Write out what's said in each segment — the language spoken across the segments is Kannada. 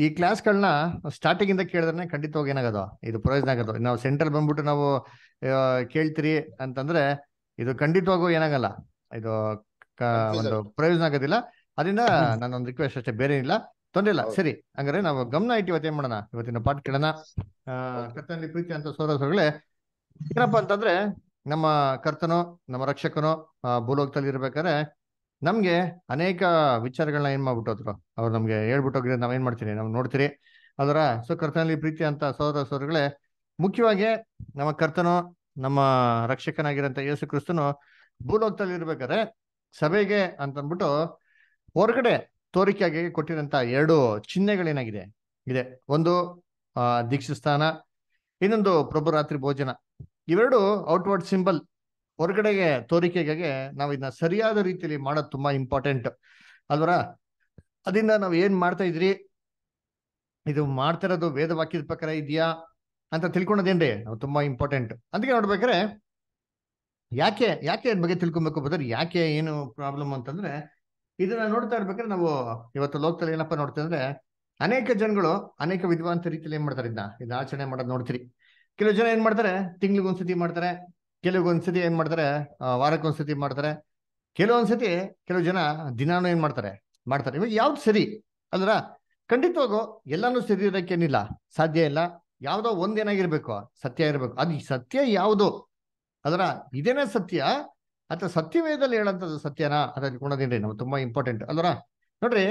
ಈ ಕ್ಲಾಸ್ಗಳನ್ನ ಸ್ಟಾರ್ಟಿಂಗ್ ಇಂದ ಕೇಳಿದ್ರೆ ಖಂಡಿತವಾಗಿ ಏನಾಗೋದು ಇದು ಪ್ರಯೋಜನ ಆಗೋದು ನಾವು ಸೆಂಟ್ರಲ್ ಬಂದ್ಬಿಟ್ಟು ನಾವು ಕೇಳ್ತೀರಿ ಅಂತಂದ್ರೆ ಇದು ಖಂಡಿತವಾಗೂ ಏನಾಗಲ್ಲ ಇದು ಒಂದು ಪ್ರಯೋಜನ ಆಗೋದಿಲ್ಲ ಅದರಿಂದ ಒಂದು ರಿಕ್ವೆಸ್ಟ್ ಅಷ್ಟೇ ಬೇರೆ ಇಲ್ಲ ತೊಂದ್ರೆ ಇಲ್ಲ ಸರಿ ಹಂಗಾರೆ ನಾವು ಗಮನ ಇಟ್ಟು ಇವತ್ತೇನ್ ಮಾಡೋಣ ಇವತ್ತಿನ ಪಾಠ ಕೇಳೋಣ ಕರ್ತನಲ್ಲಿ ಪ್ರೀತಿ ಅಂತ ಸೋದರಗಳೇ ಏನಪ್ಪಾ ಅಂತಂದ್ರೆ ನಮ್ಮ ಕರ್ತನು ನಮ್ಮ ರಕ್ಷಕನು ಭೂಲೋಕದಲ್ಲಿ ಇರ್ಬೇಕಾದ್ರೆ ನಮಗೆ ಅನೇಕ ವಿಚಾರಗಳನ್ನ ಏನು ಮಾಡ್ಬಿಟ್ಟೋದ್ರು ಅವ್ರು ನಮಗೆ ಹೇಳ್ಬಿಟ್ಟೋಗ್ರೆ ನಾವೇನು ಮಾಡ್ತೀರಿ ನಾವು ನೋಡ್ತೀರಿ ಅದರ ಸೊ ಕರ್ತನಲ್ಲಿ ಪ್ರೀತಿ ಅಂತ ಸಹೋದರ ಸಹೋದರಗಳೇ ಮುಖ್ಯವಾಗಿ ನಮ್ಮ ಕರ್ತನು ನಮ್ಮ ರಕ್ಷಕನಾಗಿರಂತ ಯೇಸು ಕ್ರಿಸ್ತನು ಭೂಲೋಕದಲ್ಲಿ ಇರ್ಬೇಕಾದ್ರೆ ಸಭೆಗೆ ಅಂತಂದ್ಬಿಟ್ಟು ಹೊರಗಡೆ ತೋರಿಕೆಯಾಗಿ ಕೊಟ್ಟಿರಂತ ಎರಡು ಚಿಹ್ನೆಗಳೇನಾಗಿದೆ ಇದೆ ಒಂದು ದೀಕ್ಷಿಸ್ತಾನ ಇನ್ನೊಂದು ಪ್ರಭುರಾತ್ರಿ ಭೋಜನ ಇವೆರಡು ಔಟ್ವರ್ಡ್ ಸಿಂಬಲ್ ಹೊರಗಡೆಗೆ ತೋರಿಕೆಗೆ ನಾವು ಇದನ್ನ ಸರಿಯಾದ ರೀತಿಯಲ್ಲಿ ಮಾಡೋದು ತುಂಬಾ ಇಂಪಾರ್ಟೆಂಟ್ ಅಲ್ವರ ಅದರಿಂದ ನಾವು ಏನ್ ಮಾಡ್ತಾ ಇದ್ರಿ ಇದು ಮಾಡ್ತಾ ಇರೋದು ವೇದ ವಾಕ್ಯದ ಪ್ರಕಾರ ಇದೆಯಾ ಅಂತ ತಿಳ್ಕೊಳೋದೇನ್ರಿ ನಾವು ತುಂಬಾ ಇಂಪಾರ್ಟೆಂಟ್ ಅದಕ್ಕೆ ನೋಡ್ಬೇಕ್ರೆ ಯಾಕೆ ಯಾಕೆ ಅದ್ರ ಬಗ್ಗೆ ತಿಳ್ಕೊಬೇಕು ಬದ್ರಿ ಯಾಕೆ ಏನು ಪ್ರಾಬ್ಲಮ್ ಅಂತಂದ್ರೆ ಇದನ್ನ ನೋಡ್ತಾ ಇರ್ಬೇಕಾದ್ರೆ ನಾವು ಇವತ್ತು ಲೋಕದಲ್ಲಿ ಏನಪ್ಪಾ ನೋಡ್ತಾ ಅಂದ್ರೆ ಅನೇಕ ಜನಗಳು ಅನೇಕ ವಿದ್ವಾಂತ ರೀತಿಯಲ್ಲಿ ಏನ್ ಮಾಡ್ತಾರೆ ಇದನ್ನ ಇದು ಆಚರಣೆ ಮಾಡೋದು ನೋಡ್ತೀರಿ ಕೆಲವು ಜನ ಏನ್ ಮಾಡ್ತಾರೆ ತಿಂಗ್ಳಿಗೊಂದ್ಸತಿ ಮಾಡ್ತಾರೆ ಕೆಲವೊಂದ್ಸತಿ ಏನ್ ಮಾಡ್ತಾರೆ ವಾರಕ್ಕೊಂದ್ಸತಿ ಮಾಡ್ತಾರೆ ಕೆಲವೊಂದ್ಸತಿ ಕೆಲವು ಜನ ದಿನಾನು ಏನ್ ಮಾಡ್ತಾರೆ ಮಾಡ್ತಾರೆ ಇವಾಗ ಯಾವ್ದು ಸರಿ ಅಲ್ರ ಖಂಡಿತವಾಗೂ ಎಲ್ಲಾನು ಸರಿ ಇರೋಕ್ಕೇನಿಲ್ಲ ಸಾಧ್ಯ ಇಲ್ಲ ಯಾವುದೋ ಒಂದೇನಾಗಿರ್ಬೇಕು ಸತ್ಯ ಇರ್ಬೇಕು ಅದು ಸತ್ಯ ಯಾವುದು ಅದರ ಇದೇನೇ ಸತ್ಯ ಅಥವಾ ಸತ್ಯವೇದಲ್ಲಿ ಹೇಳಂತದ್ದು ಸತ್ಯನಾ ಅದ ತಿಳ್ಕೊಳೋದೇನ್ರಿ ನಾವು ತುಂಬಾ ಇಂಪಾರ್ಟೆಂಟ್ ಅದರ ನೋಡ್ರಿ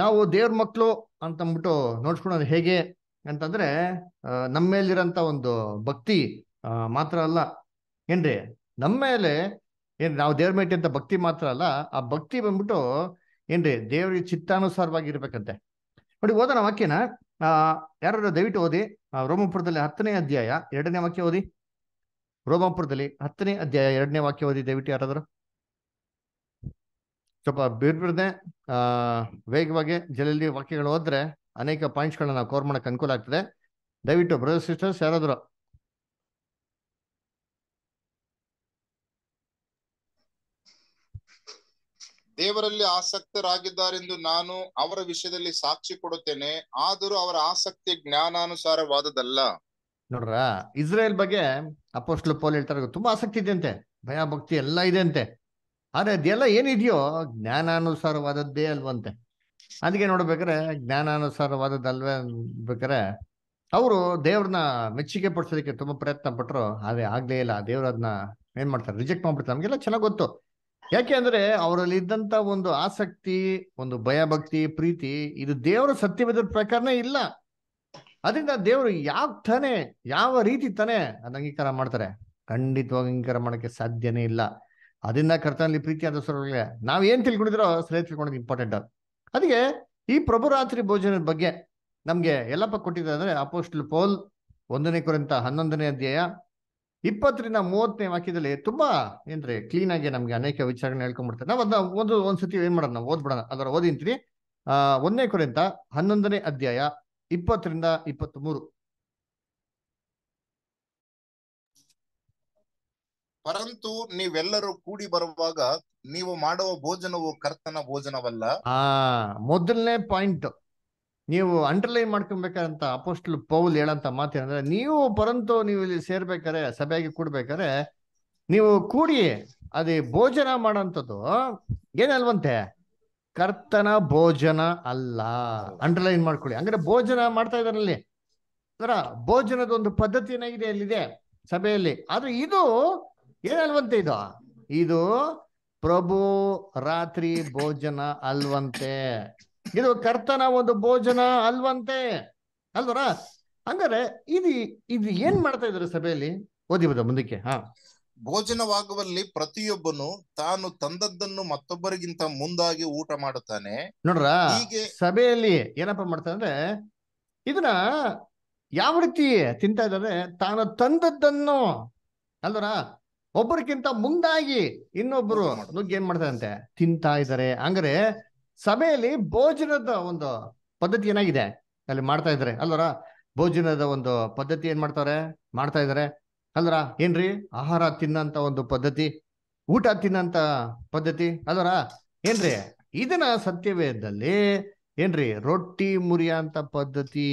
ನಾವು ದೇವ್ರ ಮಕ್ಕಳು ಅಂತಂದ್ಬಿಟ್ಟು ನೋಡ್ಸ್ಕೊಳೋದು ಹೇಗೆ ಅಂತಂದ್ರೆ ನಮ್ಮ ಮೇಲಿರೋಂಥ ಒಂದು ಭಕ್ತಿ ಮಾತ್ರ ಅಲ್ಲ ಏನ್ರಿ ನಮ್ಮ ಮೇಲೆ ಏನ್ ನಾವು ದೇವ್ರ ಮೇಟಿ ಅಂತ ಭಕ್ತಿ ಮಾತ್ರ ಅಲ್ಲ ಆ ಭಕ್ತಿ ಬಂದ್ಬಿಟ್ಟು ಏನ್ರಿ ದೇವ್ರಿಗೆ ಚಿತ್ತಾನುಸಾರವಾಗಿ ಇರ್ಬೇಕಂತೆ ನೋಡಿ ಓದೋಣ ವಾಕ್ಯನ ಆ ಯಾರು ದಯವಿಟ್ಟು ಓದಿ ರೋಮಪುರದಲ್ಲಿ ಹತ್ತನೇ ಅಧ್ಯಾಯ ಎರಡನೇ ವಾಕ್ಯ ಓದಿ ರೋಮಪುರದಲ್ಲಿ ಹತ್ತನೇ ಅಧ್ಯಾಯ ಎರಡನೇ ವಾಕ್ಯ ಓದಿ ದಯವಿಟ್ಟು ಯಾರಾದರೂ ಸ್ವಲ್ಪ ಬಿರ್ಬಿಡ್ದೆ ಆ ವೇಗವಾಗಿ ಜಲಲ್ಲಿ ವಾಕ್ಯಗಳು ಹೋದ್ರೆ ಅನೇಕ ಪಾಯಿಂಟ್ಸ್ಗಳನ್ನ ನಾವು ಕವರ್ ಮಾಡೋಕೆ ಅನುಕೂಲ ಆಗ್ತದೆ ದಯವಿಟ್ಟು ಬ್ರದರ್ ಸಿಸ್ಟರ್ಸ್ ಯಾರಾದರೂ ದೇವರಲ್ಲಿ ಆಸಕ್ತರಾಗಿದ್ದಾರೆಂದು ನಾನು ಅವರ ವಿಷಯದಲ್ಲಿ ಸಾಕ್ಷಿ ಕೊಡುತ್ತೇನೆ ಆದರೂ ಅವರ ಆಸಕ್ತಿ ಜ್ಞಾನಾನುಸಾರವಾದದಲ್ಲ ನೋಡ್ರ ಇಸ್ರೇಲ್ ಬಗ್ಗೆ ಅಪೋಸ್ಟ್ಲು ಪೋಲ್ ಹೇಳ್ತಾರೆ ತುಂಬಾ ಆಸಕ್ತಿ ಅಂತೆ ಭಯ ಭಕ್ತಿ ಎಲ್ಲ ಇದೆ ಅಂತೆ ಆದ್ರೆ ಅದೆಲ್ಲ ಏನಿದೆಯೋ ಜ್ಞಾನಾನುಸಾರವಾದದ್ದೇ ಅಲ್ವಂತೆ ಅದಕ್ಕೆ ನೋಡ್ಬೇಕಾರೆ ಜ್ಞಾನಾನುಸಾರವಾದದ್ದಲ್ವೇ ಬೇಕಾರೆ ಅವರು ದೇವ್ರನ್ನ ಮೆಚ್ಚುಗೆ ಪಡಿಸೋದಕ್ಕೆ ತುಂಬಾ ಪ್ರಯತ್ನ ಪಟ್ರು ಅದೇ ಆಗ್ಲೇ ಇಲ್ಲ ದೇವ್ರ ಅದನ್ನ ಏನ್ ಮಾಡ್ತಾರೆ ರಿಜೆಕ್ಟ್ ಮಾಡ್ಬಿಡ್ತಾರೆ ನಮಗೆಲ್ಲ ಚೆನ್ನಾಗ್ ಗೊತ್ತು ಯಾಕೆ ಅಂದ್ರೆ ಅವರಲ್ಲಿ ಇದ್ದಂತ ಒಂದು ಆಸಕ್ತಿ ಒಂದು ಭಯ ಭಕ್ತಿ ಪ್ರೀತಿ ಇದು ದೇವರ ಸತ್ಯವೇದ ಪ್ರಕಾರನೇ ಇಲ್ಲ ಅದರಿಂದ ದೇವರು ಯಾವ ತಾನೆ ಯಾವ ರೀತಿ ತಾನೆ ಅದ್ ಅಂಗೀಕಾರ ಮಾಡ್ತಾರೆ ಖಂಡಿತವಾಗಿ ಅಂಗೀಕಾರ ಮಾಡಕ್ಕೆ ಸಾಧ್ಯನೇ ಇಲ್ಲ ಅದನ್ನ ಕರ್ತನಲ್ಲಿ ಪ್ರೀತಿ ಆದ ಸ್ವರ್ಗಳಿಗೆ ನಾವ್ ಏನ್ ತಿಳ್ಕೊಂಡಿದ್ರೋ ಸರಿಯಾಗಿ ತಿಳ್ಕೊಳೋದು ಇಂಪಾರ್ಟೆಂಟ್ ಅದಕ್ಕೆ ಈ ಪ್ರಭುರಾತ್ರಿ ಭೋಜನದ ಬಗ್ಗೆ ನಮ್ಗೆ ಎಲ್ಲಪ್ಪ ಕೊಟ್ಟಿದ್ದಾರೆ ಅಂದ್ರೆ ಅಪೋಸ್ಟಲ್ ಪೋಲ್ ಒಂದನೇ ಕುರಿತ ಹನ್ನೊಂದನೇ ಅಧ್ಯಾಯ ಇಪ್ಪತ್ತರಿಂದ ಮೂವತ್ತನೇ ವಾಕ್ಯದಲ್ಲಿ ತುಂಬಾ ಏನ್ರಿ ಕ್ಲೀನ್ ಆಗಿ ನಮ್ಗೆ ಅನೇಕ ವಿಚಾರಗಳನ್ನ ಹೇಳ್ಕೊಂಡ್ಬಿಡ್ತಾರೆ ನಾವು ಅದನ್ನ ಒಂದು ಒಂದ್ಸತಿ ಏನ್ ಮಾಡೋಣ ನಾವು ಓದ್ಬಿಡೋಣ ಅದರ ಓದಿಂತೀರಿ ಆ ಒಂದನೇ ಕುರಿತ ಹನ್ನೊಂದನೇ ಅಧ್ಯಾಯ ಇಪ್ಪತ್ತರಿಂದ ಇಪ್ಪತ್ತ್ ಮೂರು ಪರಂತು ನೀವೆಲ್ಲರೂ ಕೂಡಿ ಬರುವಾಗ ನೀವು ಮಾಡುವ ಭೋಜನವು ಕರ್ತನ ಭೋಜನವಲ್ಲ ಆ ಮೊದಲನೇ ಪಾಯಿಂಟ್ ನೀವು ಅಂಡರ್ಲೈನ್ ಮಾಡ್ಕೊಬೇಕಾದಂತ ಅಪೋಸ್ಟಲ್ ಪೌಲ್ ಹೇಳಂತ ಮಾತೇನಂದ್ರೆ ನೀವು ಪರಂತು ನೀವು ಇಲ್ಲಿ ಸೇರ್ಬೇಕಾರೆ ಸಭೆಗೆ ಕೂಡ್ಬೇಕಾರೆ ನೀವು ಕೂಡಿ ಅದೇ ಭೋಜನ ಮಾಡೋಂಥದ್ದು ಏನಲ್ವಂತೆ ಕರ್ತನ ಭೋಜನ ಅಲ್ಲ ಅಂಡರ್ಲೈನ್ ಮಾಡ್ಕೊಳ್ಳಿ ಅಂದ್ರೆ ಭೋಜನ ಮಾಡ್ತಾ ಇದಾರಲ್ಲಿ ಅಲ್ಲಿ ಭೋಜನದ ಒಂದು ಪದ್ಧತಿ ಏನಾಗಿದೆ ಅಲ್ಲಿದೆ ಸಭೆಯಲ್ಲಿ ಆದ್ರೆ ಇದು ಏನಲ್ವಂತೆ ಇದು ಇದು ಪ್ರಭು ರಾತ್ರಿ ಭೋಜನ ಅಲ್ವಂತೆ ಇದು ಕರ್ತನ ಒಂದು ಭೋಜನ ಅಲ್ವಂತೆ ಅಲ್ವರ ಅಂದ್ರೆ ಇದು ಇದು ಏನ್ ಮಾಡ್ತಾ ಇದಾರೆ ಸಭೆಯಲ್ಲಿ ಓದಿ ಬದ ಮುಂದಕ್ಕೆ ಹಾ ಭೋಜನವಾಗುವಲ್ಲಿ ಪ್ರತಿಯೊಬ್ಬನು ತಾನು ತಂದದ್ದನ್ನು ಮತ್ತೊಬ್ಬರಿಗಿಂತ ಮುಂದಾಗಿ ಊಟ ಮಾಡುತ್ತಾನೆ ನೋಡ್ರ ಸಭೆಯಲ್ಲಿ ಏನಪ್ಪಾ ಮಾಡ್ತಾನೆ ಇದನ್ನ ಯಾವ ರೀತಿ ತಿಂತ ಇದ್ದಾರೆ ತಾನು ತಂದದ್ದನ್ನು ಅಲ್ವರ ಒಬ್ಬರಿಗಿಂತ ಮುಂದಾಗಿ ಇನ್ನೊಬ್ರು ನುಗ್ಗಿ ಏನ್ ಮಾಡ್ತಾರಂತೆ ತಿಂತಾ ಇದಾರೆ ಅಂದ್ರೆ ಸಭೆಯಲ್ಲಿ ಭೋಜನದ ಒಂದು ಪದ್ಧತಿ ಏನಾಗಿದೆ ಅಲ್ಲಿ ಮಾಡ್ತಾ ಇದ್ರೆ ಅಲ್ವರ ಭೋಜನದ ಒಂದು ಪದ್ಧತಿ ಏನ್ ಮಾಡ್ತಾರೆ ಮಾಡ್ತಾ ಇದಾರೆ ಅಲ್ವರ ಏನ್ರಿ ಆಹಾರ ತಿನ್ನಂತ ಒಂದು ಪದ್ಧತಿ ಊಟ ತಿನ್ನಂತ ಪದ್ಧತಿ ಅಲ್ವರ ಏನ್ರಿ ಇದನ್ನ ಸತ್ಯವೇದಲ್ಲಿ ಏನ್ರಿ ರೊಟ್ಟಿ ಅಂತ ಪದ್ಧತಿ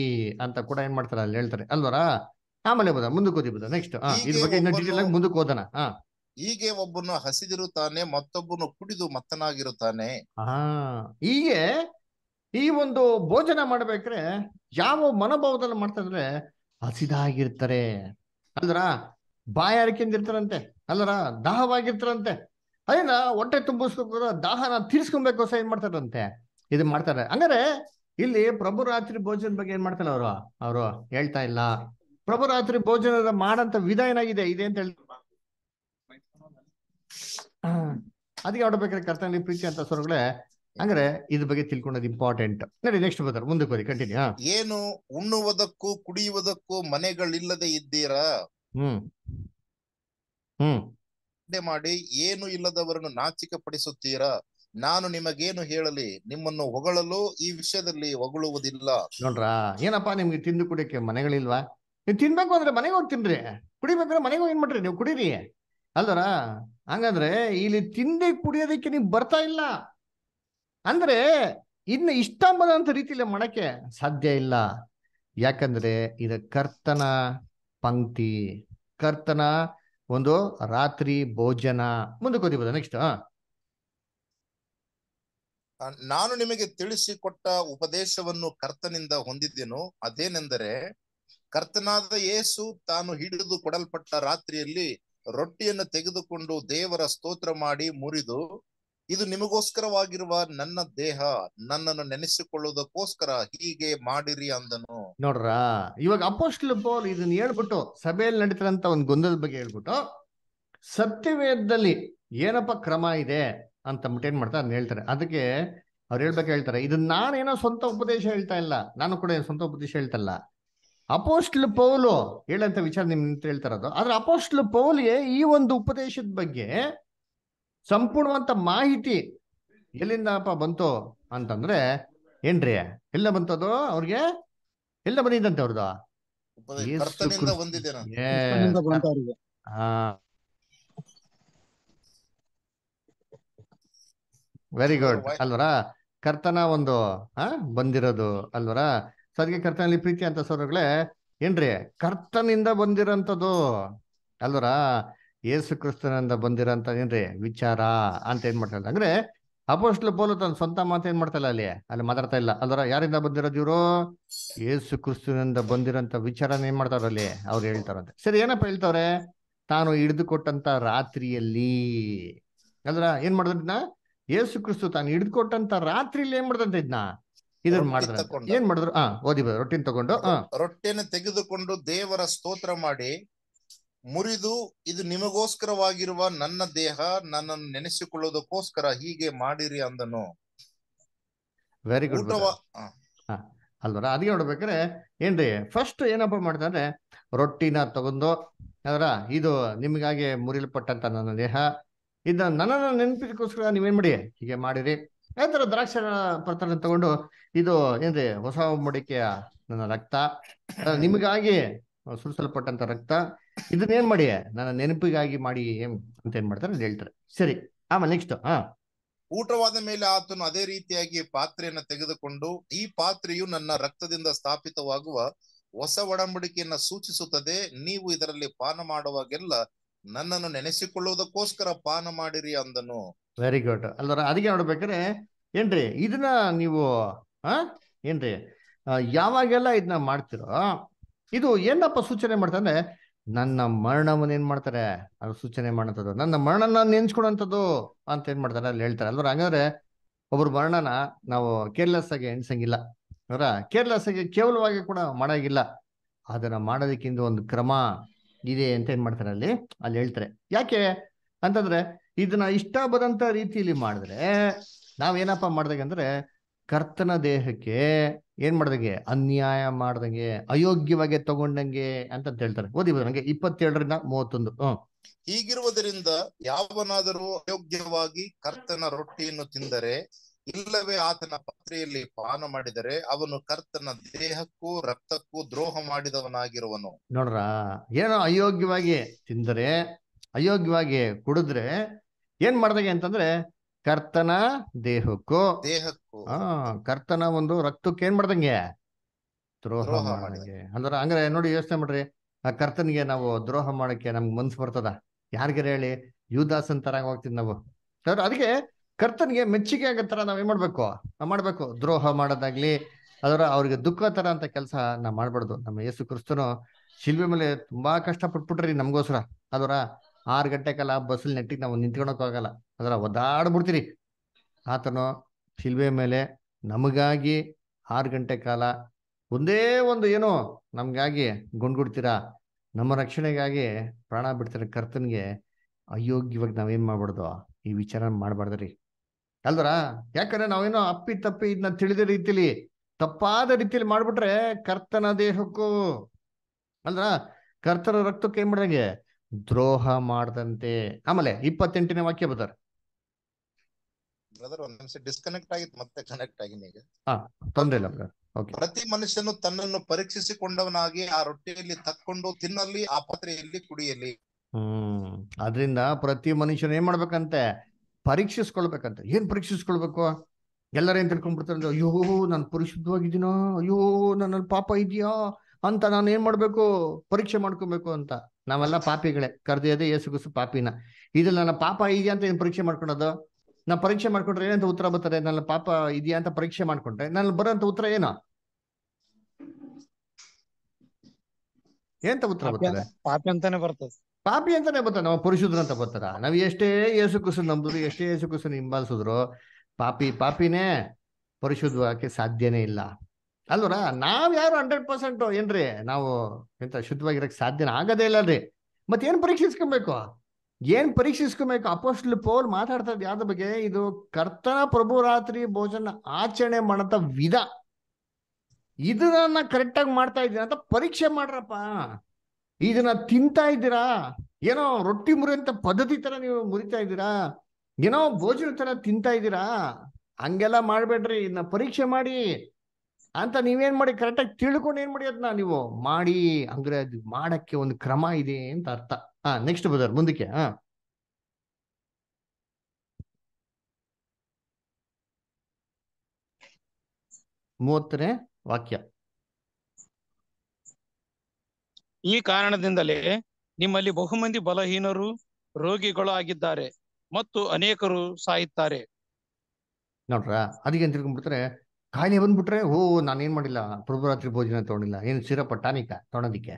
ಅಂತ ಕೂಡ ಏನ್ ಮಾಡ್ತಾರೆ ಅಲ್ಲಿ ಹೇಳ್ತಾರೆ ಅಲ್ವರ ಆಮೇಲೆ ಬೋದ ಮುಂದಕ್ಕೆ ಓದಿ ಬೋದ ನೆಕ್ಸ್ಟ್ ಇದ್ರ ಬಗ್ಗೆ ಇನ್ನು ಡೀಟೇಲ್ ಆಗಿ ಮುಂದಕ್ಕೆ ಓದೋಣ ಹಾ ಹೀಗೆ ಒಬ್ಬನು ಹಸಿದಿರುತ್ತಾನೆ ಮತ್ತೊಬ್ಬನು ಕುಡಿದು ಮತ್ತನಾಗಿರುತ್ತಾನೆ ಹೀಗೆ ಈ ಒಂದು ಭೋಜನ ಮಾಡ್ಬೇಕ್ರೆ ಯಾವ ಮನೋಭಾವದಲ್ಲಿ ಮಾಡ್ತಾರಂದ್ರೆ ಹಸಿದಾಗಿರ್ತಾರೆ ಅಲ್ರ ಇರ್ತಾರಂತೆ ಅಲ್ಲರ ದಾಹವಾಗಿರ್ತಾರಂತೆ ಅದನ್ನ ಹೊಟ್ಟೆ ತುಂಬಿಸ್ಕೋಕೋ ದಾಹನ ಸಹ ಏನ್ ಮಾಡ್ತಾರಂತೆ ಇದು ಮಾಡ್ತಾರೆ ಅಂದ್ರೆ ಇಲ್ಲಿ ಪ್ರಭು ರಾತ್ರಿ ಭೋಜನ ಬಗ್ಗೆ ಏನ್ ಮಾಡ್ತಾರೆ ಅವರು ಅವರು ಹೇಳ್ತಾ ಇಲ್ಲ ಪ್ರಭು ರಾತ್ರಿ ಭೋಜನದ ಮಾಡಂತ ವಿಧ ಏನಾಗಿದೆ ಇದೆ ಅಂತ ಹೇಳಿ ಅದಕ್ಕೆ ಯಾವ್ದು ಬೇಕಾದ್ರೆ ಕರ್ತನಲ್ಲಿ ಪ್ರೀತಿ ಅಂತ ಸ್ವರಗಳೇ ಅಂದ್ರೆ ಇದ್ರ ಬಗ್ಗೆ ತಿಳ್ಕೊಳೋದು ಇಂಪಾರ್ಟೆಂಟ್ ನೋಡಿ ನೆಕ್ಸ್ಟ್ ಬರ್ತಾರೆ ಮುಂದಕ್ಕೆ ಬರಿ ಕಂಟಿನ್ಯೂ ಏನು ಉಣ್ಣುವುದಕ್ಕೂ ಕುಡಿಯುವುದಕ್ಕೂ ಮನೆಗಳಿಲ್ಲದೆ ಇದ್ದೀರಾ ಹ್ಮ್ ಹ್ಮ್ ಮಾಡಿ ಏನು ಇಲ್ಲದವರನ್ನು ನಾಚಿಕ ಪಡಿಸುತ್ತೀರಾ ನಾನು ನಿಮಗೇನು ಹೇಳಲಿ ನಿಮ್ಮನ್ನು ಹೊಗಳಲು ಈ ವಿಷಯದಲ್ಲಿ ಹೊಗಳುವುದಿಲ್ಲ ನೋಡ್ರಾ ಏನಪ್ಪಾ ನಿಮ್ಗೆ ತಿಂದು ಕುಡಿಯಕ್ಕೆ ಮನೆಗಳಿಲ್ವಾ ನೀವು ತಿನ್ಬೇಕು ಅಂದ್ರೆ ಮನೆಗೆ ಹೋಗಿ ತಿನ್ರಿ ಕುಡಿಬೇಕಂದ್ರೆ ಮನೆಗೆ ಹೋಗಿ ಏನ್ ಮಾಡ್ರಿ ನೀವು ಕುಡೀರಿ ಅಲ್ದರಾ ಹಂಗಂದ್ರೆ ಇಲ್ಲಿ ತಿಂಡಿ ಕುಡಿಯೋದಕ್ಕೆ ನೀವು ಬರ್ತಾ ಇಲ್ಲ ಅಂದ್ರೆ ಇನ್ನು ಇಷ್ಟ ಬಂದಂತ ರೀತಿಯಲ್ಲಿ ಮಾಡಕ್ಕೆ ಸಾಧ್ಯ ಇಲ್ಲ ಯಾಕಂದ್ರೆ ಇದ ಕರ್ತನ ಪಂಕ್ತಿ ಕರ್ತನ ಒಂದು ರಾತ್ರಿ ಭೋಜನ ಮುಂದಕ್ಕೆ ನೆಕ್ಸ್ಟ್ ನಾನು ನಿಮಗೆ ತಿಳಿಸಿಕೊಟ್ಟ ಉಪದೇಶವನ್ನು ಕರ್ತನಿಂದ ಹೊಂದಿದ್ದೇನು ಅದೇನೆಂದರೆ ಕರ್ತನಾದ ಏಸು ತಾನು ಹಿಡಿದು ಕೊಡಲ್ಪಟ್ಟ ರಾತ್ರಿಯಲ್ಲಿ ರೊಟ್ಟಿಯನ್ನು ತೆಗೆದುಕೊಂಡು ದೇವರ ಸ್ತೋತ್ರ ಮಾಡಿ ಮುರಿದು ಇದು ನಿಮಗೋಸ್ಕರವಾಗಿರುವ ನನ್ನ ದೇಹ ನನ್ನನ್ನು ನೆನೆಸಿಕೊಳ್ಳುವುದಕ್ಕೋಸ್ಕರ ಹೀಗೆ ಮಾಡಿರಿ ಅಂದನು ನೋಡ್ರ ಇವಾಗ ಅಪೋಸ್ಟ್ಲ ಪೌಲ್ ಇದನ್ನ ಹೇಳ್ಬಿಟ್ಟು ಸಭೆಯಲ್ಲಿ ನಡೀತಾರಂತ ಒಂದು ಗೊಂದಲದ ಬಗ್ಗೆ ಹೇಳ್ಬಿಟ್ಟು ಸತ್ಯವೇದದಲ್ಲಿ ಏನಪ್ಪ ಕ್ರಮ ಇದೆ ಅಂತ ಏನ್ ಮಾಡ್ತಾರೆ ಅದನ್ನ ಹೇಳ್ತಾರೆ ಅದಕ್ಕೆ ಅವ್ರು ಹೇಳ್ಬೇಕು ಹೇಳ್ತಾರೆ ಇದನ್ನ ನಾನೇನೋ ಸ್ವಂತ ಉಪದೇಶ ಹೇಳ್ತಾ ಇಲ್ಲ ನಾನು ಕೂಡ ಸ್ವಂತ ಉಪದೇಶ ಹೇಳ್ತಲ್ಲ ಅಪೋಸ್ಟ್ಲ್ ಪೌಲು ಹೇಳಂತ ವಿಚಾರ ನಿಮ್ ಹೇಳ್ತಾ ಇರೋದು ಆದ್ರೆ ಅಪೋಸ್ಟ್ಲ್ ಪೌಲ್ಗೆ ಈ ಒಂದು ಉಪದೇಶದ ಬಗ್ಗೆ ಸಂಪೂರ್ಣವಂತ ಮಾಹಿತಿ ಎಲ್ಲಿಂದಪ್ಪ ಬಂತು ಅಂತಂದ್ರೆ ಏನ್ರಿ ಎಲ್ಲ ಬಂತದ್ದು ಅವ್ರಿಗೆ ಎಲ್ಲ ಬಂದಿದ್ದಂತೆ ಅವ್ರದ್ದು ವೆರಿ ಗುಡ್ ಅಲ್ವರ ಕರ್ತನ ಒಂದು ಹ ಬಂದಿರೋದು ಅಲ್ವರ ಸದ್ಗೆ ಕರ್ತನಲ್ಲಿ ಪ್ರೀತಿ ಅಂತ ಸೋದರಗಳೇ ಏನ್ರಿ ಕರ್ತನಿಂದ ಬಂದಿರೋಂಥದ್ದು ಅಲ್ವರ ಯೇಸು ಕ್ರಿಸ್ತನಿಂದ ಬಂದಿರೋಂಥ ಏನ್ರಿ ವಿಚಾರ ಅಂತ ಏನ್ ಮಾಡ್ತಾ ಅಂದ್ರೆ ಅಪೋಸ್ಟ್ಲು ಪೋಲು ತನ್ನ ಸ್ವಂತ ಮಾತು ಏನ್ ಮಾಡ್ತಾ ಅಲ್ಲಿ ಅಲ್ಲಿ ಮಾತಾಡ್ತಾ ಇಲ್ಲ ಅಲ್ವರ ಯಾರಿಂದ ಬಂದಿರೋದು ಇವರು ಯೇಸು ಕ್ರಿಸ್ತನಿಂದ ಬಂದಿರೋಂಥ ವಿಚಾರನ ಏನ್ ಮಾಡ್ತಾರ ಅಲ್ಲಿ ಅವ್ರು ಹೇಳ್ತಾರಂತೆ ಸರಿ ಏನಪ್ಪ ಹೇಳ್ತಾವ್ರೆ ತಾನು ಕೊಟ್ಟಂತ ರಾತ್ರಿಯಲ್ಲಿ ಅಲ್ರ ಏನ್ ಮಾಡ್ದಂತ ಯೇಸು ಕ್ರಿಸ್ತು ತಾನು ಕೊಟ್ಟಂತ ರಾತ್ರಿಯಲ್ಲಿ ಏನ್ ಮಾಡ್ದಂತ ಇದ್ನ ಇದನ್ನ ಏನ್ ಮಾಡಿದ್ರು ಹಾ ಓದಿ ರೊಟ್ಟಿನ ತಗೊಂಡು ರೊಟ್ಟಿನ ತೆಗೆದುಕೊಂಡು ದೇವರ ಸ್ತೋತ್ರ ಮಾಡಿ ಮುರಿದು ಇದು ನಿಮಗೋಸ್ಕರವಾಗಿರುವ ನನ್ನ ದೇಹ ನನ್ನನ್ನು ನೆನೆಸಿಕೊಳ್ಳೋದಕ್ಕೋಸ್ಕರ ಹೀಗೆ ಮಾಡಿರಿ ಅಂದನು ವೆರಿ ಗುಡ್ ಅಲ್ವರ ಅದಕ್ಕೆ ನೋಡ್ಬೇಕಾದ್ರೆ ಏನ್ರಿ ಫಸ್ಟ್ ಏನಪ್ಪ ಮಾಡ್ತಾರೆ ರೊಟ್ಟಿನ ತಗೊಂಡು ಅದರ ಇದು ನಿಮಗಾಗಿ ಮುರಿಲ್ಪಟ್ಟಂತ ನನ್ನ ದೇಹ ಇದನ್ನ ನನ್ನ ನೆನಪಿಗೋಸ್ಕರ ನೀವೇನ್ ಮಾಡಿ ಹೀಗೆ ಮಾಡಿರಿ ಯಾವ ದ್ರಾಕ್ಷರ ಪತ್ರ ತಗೊಂಡು ಇದು ಏನ್ರಿ ಹೊಸ ಮಡಿಕೆಯ ನನ್ನ ರಕ್ತ ನಿಮಗಾಗಿ ಸುರಿಸಲ್ಪಟ್ಟಂತ ರಕ್ತ ಇದನ್ನ ಏನ್ ಮಾಡಿ ನನ್ನ ನೆನಪಿಗಾಗಿ ಮಾಡಿ ಅಂತ ಏನ್ ಮಾಡ್ತಾರೆ ಹೇಳ್ತಾರೆ ಸರಿ ಆಮೇಲೆ ನೆಕ್ಸ್ಟ್ ಹಾ ಊಟವಾದ ಮೇಲೆ ಆತನು ಅದೇ ರೀತಿಯಾಗಿ ಪಾತ್ರೆಯನ್ನು ತೆಗೆದುಕೊಂಡು ಈ ಪಾತ್ರೆಯು ನನ್ನ ರಕ್ತದಿಂದ ಸ್ಥಾಪಿತವಾಗುವ ಹೊಸ ಒಡಂಬಡಿಕೆಯನ್ನ ಸೂಚಿಸುತ್ತದೆ ನೀವು ಇದರಲ್ಲಿ ಪಾನ ಮಾಡುವಾಗೆಲ್ಲ ನನ್ನನ್ನು ನೆನೆಸಿಕೊಳ್ಳುವುದಕ್ಕೋಸ್ಕರ ಪಾನ ಮಾಡಿರಿ ಅಂದನು ವೆರಿ ಗುಡ್ ಅಲ್ವ ಅದಕ್ಕೆ ನೋಡ್ಬೇಕಾದ್ರೆ ಏನ್ರಿ ಇದನ್ನ ನೀವು ಹಾ ಏನ್ರಿ ಯಾವಾಗೆಲ್ಲ ಇದನ್ನ ಮಾಡ್ತಿರೋ ಇದು ಏನಪ್ಪ ಸೂಚನೆ ಮಾಡ್ತಂದ್ರೆ ನನ್ನ ಮರಣವನ್ನ ಏನ್ ಮಾಡ್ತಾರೆ ಅದ್ರ ಸೂಚನೆ ಮಾಡೋಂಥದ್ದು ನನ್ನ ಮರಣನ ನೆನ್ಸ್ಕೊಡೋಂಥದ್ದು ಅಂತ ಏನ್ ಮಾಡ್ತಾರೆ ಅಲ್ಲಿ ಹೇಳ್ತಾರೆ ಅಲ್ವ ಹಂಗಂದ್ರೆ ಒಬ್ರು ಮರಣನ ನಾವು ಕೇರ್ಲೆಸ್ ಆಗಿ ಎಣ್ಸಂಗಿಲ್ಲ ಅವರ ಕೇರ್ಲೆಸ್ ಆಗಿ ಕೇವಲವಾಗಿ ಕೂಡ ಮಾಡೋಗಿಲ್ಲ ಅದನ್ನ ಮಾಡೋದಕ್ಕಿಂತ ಒಂದು ಕ್ರಮ ಇದೆ ಅಂತ ಏನ್ ಮಾಡ್ತಾರೆ ಅಲ್ಲಿ ಅಲ್ಲಿ ಹೇಳ್ತಾರೆ ಯಾಕೆ ಅಂತಂದ್ರೆ ಇದನ್ನ ಇಷ್ಟ ಬದಂತ ರೀತಿಯಲ್ಲಿ ಮಾಡಿದ್ರೆ ನಾವೇನಪ್ಪ ಮಾಡ್ದಾಗಂದ್ರೆ ಕರ್ತನ ದೇಹಕ್ಕೆ ಏನ್ ಮಾಡ್ದಂಗೆ ಅನ್ಯಾಯ ಮಾಡ್ದಂಗೆ ಅಯೋಗ್ಯವಾಗಿ ತಗೊಂಡಂಗೆ ಅಂತ ಹೇಳ್ತಾರೆ ಓದಿ ನಂಗೆ ಇಪ್ಪತ್ತೇಳರಿಂದ ಮೂವತ್ತೊಂದು ಹ್ಮ್ ಹೀಗಿರುವುದರಿಂದ ಯಾವನಾದರೂ ಅಯೋಗ್ಯವಾಗಿ ಕರ್ತನ ರೊಟ್ಟಿಯನ್ನು ತಿಂದರೆ ಇಲ್ಲವೇ ಆತನ ಪಾತ್ರೆಯಲ್ಲಿ ಪಾನ ಮಾಡಿದರೆ ಅವನು ಕರ್ತನ ದೇಹಕ್ಕೂ ರಕ್ತಕ್ಕೂ ದ್ರೋಹ ಮಾಡಿದವನಾಗಿರುವನು ನೋಡ್ರ ಏನೋ ಅಯೋಗ್ಯವಾಗಿ ತಿಂದರೆ ಅಯೋಗ್ಯವಾಗಿ ಕುಡಿದ್ರೆ ಏನ್ ಮಾಡ್ದಂಗೆ ಅಂತಂದ್ರೆ ಕರ್ತನ ದೇಹಕ್ಕೂ ದೇಹಕ್ಕೂ ಆ ಕರ್ತನ ಒಂದು ರಕ್ತಕ್ಕೆ ಏನ್ ಮಾಡ್ದಂಗೆ ದ್ರೋಹ ಮಾಡಂಗೆ ಅಂದ್ರ ಅಂದ್ರೆ ನೋಡಿ ಯೋಚನೆ ಮಾಡ್ರಿ ಆ ಕರ್ತನಿಗೆ ನಾವು ದ್ರೋಹ ಮಾಡಕ್ಕೆ ನಮ್ಗೆ ಮನ್ಸು ಬರ್ತದ ಯಾರಿಗಾರ ಹೇಳಿ ಯುದಾಸನ್ ತರ ಹೋಗ್ತಿದ್ ನಾವು ಅದಕ್ಕೆ ಕರ್ತನಿಗೆ ಮೆಚ್ಚುಗೆ ತರ ನಾವ್ ಏನ್ ಮಾಡ್ಬೇಕು ನಾವ್ ಮಾಡ್ಬೇಕು ದ್ರೋಹ ಮಾಡೋದಾಗ್ಲಿ ಅದರ ಅವ್ರಿಗೆ ದುಃಖ ತರ ಅಂತ ಕೆಲಸ ನಾವ್ ಮಾಡ್ಬಾರ್ದು ನಮ್ಮ ಯೇಸು ಕ್ರಿಸ್ತನು ಶಿಲ್ವೆ ಮೇಲೆ ತುಂಬಾ ಕಷ್ಟ ಪಟ್ಬಿಟ್ರಿ ನಮ್ಗೋಸ್ರ ಅದರ ಆರು ಗಂಟೆ ಕಾಲ ಬಸ್ಸಲ್ಲಿ ನೆಟ್ಟಿಗೆ ನಾವು ಆಗಲ್ಲ ಅದರ ಒದ್ದಾಡ್ಬಿಡ್ತೀರಿ ಆತನು ಶಿಲ್ವೆ ಮೇಲೆ ನಮಗಾಗಿ ಆರು ಗಂಟೆ ಕಾಲ ಒಂದೇ ಒಂದು ಏನು ನಮಗಾಗಿ ಗುಂಡ್ಗುಡ್ತೀರಾ ನಮ್ಮ ರಕ್ಷಣೆಗಾಗಿ ಪ್ರಾಣ ಬಿಡ್ತಾರೆ ಕರ್ತನ್ಗೆ ಅಯೋಗ್ಯವಾಗಿ ನಾವೇನು ಮಾಡ್ಬಾರ್ದು ಈ ವಿಚಾರ ಮಾಡಬಾರ್ದ್ರಿ ಅಲ್ದರ ಯಾಕಂದ್ರೆ ನಾವೇನೋ ಅಪ್ಪಿ ತಪ್ಪಿ ಇದನ್ನ ತಿಳಿದ ರೀತಿಲಿ ತಪ್ಪಾದ ರೀತಿಯಲ್ಲಿ ಮಾಡ್ಬಿಟ್ರೆ ಕರ್ತನ ದೇಹಕ್ಕೂ ಅಲ್ದ್ರ ಕರ್ತನ ರಕ್ತಕ್ಕೆ ಏನ್ ಮಾಡಂಗೆ ದ್ರೋಹ ಮಾಡದಂತೆ ಆಮೇಲೆ ಇಪ್ಪತ್ತೆಂಟನೇ ವಾಕ್ಯ ಬದರ್ ಬ್ರದರ್ ಒಂದ್ ನಿಮಿಷ ಡಿಸ್ಕನೆಕ್ಟ್ ಆಗಿತ್ತು ಮತ್ತೆ ಕನೆಕ್ಟ್ ಈಗ ತೊಂದ್ರೆ ಇಲ್ಲ ಪ್ರತಿ ಮನುಷ್ಯನು ತನ್ನನ್ನು ಪರೀಕ್ಷಿಸಿಕೊಂಡವನಾಗಿ ಆ ರೊಟ್ಟಿಯಲ್ಲಿ ತಕ್ಕೊಂಡು ತಿನ್ನಲಿ ಆ ಪಾತ್ರೆಯಲ್ಲಿ ಕುಡಿಯಲಿ ಹ್ಮ್ ಅದರಿಂದ ಪ್ರತಿ ಮನುಷ್ಯನು ಏನ್ ಮಾಡ್ಬೇಕಂತೆ ಪರೀಕ್ಷಿಸ್ಕೊಳ್ಬೇಕಂತೆ ಏನ್ ಪರೀಕ್ಷಿಸ್ಕೊಳ್ಬೇಕು ಎಲ್ಲರೇನ್ ತಿಳ್ಕೊಂಡ್ಬಿಡ್ತಾರೆ ಅಯ್ಯೋ ನಾನು ಪರಿಶುದ್ಧವಾಗಿದ್ದೀನೋ ಅಯ್ಯೋ ನನ್ನ ಪಾಪ ಇದೆಯಾ ಅಂತ ನಾನು ಏನ್ ಮಾಡ್ಬೇಕು ಪರೀಕ್ಷೆ ಮಾಡ್ಕೊಬೇಕು ಅಂತ ನಾವೆಲ್ಲ ಪಾಪಿಗಳೇ ಕರ್ದಿಯದೆ ಕುಸು ಪಾಪಿನ ಇದ್ರಲ್ಲಿ ನನ್ನ ಪಾಪ ಇದೆಯಾ ಅಂತ ಏನ್ ಪರೀಕ್ಷೆ ಮಾಡ್ಕೊಳೋದು ನಾ ಪರೀಕ್ಷೆ ಮಾಡ್ಕೊಂಡ್ರೆ ಏನಂತ ಉತ್ತರ ಬರ್ತಾರೆ ನನ್ನ ಪಾಪ ಇದೆಯಾ ಅಂತ ಪರೀಕ್ಷೆ ಮಾಡ್ಕೊಂಡ್ರೆ ನನ್ನ ಬರೋಂತ ಉತ್ತರ ಏನ ಎಂತ ಉತ್ತರ ಬರ್ತಾರೆ ಪಾಪಿ ಅಂತಾನೆ ಬರ್ತದೆ ಪಾಪಿ ಅಂತಾನೆ ಬರ್ತಾರೆ ನಾವು ಪುರುಷದ್ರು ಅಂತ ಬರ್ತಾರ ನಾವ್ ಎಷ್ಟೇ ಯೇಸು ಕುಸು ನಂಬಿದ್ರು ಎಷ್ಟೇ ಯೇಸು ಕುಸು ಹಿಂಬಾಲಿಸಿದ್ರು ಪಾಪಿ ಪಾಪಿನೇ ಪರಿಶುದ್ಧಕ್ಕೆ ಸಾಧ್ಯನೇ ಇಲ್ಲ ಅಲ್ವರ ನಾವ್ ಯಾರು ಹಂಡ್ರೆಡ್ ಪರ್ಸೆಂಟ್ ಏನ್ರಿ ನಾವು ಎಂತ ಶುದ್ಧವಾಗಿರಕ್ ಸಾಧ್ಯನ ಆಗದೇ ಇಲ್ಲ ರೀ ಏನ್ ಪರೀಕ್ಷಿಸ್ಕೊಬೇಕು ಏನ್ ಪರೀಕ್ಷಿಸ್ಕೊಬೇಕು ಅಪೋಸ್ಟ್ಲ್ ಪೋಲ್ ಮಾತಾಡ್ತದ ಯಾವ್ದ ಬಗ್ಗೆ ಇದು ಕರ್ತನ ಪ್ರಭು ರಾತ್ರಿ ಭೋಜನ ಆಚರಣೆ ಮಾಡಂತ ವಿಧ ಇದನ್ನ ಕರೆಕ್ಟಾಗಿ ಮಾಡ್ತಾ ಇದ್ದೀರಾ ಅಂತ ಪರೀಕ್ಷೆ ಮಾಡ್ರಪ್ಪ ಇದನ್ನ ತಿಂತಾ ಇದ್ದೀರಾ ಏನೋ ರೊಟ್ಟಿ ಮುರಿಯಂತ ಪದ್ಧತಿ ತರ ನೀವು ಮುರಿತಾ ಇದ್ದೀರಾ ಏನೋ ಭೋಜನ ತರ ತಿಂತಾ ಇದ್ದೀರಾ ಹಂಗೆಲ್ಲ ಮಾಡ್ಬೇಡ್ರಿ ಇದನ್ನ ಪರೀಕ್ಷೆ ಮಾಡಿ ಅಂತ ನೀವೇನ್ ಮಾಡಿ ಕರೆಕ್ಟಾಗಿ ತಿಳ್ಕೊಂಡು ಏನ್ ಮಾಡಿ ಅದನ್ನ ನೀವು ಮಾಡಿ ಅಂದ್ರೆ ಅದು ಮಾಡಕ್ಕೆ ಒಂದು ಕ್ರಮ ಇದೆ ಅಂತ ಅರ್ಥ ಹಾ ನೆಕ್ಸ್ಟ್ ಬದರ್ ಮುಂದಕ್ಕೆ ಹಾ ಮೂವತ್ತನೇ ವಾಕ್ಯ ಈ ಕಾರಣದಿಂದಲೇ ನಿಮ್ಮಲ್ಲಿ ಬಹುಮಂದಿ ಬಲಹೀನರು ರೋಗಿಗಳು ಆಗಿದ್ದಾರೆ ಮತ್ತು ಅನೇಕರು ಸಾಯುತ್ತಾರೆ ನೋಡ್ರ ಅದಕ್ಕೆ ತಿಳ್ಕೊಂಡ್ಬಿಡ್ತಾರೆ ಕಾಯಿಲೆ ಬಂದ್ಬಿಟ್ರೆ ಓ ನಾನೇನು ಮಾಡಿಲ್ಲ ಪ್ರಭುರಾತ್ರಿ ಭೋಜನ ತೊಗೊಂಡಿಲ್ಲ ಏನು ಸಿರಪ ಟಾನಿಕ ತೊಗೊಳೋದಿಕ್ಕೆ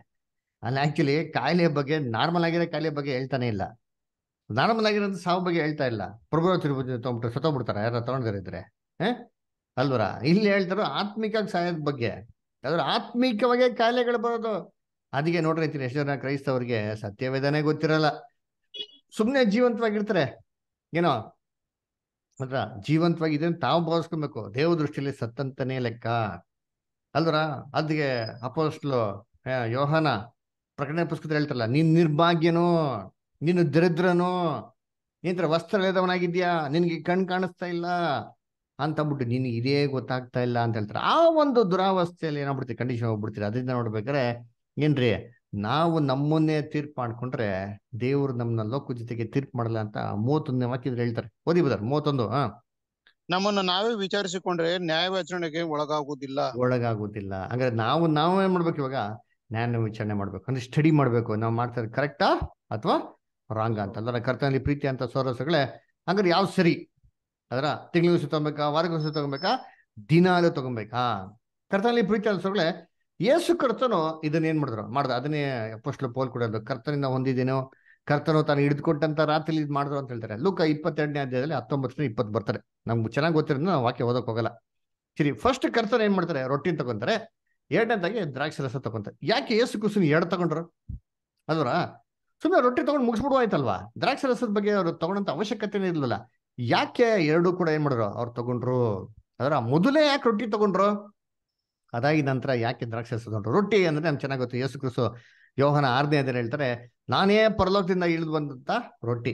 ಅಲ್ಲಿ ಆ್ಯಕ್ಚುಲಿ ಕಾಯಿಲೆ ಬಗ್ಗೆ ನಾರ್ಮಲ್ ಆಗಿರೋ ಕಾಯಿಲೆ ಬಗ್ಗೆ ಹೇಳ್ತಾನೆ ಇಲ್ಲ ನಾರ್ಮಲ್ ಆಗಿರೋದು ಸಾವು ಬಗ್ಗೆ ಹೇಳ್ತಾ ಇಲ್ಲ ಪ್ರಭುರಾತ್ರಿ ಭೋಜನ ತೊಗೊಂಡ್ಬಿಟ್ರೆ ಸತ್ತೋಗ್ಬಿಡ್ತಾರೆ ಯಾರು ತೊಗೊಂಡಿದ್ದಾರೆ ಇದ್ರೆ ಅಲ್ವರ ಇಲ್ಲಿ ಹೇಳ್ತಾರೋ ಆತ್ಮೀಕ ಸಾಯದ ಬಗ್ಗೆ ಅದ್ರ ಆತ್ಮೀಕವಾಗಿ ಕಾಯಿಲೆಗಳು ಬರೋದು ಅದಕ್ಕೆ ನೋಡ್ರಿ ಎಷ್ಟು ಜನ ಕ್ರೈಸ್ತವ್ರಿಗೆ ಸತ್ಯವೇದನೆ ಗೊತ್ತಿರಲ್ಲ ಸುಮ್ಮನೆ ಜೀವಂತವಾಗಿರ್ತಾರೆ ಏನೋ ಮಾತ್ರ ಜೀವಂತವಾಗಿದೆ ಅಂತ ತಾವು ಭಾವಿಸ್ಕೊಬೇಕು ದೇವ ದೃಷ್ಟಿಯಲ್ಲಿ ಸತ್ತಂತನೇ ಲೆಕ್ಕ ಅಲ್ದ್ರ ಅದ್ಗೆ ಅಪೋಸ್ಟ್ಲು ಯೋಹನ ಪ್ರಕಟಣೆ ಪುಸ್ತಕದಲ್ಲಿ ಹೇಳ್ತಾರಲ್ಲ ನೀನ್ ನಿರ್ಭಾಗ್ಯನೋ ನೀನು ದರಿದ್ರನೋ ನಿಂತರ ವಸ್ತ್ರ ಎಳೆದವನಾಗಿದ್ಯಾ ನಿನಗೆ ಕಣ್ ಕಾಣಿಸ್ತಾ ಇಲ್ಲ ಅಂತ ಬಿಟ್ಟು ನಿನ್ಗೆ ಇದೇ ಗೊತ್ತಾಗ್ತಾ ಇಲ್ಲ ಅಂತ ಹೇಳ್ತಾರೆ ಆ ಒಂದು ದುರಾವಸ್ಥೆಯಲ್ಲಿ ಏನಾಗ್ಬಿಡ್ತೀರಿ ಕಂಡೀಷನ್ ಹೋಗ್ಬಿಡ್ತೀರಿ ಅದರಿಂದ ನೋಡ್ಬೇಕಾರೆ ಏನ್ರಿ ನಾವು ನಮ್ಮನ್ನೇ ತೀರ್ಪು ಮಾಡ್ಕೊಂಡ್ರೆ ದೇವರು ನಮ್ಮನ್ನ ಲೋಕ ಜೊತೆಗೆ ತೀರ್ಪು ಮಾಡಲ್ಲ ಅಂತ ಮೂವತ್ತೊಂದನೇ ವಾಕ್ಯದಲ್ಲಿ ಹೇಳ್ತಾರೆ ಓದಿ ಬದರ್ ಮೂವತ್ತೊಂದು ಹಾ ನಮ್ಮನ್ನ ನಾವೇ ವಿಚಾರಿಸಿಕೊಂಡ್ರೆ ನ್ಯಾಯವಾಚರಣೆಗೆ ಒಳಗಾಗುವುದಿಲ್ಲ ಒಳಗಾಗುವುದಿಲ್ಲ ಅಂದ್ರೆ ನಾವು ನಾವೇ ಮಾಡ್ಬೇಕು ಇವಾಗ ನ್ಯಾಯ ವಿಚಾರಣೆ ಮಾಡ್ಬೇಕು ಅಂದ್ರೆ ಸ್ಟಡಿ ಮಾಡ್ಬೇಕು ನಾವು ಮಾಡ್ತಾರೆ ಕರೆಕ್ಟಾ ಅಥವಾ ರಾಂಗ ಅಂತ ಅಂದ್ರೆ ಕರ್ತನಲ್ಲಿ ಪ್ರೀತಿ ಅಂತ ಸೋರಸಗಳೇ ಅಂದ್ರೆ ಯಾವ ಸರಿ ಅದರ ತಿಂಗಳಿಗೂ ತಗೊಬೇಕಾ ವಾರಕ್ಕೆ ತಗೊಬೇಕಾ ದಿನಾಲೂ ತಗೊಬೇಕಾ ಕರ್ತನಲ್ಲಿ ಪ್ರೀತಿ ಸೊಗಳೇ ಯೇಸು ಕರ್ತನು ಏನ್ ಮಾಡಿದ್ರು ಮಾಡ್ದ ಅದನ್ನೇ ಪೋಸ್ಟ್ಲು ಪೋಲ್ ಕೊಡೋದು ಕರ್ತನಿಂದ ಹೊಂದಿದ್ದೇನೋ ಕರ್ತನು ತಾನು ಹಿಡಿದುಕೊಟ್ಟಂತ ರಾತ್ರಿ ಇದು ಮಾಡಿದ್ರು ಅಂತ ಹೇಳ್ತಾರೆ ಲೂಕ ಇಪ್ಪತ್ತೆರಡನೇ ಅಧ್ಯಾಯದಲ್ಲಿ ಹತ್ತೊಂಬತ್ತು ಇಪ್ಪತ್ತು ಬರ್ತಾರೆ ನಮ್ಗೆ ಚೆನ್ನಾಗಿ ಗೊತ್ತಿರೋದ್ರಿಂದ ನಾವು ವಾಕ್ಯ ಓದಕ್ ಹೋಗಲ್ಲ ಸರಿ ಫಸ್ಟ್ ಕರ್ತನ ಏನ್ ಮಾಡ್ತಾರೆ ರೊಟ್ಟಿನ ತಗೊಂತಾರೆ ಎರಡನೇದಾಗಿ ದ್ರಾಕ್ಷಿ ರಸ ತಗೊಂತಾರೆ ಯಾಕೆ ಯೇಸು ಕುಸುಮಿ ಎರಡು ತಗೊಂಡ್ರು ಅದರ ಸುಮ್ಮನೆ ರೊಟ್ಟಿ ತಗೊಂಡು ಮುಗಿಸ್ಬಿಡುವ ಆಯ್ತಲ್ವಾ ದ್ರಾಕ್ಷಿ ರಸದ ಬಗ್ಗೆ ಅವ್ರು ತಗೊಂಡಂತ ಅವಶ್ಯಕತೆನೇ ಇರ್ಲಿಲ್ಲ ಯಾಕೆ ಎರಡು ಕೂಡ ಏನ್ ಮಾಡಿದ್ರು ಅವ್ರು ತಗೊಂಡ್ರು ಅದರ ಮೊದಲೇ ಯಾಕೆ ರೊಟ್ಟಿ ತಗೊಂಡ್ರು ಅದಾಗಿ ನಂತರ ಯಾಕೆ ದ್ರಾಕ್ಷಿ ರೊಟ್ಟಿ ಅಂದರೆ ನಮ್ಗೆ ಚೆನ್ನಾಗಿ ಗೊತ್ತು ಯೇಸು ಕ್ರಿಸು ಯೋಹನ ಆರನೇ ಅದೇನು ಹೇಳ್ತಾರೆ ನಾನೇ ಪರಲೋಕದಿಂದ ಇಳಿದು ಬಂದಂಥ ರೊಟ್ಟಿ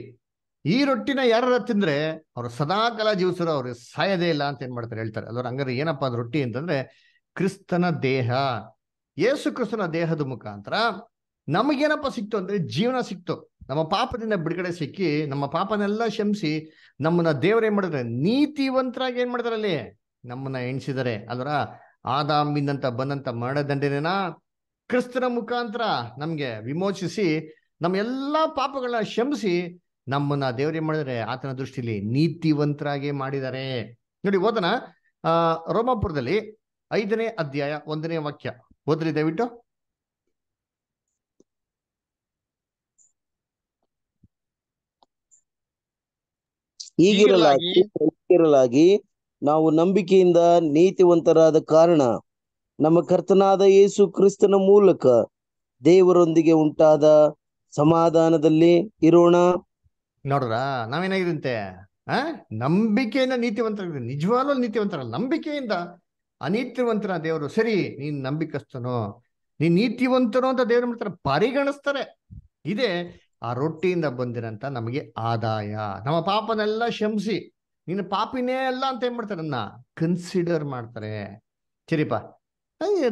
ಈ ರೊಟ್ಟಿನ ಯಾರು ತಿಂದ್ರೆ ಅವರು ಸದಾಕಾಲ ಜೀವಿಸಿದ್ರು ಅವ್ರು ಸಾಯದೇ ಇಲ್ಲ ಅಂತ ಏನ್ ಮಾಡ್ತಾರೆ ಹೇಳ್ತಾರೆ ಅದ್ರ ಹಂಗಾರೆ ಏನಪ್ಪ ಅದು ರೊಟ್ಟಿ ಅಂತಂದ್ರೆ ಕ್ರಿಸ್ತನ ದೇಹ ಯೇಸು ಕ್ರಿಸ್ತನ ದೇಹದ ಮುಖಾಂತರ ನಮಗೇನಪ್ಪ ಸಿಕ್ತು ಅಂದ್ರೆ ಜೀವನ ಸಿಕ್ತು ನಮ್ಮ ಪಾಪದಿಂದ ಬಿಡುಗಡೆ ಸಿಕ್ಕಿ ನಮ್ಮ ಪಾಪನೆಲ್ಲ ಶಮಿಸಿ ನಮ್ಮನ್ನ ದೇವ್ರ ಮಾಡಿದ್ರೆ ನೀತಿವಂತರಾಗಿ ಏನ್ ಮಾಡ್ತಾರೆ ಅಲ್ಲಿ ನಮ್ಮನ್ನ ಎಣಿಸಿದರೆ ಅದರ ಆದಾಮಿನಂತ ಬಂದಂತ ಮರಣದಂಡನೆನ ಕ್ರಿಸ್ತನ ಮುಖಾಂತರ ನಮ್ಗೆ ವಿಮೋಚಿಸಿ ನಮ್ಮ ಎಲ್ಲಾ ಪಾಪಗಳನ್ನ ಕ್ಷಮಿಸಿ ನಮ್ಮನ್ನ ದೇವರೇ ಮಾಡಿದರೆ ಆತನ ದೃಷ್ಟಿಲಿ ನೀತಿವಂತರಾಗಿ ಮಾಡಿದ್ದಾರೆ ನೋಡಿ ಓದನ ಆ ರೋಮಾಪುರದಲ್ಲಿ ಐದನೇ ಅಧ್ಯಾಯ ಒಂದನೇ ವಾಕ್ಯ ಓದ್ರಿ ದಯವಿಟ್ಟು ಈಗಿರಲಾಗಿ ನಾವು ನಂಬಿಕೆಯಿಂದ ನೀತಿವಂತರಾದ ಕಾರಣ ನಮ್ಮ ಕರ್ತನಾದ ಯೇಸು ಕ್ರಿಸ್ತನ ಮೂಲಕ ದೇವರೊಂದಿಗೆ ಉಂಟಾದ ಸಮಾಧಾನದಲ್ಲಿ ಇರೋಣ ನೋಡ್ರ ನಾವೇನಾಗಿದಂತೆ ಆ ನಂಬಿಕೆಯಿಂದ ನೀತಿವಂತರ ನಿಜವಾಗ್ಲೂ ನೀತಿವಂತರ ನಂಬಿಕೆಯಿಂದ ಅನೀತಿವಂತರ ದೇವರು ಸರಿ ನೀನ್ ನಂಬಿಕಸ್ತನು ನೀನ್ ನೀತಿವಂತನು ಅಂತ ದೇವ್ರ ಮಾಡ್ತಾರೆ ಪರಿಗಣಿಸ್ತಾರೆ ಇದೇ ಆ ರೊಟ್ಟಿಯಿಂದ ಬಂದಿರಂತ ನಮಗೆ ಆದಾಯ ನಮ್ಮ ಪಾಪನೆಲ್ಲ ಶಮಿಸಿ ನೀನು ಪಾಪಿನೇ ಅಲ್ಲ ಅಂತ ಏನ್ ಮಾಡ್ತಾರೆ ಅದನ್ನ ಕನ್ಸಿಡರ್ ಮಾಡ್ತಾರೆ ಸರಿಪ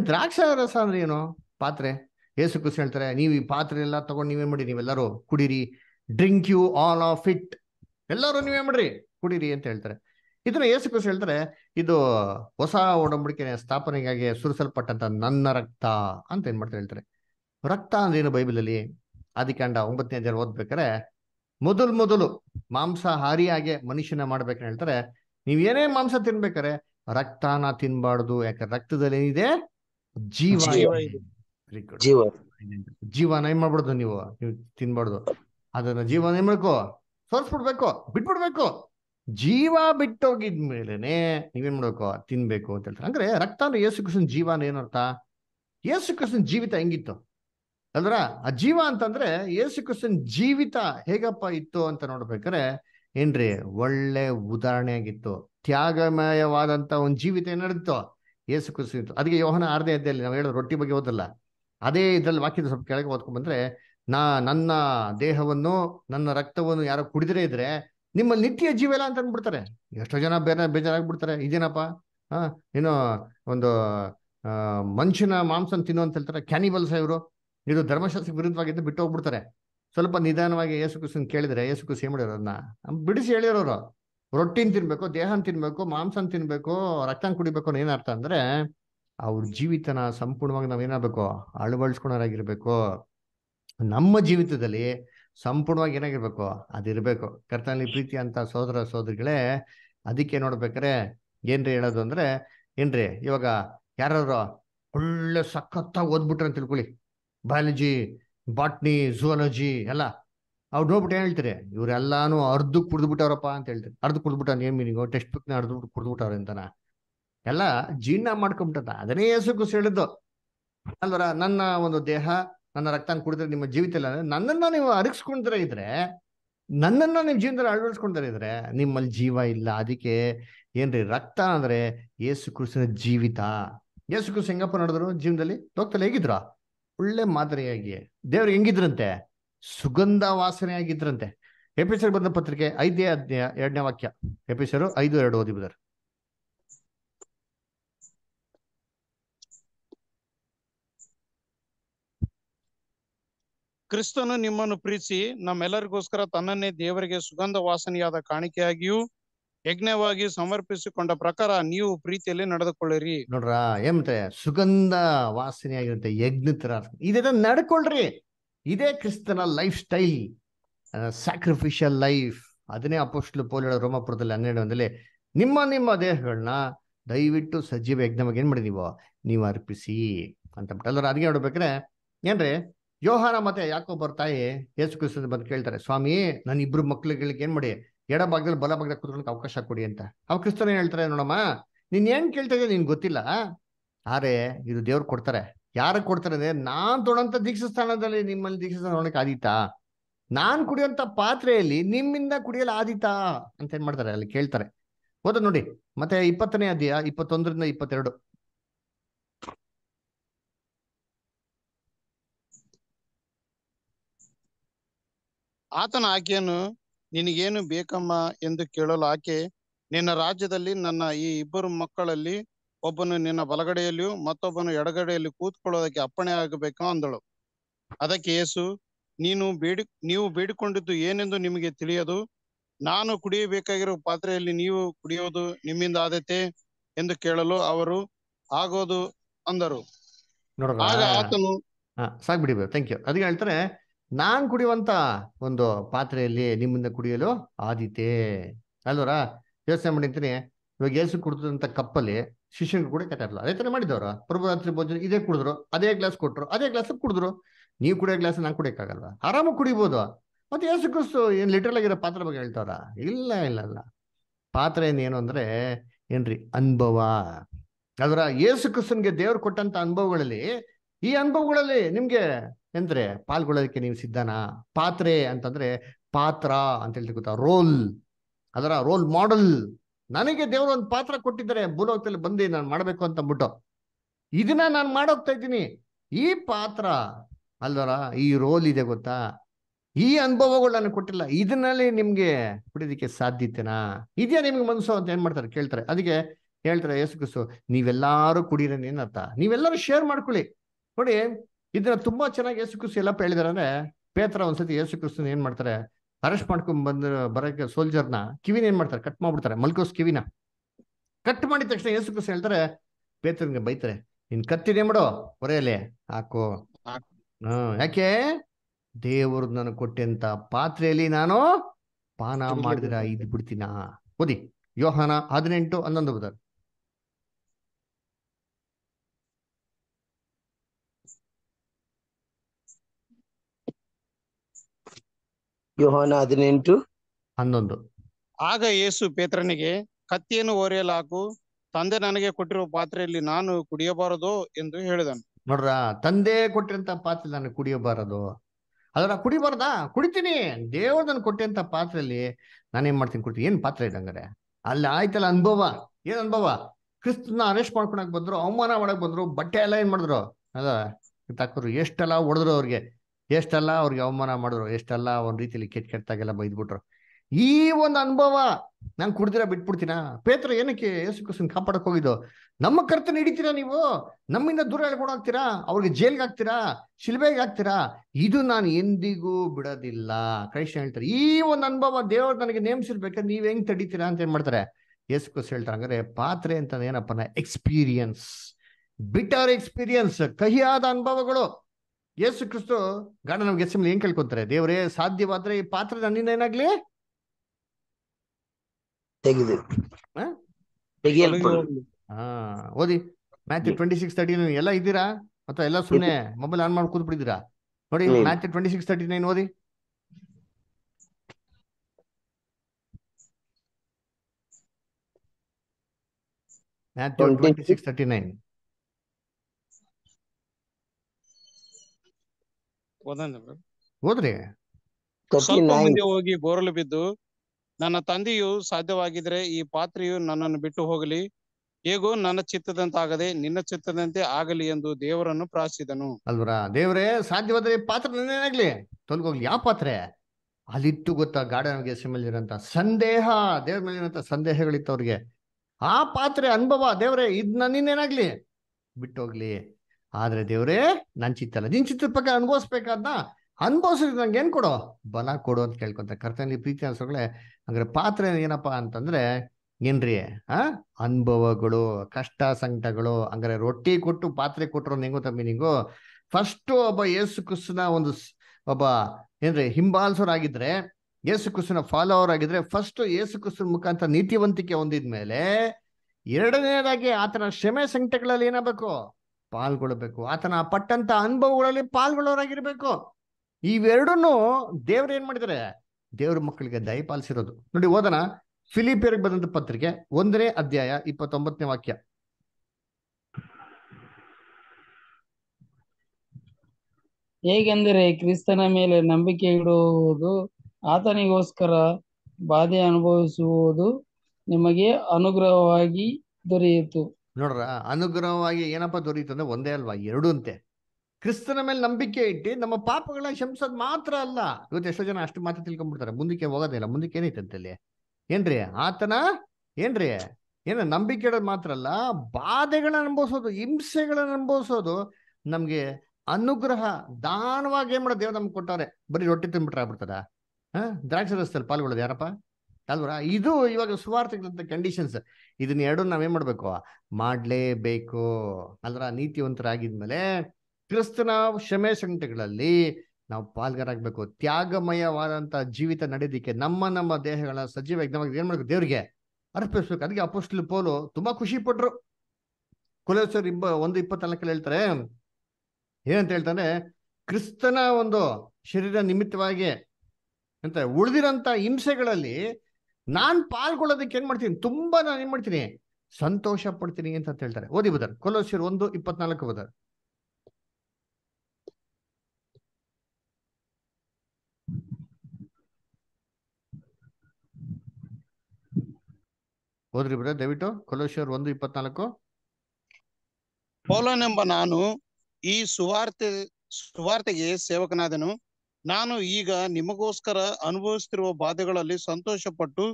ದ್ರಾಕ್ಷ ರಸ ಅಂದ್ರೆ ಏನು ಪಾತ್ರೆ ಏಸು ಕೃಷ್ಣ ಹೇಳ್ತಾರೆ ನೀವು ಈ ಪಾತ್ರೆ ಎಲ್ಲ ತಗೊಂಡು ನೀವೇ ಮಾಡಿ ನೀವೆಲ್ಲರೂ ಕುಡೀರಿ drink you all of it ಎಲ್ಲರೂ ನೀವೇ ಮಾಡ್ರಿ ಕುಡೀರಿ ಅಂತ ಹೇಳ್ತಾರೆ ಇದನ್ನ ಏಸು ಕುಸ್ ಹೇಳ್ತಾರೆ ಇದು ಹೊಸ ಒಡಂಬಡಿಕೆ ಸ್ಥಾಪನೆಗಾಗಿ ಸುರಿಸಲ್ಪಟ್ಟಂತ ನನ್ನ ರಕ್ತ ಅಂತ ಏನ್ ಮಾಡ್ತಾರೆ ಹೇಳ್ತಾರೆ ರಕ್ತ ಅಂದ್ರೆ ಏನು ಬೈಬಲಲ್ಲಿ ಆದಿಕಾಂಡ ಒಂಬತ್ತನೇ ಜನ ಓದ್ಬೇಕಾರೆ ಮೊದಲ್ ಮೊದಲು ಮಾಂಸಾಹಾರಿಯಾಗೆ ಮನುಷ್ಯನ ಮಾಡ್ಬೇಕು ಹೇಳ್ತಾರೆ ನೀವ್ ಏನೇ ಮಾಂಸ ತಿನ್ಬೇಕಾರೆ ರಕ್ತಾನ ತಿನ್ಬಾರ್ದು ಯಾಕಂದ್ರೆ ರಕ್ತದಲ್ಲಿ ಏನಿದೆ ಜೀವ ಜೀವ ಜೀವನ ಏನ್ ಮಾಡ್ಬಾರ್ದು ನೀವು ತಿನ್ಬಾರ್ದು ಅದನ್ನ ಜೀವನ ಏನ್ ಮಾಡ್ಕೋ ಸೋರ್ಸ್ಬಿಡ್ಬೇಕು ಬಿಟ್ಬಿಡ್ಬೇಕು ಜೀವ ಬಿಟ್ಟೋಗಿದ್ಮೇಲೆನೆ ನೀವೇನ್ ಮಾಡ್ಬೇಕು ತಿನ್ಬೇಕು ಅಂತ ಹೇಳ್ತಾರೆ ಅಂದ್ರೆ ರಕ್ತಾನು ಏಸು ಯೇಸು ಕೃಷ್ಣ ಜೀವನ ಏನರ್ಥ ಏಸು ಕೃಷ್ಣ ಜೀವಿತ ಹೆಂಗಿತ್ತು ಅಲ್ರ ಆ ಜೀವ ಅಂತಂದ್ರೆ ಯೇಸು ಕ್ರಿಸ್ತನ್ ಜೀವಿತ ಹೇಗಪ್ಪ ಇತ್ತು ಅಂತ ನೋಡ್ಬೇಕಾರೆ ಏನ್ರಿ ಒಳ್ಳೆ ಉದಾಹರಣೆಯಾಗಿತ್ತು ತ್ಯಾಗಮಯವಾದಂತ ಒಂದು ಜೀವಿತ ನಡೆದಿತ್ತು ಯೇಸು ಕ್ರಿಸ್ತ ಇತ್ತು ಅದಕ್ಕೆ ಯೋಹನ ಆರನೇ ಅಲ್ಲಿ ನಾವು ಹೇಳೋದು ರೊಟ್ಟಿ ಬಗ್ಗೆ ಓದಲ್ಲ ಅದೇ ಇದ್ರಲ್ಲಿ ವಾಕ್ಯದ ಸ್ವಲ್ಪ ಕೆಳಗೆ ಓದ್ಕೊಂಡ್ ಬಂದ್ರೆ ನಾ ನನ್ನ ದೇಹವನ್ನು ನನ್ನ ರಕ್ತವನ್ನು ಯಾರೋ ಕುಡಿದ್ರೆ ಇದ್ರೆ ನಿಮ್ಮ ನಿತ್ಯ ಜೀವ ಇಲ್ಲ ಅಂತ ಅಂದ್ಬಿಡ್ತಾರೆ ಎಷ್ಟೋ ಜನ ಬೇರೆ ಬೇಜಾರಾಗ್ಬಿಡ್ತಾರೆ ಇದೇನಪ್ಪ ಏನೋ ಒಂದು ಮನುಷ್ಯನ ಮಾಂಸನ ತಿನ್ನು ಅಂತ ಹೇಳ್ತಾರೆ ಕ್ಯಾನಿಬಲ್ಸ ಇವರು ಇದು ಧರ್ಮಶಾಸ್ತ್ರ ವಿರುದ್ಧವಾಗಿದ್ದು ಬಿಟ್ಟು ಹೋಗ್ಬಿಡ್ತಾರೆ ಸ್ವಲ್ಪ ನಿಧಾನವಾಗಿ ಯೇಸು ಕೇಳಿದ್ರೆ ಕೇಳಿದರೆ ಯೇಸು ಮಾಡಿರೋದನ್ನ ಬಿಡಿಸಿ ಹೇಳಿರೋರು ರೊಟ್ಟಿನ ತಿನ್ಬೇಕು ದೇಹನ ತಿನ್ಬೇಕು ಮಾಂಸನ ತಿನ್ಬೇಕು ರಕ್ತ ಕುಡಿಬೇಕು ಅನ್ನೋ ಏನರ್ಥ ಅಂದ್ರೆ ಅವ್ರ ಜೀವಿತನ ಸಂಪೂರ್ಣವಾಗಿ ನಾವೇನಾಗಬೇಕು ಅಳವಡಿಸ್ಕೊಳೋರಾಗಿರ್ಬೇಕು ನಮ್ಮ ಜೀವಿತದಲ್ಲಿ ಸಂಪೂರ್ಣವಾಗಿ ಏನಾಗಿರ್ಬೇಕು ಅದಿರ್ಬೇಕು ಕರ್ತನಲ್ಲಿ ಪ್ರೀತಿ ಅಂತ ಸೋದರ ಸೋದರಿಗಳೇ ಅದಕ್ಕೆ ನೋಡ್ಬೇಕಾರೆ ಏನ್ರಿ ಹೇಳೋದು ಅಂದ್ರೆ ಏನ್ರಿ ಇವಾಗ ಯಾರು ಒಳ್ಳೆ ಸಖತ್ತಾಗಿ ಓದ್ಬಿಟ್ರೆ ಅಂತ ತಿಳ್ಕೊಳ್ಳಿ ಬಯಾಲಜಿ ಬಾಟ್ನಿ ಝುವಾಲಜಿ ಎಲ್ಲ ಅವ್ರು ನೋಡ್ಬಿಟ್ಟು ಏನು ಹೇಳ್ತಾರೆ ಇವರೆಲ್ಲಾನು ಅರ್ಧ ಕುಡಿದ್ಬಿಟ್ಟವ್ರಪ್ಪ ಅಂತ ಹೇಳ್ತಾರೆ ಅರ್ಧ ಕುಡಿದ್ಬಿಟ್ಟ ನೇಮ್ ಮೀನಿಂಗ್ ಟೆಕ್ಸ್ಟ್ ಬುಕ್ನ ಅರ್ಧ ಕುಡಿದ್ಬಿಟ್ಟವ್ರೆ ಅಂತಾನ ಎಲ್ಲ ಜೀರ್ಣ ಮಾಡ್ಕೊಂಬಿಟ್ಟದ ಅದನ್ನೇ ಹೆಸರು ಹೇಳಿದ್ದು ಅಲ್ವರ ನನ್ನ ಒಂದು ದೇಹ ನನ್ನ ರಕ್ತನ ಕುಡಿದ್ರೆ ನಿಮ್ಮ ಜೀವಿತ ಇಲ್ಲ ನನ್ನನ್ನ ನೀವು ಅರಗಿಸ್ಕೊಂಡ್ರೆ ಇದ್ರೆ ನನ್ನನ್ನು ನಿಮ್ಮ ಜೀವನದಲ್ಲಿ ಅಳವಡಿಸ್ಕೊಂಡ್ರೆ ಇದ್ರೆ ನಿಮ್ಮಲ್ಲಿ ಜೀವ ಇಲ್ಲ ಅದಕ್ಕೆ ಏನ್ರಿ ರಕ್ತ ಅಂದ್ರೆ ಯೇಸು ಕೃಷ್ಣ ಜೀವಿತ ಯೇಸು ಕೃಷ್ಣ ಹೆಂಗಪ್ಪ ನೋಡಿದ್ರು ಜೀವನದಲ್ಲಿ ಲೋಕದಲ್ಲಿ ಹೇಗಿದ್ರು ಒಳ್ಳೆ ಮಾದರಿಯಾಗಿ ದೇವ್ರು ಹೆಂಗಿದ್ರಂತೆ ಸುಗಂಧ ವಾಸನೆ ಆಗಿದ್ರಂತೆ ಎಪಿಸರ್ ಬಂದ ಪತ್ರಿಕೆ ಐದೇ ಅಧ್ಯಾಯ ಎರಡನೇ ವಾಕ್ಯ ಎಪಿಸರು ಐದು ಎರಡು ಓದಿ ಬಿದ್ದಾರೆ ಕ್ರಿಸ್ತನು ನಿಮ್ಮನ್ನು ಪ್ರೀತಿಸಿ ನಮ್ಮೆಲ್ಲರಿಗೋಸ್ಕರ ತನ್ನನ್ನೇ ದೇವರಿಗೆ ಸುಗಂಧ ವಾಸನೆಯಾದ ಕಾಣಿಕೆಯಾಗಿಯೂ ಯಜ್ಞವಾಗಿ ಸಮರ್ಪಿಸಿಕೊಂಡ ಪ್ರಕಾರ ನೀವು ಪ್ರೀತಿಯಲ್ಲಿ ನಡೆದುಕೊಳ್ಳಿರಿ ನೋಡ್ರ ಏಮತ್ತೆ ಸುಗಂಧ ಆಗಿರುತ್ತೆ ಯಜ್ಞ ತರ ಇದೆಲ್ಲ ನಡ್ಕೊಳ್ರಿ ಇದೇ ಕ್ರಿಸ್ತನ ಲೈಫ್ ಸ್ಟೈಲ್ ಸ್ಯಾಕ್ರಿಫಿಷಿಯಲ್ ಲೈಫ್ ಅದನ್ನೇ ಅಪೋಸ್ಟ್ಲು ಪೋಲಿಯೋ ರೋಮಪುರದಲ್ಲಿ ಹನ್ನೆರಡು ಒಂದಲ್ಲಿ ನಿಮ್ಮ ನಿಮ್ಮ ದೇಹಗಳನ್ನ ದಯವಿಟ್ಟು ಸಜೀವ ಯಜ್ಞವಾಗಿ ಏನ್ ಮಾಡಿ ನೀವು ನೀವು ಅರ್ಪಿಸಿ ಅಂತ ಬಿಟ್ಟು ಎಲ್ಲರೂ ನೋಡ್ಬೇಕ್ರೆ ಏನ್ರಿ ಯೋಹಾನ ಮತ್ತೆ ಯಾಕೋ ಬರ್ತಾಯಿ ಯೇಸು ಕ್ರಿಸ್ತನ್ ಬಂದು ಕೇಳ್ತಾರೆ ಸ್ವಾಮಿ ನಾನು ಇಬ್ರು ಮಕ್ಳುಗಳಿಗೆ ಏನ್ ಮಾಡಿ ಎಡ ಭಾಗದಲ್ಲಿ ಬಲ ಭಾಗದಲ್ಲಿ ಕೂತ್ಕೊಳ್ಳೋಕೆ ಅವಕಾಶ ಕೊಡಿ ಅಂತ ಅವ್ ಕ್ರಿಸ್ತನ್ ಏನ್ ಹೇಳ್ತಾರೆ ನೋಡಮ್ಮ ನೀನ್ ಏನ್ ಕೇಳ್ತಾ ಇದ್ದೀನಿ ನಿನ್ ಗೊತ್ತಿಲ್ಲ ಆದ್ರೆ ಇದು ದೇವ್ರು ಕೊಡ್ತಾರೆ ಯಾರು ಕೊಡ್ತಾರೆ ಅಂದ್ರೆ ನಾನ್ ತೊಡಂತ ಸ್ಥಾನದಲ್ಲಿ ನಿಮ್ಮಲ್ಲಿ ದೀಕ್ಷಾಸ್ಥಾನ ನೋಡಕ್ ಆದೀತಾ ನಾನ್ ಕುಡಿಯುವಂತ ಪಾತ್ರೆಯಲ್ಲಿ ನಿಮ್ಮಿಂದ ಕುಡಿಯಲು ಆದೀತಾ ಅಂತ ಏನ್ ಮಾಡ್ತಾರೆ ಅಲ್ಲಿ ಕೇಳ್ತಾರೆ ಓದ ನೋಡಿ ಮತ್ತೆ ಇಪ್ಪತ್ತನೇ ಅಧ್ಯಾಯ ಇಪ್ಪತ್ತೊಂದರಿಂದ ಇಪ್ಪತ್ತೆರಡು ಆತನ ಆಕೆಯನ್ನು ನಿನಗೇನು ಬೇಕಮ್ಮ ಎಂದು ಕೇಳಲು ಆಕೆ ನಿನ್ನ ರಾಜ್ಯದಲ್ಲಿ ನನ್ನ ಈ ಇಬ್ಬರು ಮಕ್ಕಳಲ್ಲಿ ಒಬ್ಬನು ನಿನ್ನ ಬಲಗಡೆಯಲ್ಲಿಯೂ ಮತ್ತೊಬ್ಬನು ಎಡಗಡೆಯಲ್ಲಿ ಕೂತ್ಕೊಳ್ಳೋದಕ್ಕೆ ಅಪ್ಪಣೆ ಆಗಬೇಕು ಅಂದಳು ಅದಕ್ಕೆ ಯೇಸು ನೀನು ಬೇಡಿ ನೀವು ಬೇಡಿಕೊಂಡಿದ್ದು ಏನೆಂದು ನಿಮಗೆ ತಿಳಿಯದು ನಾನು ಕುಡಿಯಬೇಕಾಗಿರೋ ಪಾತ್ರೆಯಲ್ಲಿ ನೀವು ಕುಡಿಯೋದು ನಿಮ್ಮಿಂದ ಆದತೆ ಎಂದು ಕೇಳಲು ಅವರು ಆಗೋದು ಅಂದರು ಆಗ ಆತನು ಥ್ಯಾಂಕ್ ಯು ಅದಕ್ಕೆ ಹೇಳ್ತಾರೆ ನಾನ್ ಕುಡಿಯುವಂತ ಒಂದು ಪಾತ್ರೆಯಲ್ಲಿ ನಿಮ್ಮಿಂದ ಕುಡಿಯಲು ಆದಿತ್ಯ ಅಲ್ವರ ಯೋಚನೆ ಮಾಡಿಂತೀನಿ ಇವಾಗ ಏಸು ಕುಡಿದಂತ ಕಪ್ಪಲ್ಲಿ ಶಿಷ್ಯನಿಗೆ ಕೂಡ ಕೆಟ್ಟ ಅದೇ ತರ ಮಾಡಿದವ್ರ ಪ್ರಭುರಾತ್ರಿ ಭೋಜನ ಇದೇ ಕುಡಿದ್ರು ಅದೇ ಗ್ಲಾಸ್ ಕೊಟ್ರು ಅದೇ ಗ್ಲಾಸ್ ಕುಡಿದ್ರು ನೀವು ಕುಡಿಯೋ ಗ್ಲಾಸ್ ನಾನು ಕುಡಿಯಕಾಗಲ್ವಾ ಆರಾಮ ಕುಡಿಬೋದು ಮತ್ತೆ ಯೇಸು ಕ್ರಿಸ್ತು ಏನು ಲಿಟ್ರಲ್ ಆಗಿರೋ ಪಾತ್ರ ಬಗ್ಗೆ ಹೇಳ್ತಾರ ಇಲ್ಲ ಇಲ್ಲ ಇಲ್ಲ ಪಾತ್ರ ಏನೇನು ಅಂದ್ರೆ ಏನ್ರಿ ಅನುಭವ ಅದರ ಯೇಸು ಕ್ರಿಸ್ತನ್ಗೆ ದೇವ್ರು ಕೊಟ್ಟಂತ ಅನುಭವಗಳಲ್ಲಿ ಈ ಅನುಭವಗಳಲ್ಲಿ ನಿಮ್ಗೆ ಎಂದ್ರೆ ಪಾಲ್ಗೊಳ್ಳೋದಕ್ಕೆ ನೀವು ಸಿದ್ಧನಾ ಪಾತ್ರೆ ಅಂತಂದ್ರೆ ಪಾತ್ರ ಅಂತ ಹೇಳ್ತಿ ಗೊತ್ತಾ ರೋಲ್ ಅದರ ರೋಲ್ ಮಾಡಲ್ ನನಗೆ ದೇವರು ಒಂದು ಪಾತ್ರ ಕೊಟ್ಟಿದ್ದಾರೆ ಭೂಲೋಕದಲ್ಲಿ ಬಂದು ನಾನು ಮಾಡಬೇಕು ಅಂತ ಅಂದ್ಬಿಟ್ಟು ಇದನ್ನ ನಾನು ಮಾಡೋಗ್ತಾ ಇದ್ದೀನಿ ಈ ಪಾತ್ರ ಅಲ್ವರ ಈ ರೋಲ್ ಇದೆ ಗೊತ್ತಾ ಈ ಅನುಭವಗಳು ನನಗೆ ಕೊಟ್ಟಿಲ್ಲ ಇದನ್ನಲ್ಲಿ ನಿಮ್ಗೆ ಕೊಡೋದಕ್ಕೆ ಸಾಧ್ಯತೆನಾ ಇದೆಯಾ ನಿಮ್ಗೆ ಮನಸ್ಸು ಅಂತ ಏನ್ ಮಾಡ್ತಾರೆ ಕೇಳ್ತಾರೆ ಅದಕ್ಕೆ ಹೇಳ್ತಾರೆ ಯೇಸು ನೀವೆಲ್ಲಾರು ನೀವೆಲ್ಲಾರು ಕುಡೀರನ್ ನೀವೆಲ್ಲರೂ ಶೇರ್ ಮಾಡ್ಕೊಳ್ಳಿ ನೋಡಿ ಇದನ್ನ ತುಂಬಾ ಚೆನ್ನಾಗಿ ಯೇಸು ಕ್ರಿಸ್ತು ಎಲ್ಲಪ್ಪ ಹೇಳಿದಾರೆ ಅಂದ್ರೆ ಪೇತ್ರ ಒಂದ್ಸತಿ ಯೇಸು ಕ್ರಿಸ್ತನ ಏನ್ ಮಾಡ್ತಾರೆ ಅರೆಸ್ಟ್ ಮಾಡ್ಕೊಂಡ್ ಬಂದ ಬರೋಕೆ ಸೋಲ್ಜರ್ನ ಕಿವಿನ ಏನ್ ಮಾಡ್ತಾರೆ ಕಟ್ ಮಾಡ್ಬಿಡ್ತಾರೆ ಮಲ್ಕೋಸ್ ಕಿವಿನ ಕಟ್ ಮಾಡಿದ ತಕ್ಷಣ ಯೇಸು ಕ್ರಿಸ್ತು ಹೇಳ್ತಾರೆ ಪೇತ್ರನ್ಗೆ ಬೈತಾರೆ ನೀನ್ ಕತ್ತಿದೆ ಮಾಡೋ ಹೊರೆಯಲ್ಲೇ ಹಾಕು ಹ್ಮ್ ಯಾಕೆ ದೇವರು ನನಗೆ ಕೊಟ್ಟೆಂತ ಪಾತ್ರೆಯಲ್ಲಿ ನಾನು ಪಾನ ಮಾಡಿದ್ರ ಇದ್ ಬಿಡ್ತೀನ ಓದಿ ಯೋಹಾನ ಹದಿನೆಂಟು ಹನ್ನೊಂದು ಬದಲು ಯೋಹಾನ ಹದಿನೆಂಟು ಹನ್ನೊಂದು ಆಗ ಯೇಸು ಪೇತ್ರನಿಗೆ ಕತ್ತಿಯನ್ನು ಓರೆಯಲಾಕು ತಂದೆ ನನಗೆ ಕೊಟ್ಟಿರುವ ಪಾತ್ರೆಯಲ್ಲಿ ನಾನು ಕುಡಿಯಬಾರದು ಎಂದು ಹೇಳಿದನು ನೋಡ್ರ ತಂದೆ ಕೊಟ್ಟಿರಂತ ಪಾತ್ರೆ ನನಗೆ ಕುಡಿಯಬಾರದು ಅದರ ಕುಡಿಬಾರ್ದಾ ಕುಡಿತೀನಿ ದೇವ್ರ ನನ್ ಕೊಟ್ಟಿರಂತ ಪಾತ್ರೆಯಲ್ಲಿ ನಾನೇನ್ ಮಾಡ್ತೀನಿ ಕುಡ್ತೀನಿ ಏನ್ ಪಾತ್ರೆ ಇದೆ ಅಲ್ಲಿ ಆಯ್ತಲ್ಲ ಅನುಭವ ಏನ್ ಅನುಭವ ಕ್ರಿಸ್ತನ ಅರೆಸ್ಟ್ ಮಾಡ್ಕೊಳಕ್ ಬಂದ್ರು ಅವಮಾನ ಮಾಡಕ್ ಬಂದ್ರು ಬಟ್ಟೆ ಎಲ್ಲ ಏನ್ ಮಾಡಿದ್ರು ಅದ ತಕ್ಕರು ಎಷ್ಟೆಲ್ಲ ಹೊಡೆದ್ರು ಅವ್ರಿಗೆ ಎಷ್ಟೆಲ್ಲ ಅವ್ರಿಗೆ ಅವಮಾನ ಮಾಡಿದ್ರು ಎಷ್ಟೆಲ್ಲ ಒಂದ್ ರೀತಿಯಲ್ಲಿ ಕೆಟ್ಟ ಕೆಟ್ಟದಾಗೆಲ್ಲ ಬೈದ್ಬಿಟ್ರು ಈ ಒಂದು ಅನುಭವ ನಂಗೆ ಕುಡ್ದಿರ ಬಿಟ್ಬಿಡ್ತೀನ ಪೇತ್ರ ಏನಕ್ಕೆ ಯೇಸು ಕ್ರಿಸ್ತನ್ ಕಾಪಾಡಕ್ ಹೋಗಿದ್ದು ನಮ್ಮ ಕರ್ತನ ಹಿಡಿತೀರಾ ನೀವು ನಮ್ಮಿಂದ ದೂರ ಹಾಕ್ತೀರಾ ಅವ್ರಿಗೆ ಜೈಲ್ಗೆ ಹಾಕ್ತೀರಾ ಶಿಲ್ಬೆಗೆ ಹಾಕ್ತೀರಾ ಇದು ನಾನು ಎಂದಿಗೂ ಬಿಡೋದಿಲ್ಲ ಕ್ರೈಸ್ತ ಹೇಳ್ತಾರೆ ಈ ಒಂದು ಅನುಭವ ದೇವರು ನನಗೆ ನೇಮಿಸಿರ್ಬೇಕಾದ್ರೆ ನೀವ್ ಹೆಂಗ್ ತಡಿತೀರಾ ಅಂತ ಏನ್ ಮಾಡ್ತಾರೆ ಯೇಸು ಕ್ರಿಸ್ತ ಹೇಳ್ತಾರೆ ಅಂದ್ರೆ ಪಾತ್ರೆ ಅಂತ ನ ಎಕ್ಸ್ಪೀರಿಯನ್ಸ್ ಬಿಟರ್ ಎಕ್ಸ್ಪೀರಿಯನ್ಸ್ ಕಹಿಯಾದ ಅನುಭವಗಳು ಯೇಸು ಕ್ರಿಸ್ತು ಗಾಢ ನಮ್ಗೆ ಎಸ್ ಏನ್ ಕೇಳ್ಕೊಂತಾರೆ ದೇವ್ರೆ ಸಾಧ್ಯವಾದ್ರೆ ಈ ಪಾತ್ರ ನನ್ನಿಂದ ಏನಾಗ್ಲಿ ತೆಗೆದು ಹಾ ಓದಿ Matthew twenty six thirty nine ಎಲ್ಲ ಇದ್ದೀರಾ ಅಥವಾ ಎಲ್ಲ ಸುಮ್ಮನೆ ಮೊಬೈಲ್ ಆನ್ ಮಾಡಿ ಕೂತ್ಬಿಟ್ಟಿದ್ದೀರಾ ನೋಡಿ Matthew twenty six thirty nine ಓದಿ Matthew twenty six thirty nine ಹೋದ್ರಿ ಸ್ವಲ್ಪ ಮುಂದೆ ಹೋಗಿ ಗೋರಲು ಬಿದ್ದು ನನ್ನ ತಂದೆಯು ಸಾಧ್ಯವಾಗಿದ್ರೆ ಈ ಪಾತ್ರೆಯು ನನ್ನನ್ನು ಬಿಟ್ಟು ಹೋಗಲಿ ಹೇಗೂ ನನ್ನ ಚಿತ್ತದಂತಾಗದೆ ನಿನ್ನ ಚಿತ್ತದಂತೆ ಆಗಲಿ ಎಂದು ದೇವರನ್ನು ಪ್ರಾರ್ಥಿಸಿದನು ಅಲ್ವರ ದೇವರೇ ಸಾಧ್ಯವಾದ್ರೆ ಪಾತ್ರ ನನ್ನೇನಾಗ್ಲಿ ತೊಲ್ಗೋಗ್ಲಿ ಯಾವ ಪಾತ್ರೆ ಅಲ್ಲಿತ್ತು ಗೊತ್ತಾ ಗಾರ್ಡನ್ಗೆ ಸಿಮಲ್ಲಿರಂತ ಸಂದೇಹ ದೇವ್ರ ಮೇಲೆ ಸಂದೇಹಗಳಿತ್ತು ಅವ್ರಿಗೆ ಆ ಪಾತ್ರೆ ಅನುಭವ ದೇವ್ರೆ ಇದ್ ಬಿಟ್ಟು ಬಿಟ್ಟೋಗ್ಲಿ ಆದ್ರೆ ದೇವ್ರೇ ನನ್ ಚಿತ್ತಲ್ಲ ನಿನ್ ಚಿತ್ರ ಪಕ್ಕ ಅನ್ಭವಿಸ್ಬೇಕಾದ್ನ ಅನ್ಭವಿಸಿದ್ರೆ ನಂಗೆ ಏನ್ ಕೊಡೋ ಬಲ ಕೊಡು ಅಂತ ಕೇಳ್ಕೊಂತ ಕರ್ತನಲ್ಲಿ ಪ್ರೀತಿ ಅನ್ಸೋಗಳೇ ಅಂದ್ರೆ ಪಾತ್ರ ಏನಪ್ಪಾ ಅಂತಂದ್ರೆ ಏನ್ರಿ ಆ ಅನುಭವಗಳು ಕಷ್ಟ ಸಂಕಟಗಳು ಅಂದ್ರೆ ರೊಟ್ಟಿ ಕೊಟ್ಟು ಪಾತ್ರೆ ಕೊಟ್ಟರು ನಿಂಗು ತಮ್ಮಿ ನಿಂಗು ಫಸ್ಟ್ ಒಬ್ಬ ಯೇಸು ಕುಸ್ನ ಒಂದು ಒಬ್ಬ ಏನ್ರಿ ಆಗಿದ್ರೆ ಯೇಸು ಕುಸ್ನ ಫಾಲೋವರ್ ಆಗಿದ್ರೆ ಫಸ್ಟ್ ಯೇಸು ಮುಖಾಂತರ ನೀತಿವಂತಿಕೆ ಹೊಂದಿದ್ಮೇಲೆ ಎರಡನೇದಾಗಿ ಆತನ ಶ್ರಮೆ ಸಂಕಟಗಳಲ್ಲಿ ಏನಾಗಬೇಕು ಪಾಲ್ಗೊಳ್ಳಬೇಕು ಆತನ ಪಟ್ಟಂತ ಅನುಭವಗಳಲ್ಲಿ ಪಾಲ್ಗೊಳ್ಳೋರಾಗಿರ್ಬೇಕು ಇವೆರಡನ್ನು ದೇವ್ರು ಏನ್ ಮಾಡಿದರೆ ದೇವ್ರ ಮಕ್ಕಳಿಗೆ ದಯಪಾಲಿಸಿರೋದು ನೋಡಿ ಓದನ ಫಿಲಿಪಿಯರ್ಗೆ ಬಂದಂತ ಪತ್ರಿಕೆ ಒಂದನೇ ಅಧ್ಯಾಯ ಇಪ್ಪತ್ತೊಂಬತ್ತನೇ ವಾಕ್ಯ ಹೇಗೆಂದರೆ ಕ್ರಿಸ್ತನ ಮೇಲೆ ನಂಬಿಕೆ ಇಡುವುದು ಆತನಿಗೋಸ್ಕರ ಬಾಧೆ ಅನುಭವಿಸುವುದು ನಿಮಗೆ ಅನುಗ್ರಹವಾಗಿ ದೊರೆಯಿತು ನೋಡ್ರ ಅನುಗ್ರಹವಾಗಿ ಏನಪ್ಪ ದೊರೀತಂದ್ರೆ ಒಂದೇ ಅಲ್ವಾ ಎರಡು ಅಂತೆ ಕ್ರಿಸ್ತನ ಮೇಲೆ ನಂಬಿಕೆ ಇಟ್ಟು ನಮ್ಮ ಪಾಪಗಳ ಶಂಸದ್ ಮಾತ್ರ ಅಲ್ಲ ಇವತ್ತು ಎಷ್ಟೋ ಜನ ಅಷ್ಟು ಮಾತ್ರ ತಿಳ್ಕೊಂಡ್ಬಿಡ್ತಾರೆ ಮುಂದಕ್ಕೆ ಹೋಗೋದಿಲ್ಲ ಮುಂದಕ್ಕೆ ಏನೈತೆ ಅಂತಲ್ಲಿ ಏನ್ರಿ ಆತನ ಏನ್ರಿ ಏನ ನಂಬಿಕೆ ಇಡೋದು ಮಾತ್ರ ಅಲ್ಲ ಬಾಧೆಗಳನ್ನ ಅನುಭವಿಸೋದು ಹಿಂಸೆಗಳನ್ನ ಅನುಭವಿಸೋದು ನಮ್ಗೆ ಅನುಗ್ರಹ ದಾನವಾಗಿ ಏನ್ ಮಾಡೋದು ದೇವ್ ನಮ್ಗೆ ಕೊಟ್ಟವ್ರೆ ಬರೀ ರೊಟ್ಟಿ ತಿನ್ಬಿಟ್ರೆ ಆಗ್ಬಿಡ್ತಾರ ಹ ದ್ರಾಕ್ಷಿ ರಸ್ತಲ್ಲಿ ಪಾಲ್ಗೊಳ್ಳೋದು ಯಾರಪ್ಪ ಅಲ್ವರ ಇದು ಇವಾಗ ಸುವಾರ್ಥಗಳಂತ ಕಂಡೀಷನ್ಸ್ ಇದನ್ನ ಎರಡು ನಾವೇನ್ ಮಾಡ್ಬೇಕು ಮಾಡ್ಲೇಬೇಕು ಅಲ್ರ ನೀತಿವಂತರಾಗಿದ್ಮೇಲೆ ಕ್ರಿಸ್ತನ ಕ್ಷಮೆ ಸಂಕಟಗಳಲ್ಲಿ ನಾವು ಪಾಲ್ಗಾರಾಗ್ಬೇಕು ತ್ಯಾಗಮಯವಾದಂತ ಜೀವಿತ ನಡೆದಿಕ್ಕೆ ನಮ್ಮ ನಮ್ಮ ದೇಹಗಳ ಸಜೀವ ಯಜ್ಞವಾಗಿ ಏನ್ ಮಾಡ್ಬೇಕು ದೇವ್ರಿಗೆ ಅರ್ಪಿಸ್ಬೇಕು ಅದಕ್ಕೆ ಅಪೋಸ್ಟ್ಲು ಪೋಲು ತುಂಬಾ ಖುಷಿ ಪಟ್ರು ಕುಲೇಶ್ವರ್ ಇಬ್ಬ ಒಂದು ಇಪ್ಪತ್ನಾಲ್ಕಲ್ಲಿ ಹೇಳ್ತಾರೆ ಏನಂತ ಹೇಳ್ತಾನೆ ಕ್ರಿಸ್ತನ ಒಂದು ಶರೀರ ನಿಮಿತ್ತವಾಗಿ ಅಂತ ಉಳಿದಿರಂತ ಹಿಂಸೆಗಳಲ್ಲಿ ನಾನ್ ಪಾಲ್ಗೊಳ್ಳೋದಕ್ಕೆ ಏನ್ ಮಾಡ್ತೀನಿ ತುಂಬಾ ನಾನು ಏನ್ ಮಾಡ್ತೀನಿ ಸಂತೋಷ ಪಡ್ತೀನಿ ಅಂತ ಹೇಳ್ತಾರೆ ಓದಿ ಬದರ್ ಕೊಲೋಸಿರ್ ಒಂದು ಇಪ್ಪತ್ನಾಲ್ಕು ಬದರ್ ಹೋದ್ರಿ ಬ್ರ ದಯವಿಟ್ಟು ಕೊಲೋಶಿಯರ್ ಒಂದು ಇಪ್ಪತ್ನಾಲ್ಕು ಪೌಲನೆಂಬ ನಾನು ಈ ಸುವಾರ್ತೆ ಸುವಾರ್ತೆಗೆ ಸೇವಕನಾದನು ನಾನು ಈಗ ನಿಮಗೋಸ್ಕರ ಅನುಭವಿಸುತ್ತಿರುವ ಬಾಧೆಗಳಲ್ಲಿ ಸಂತೋಷಪಟ್ಟು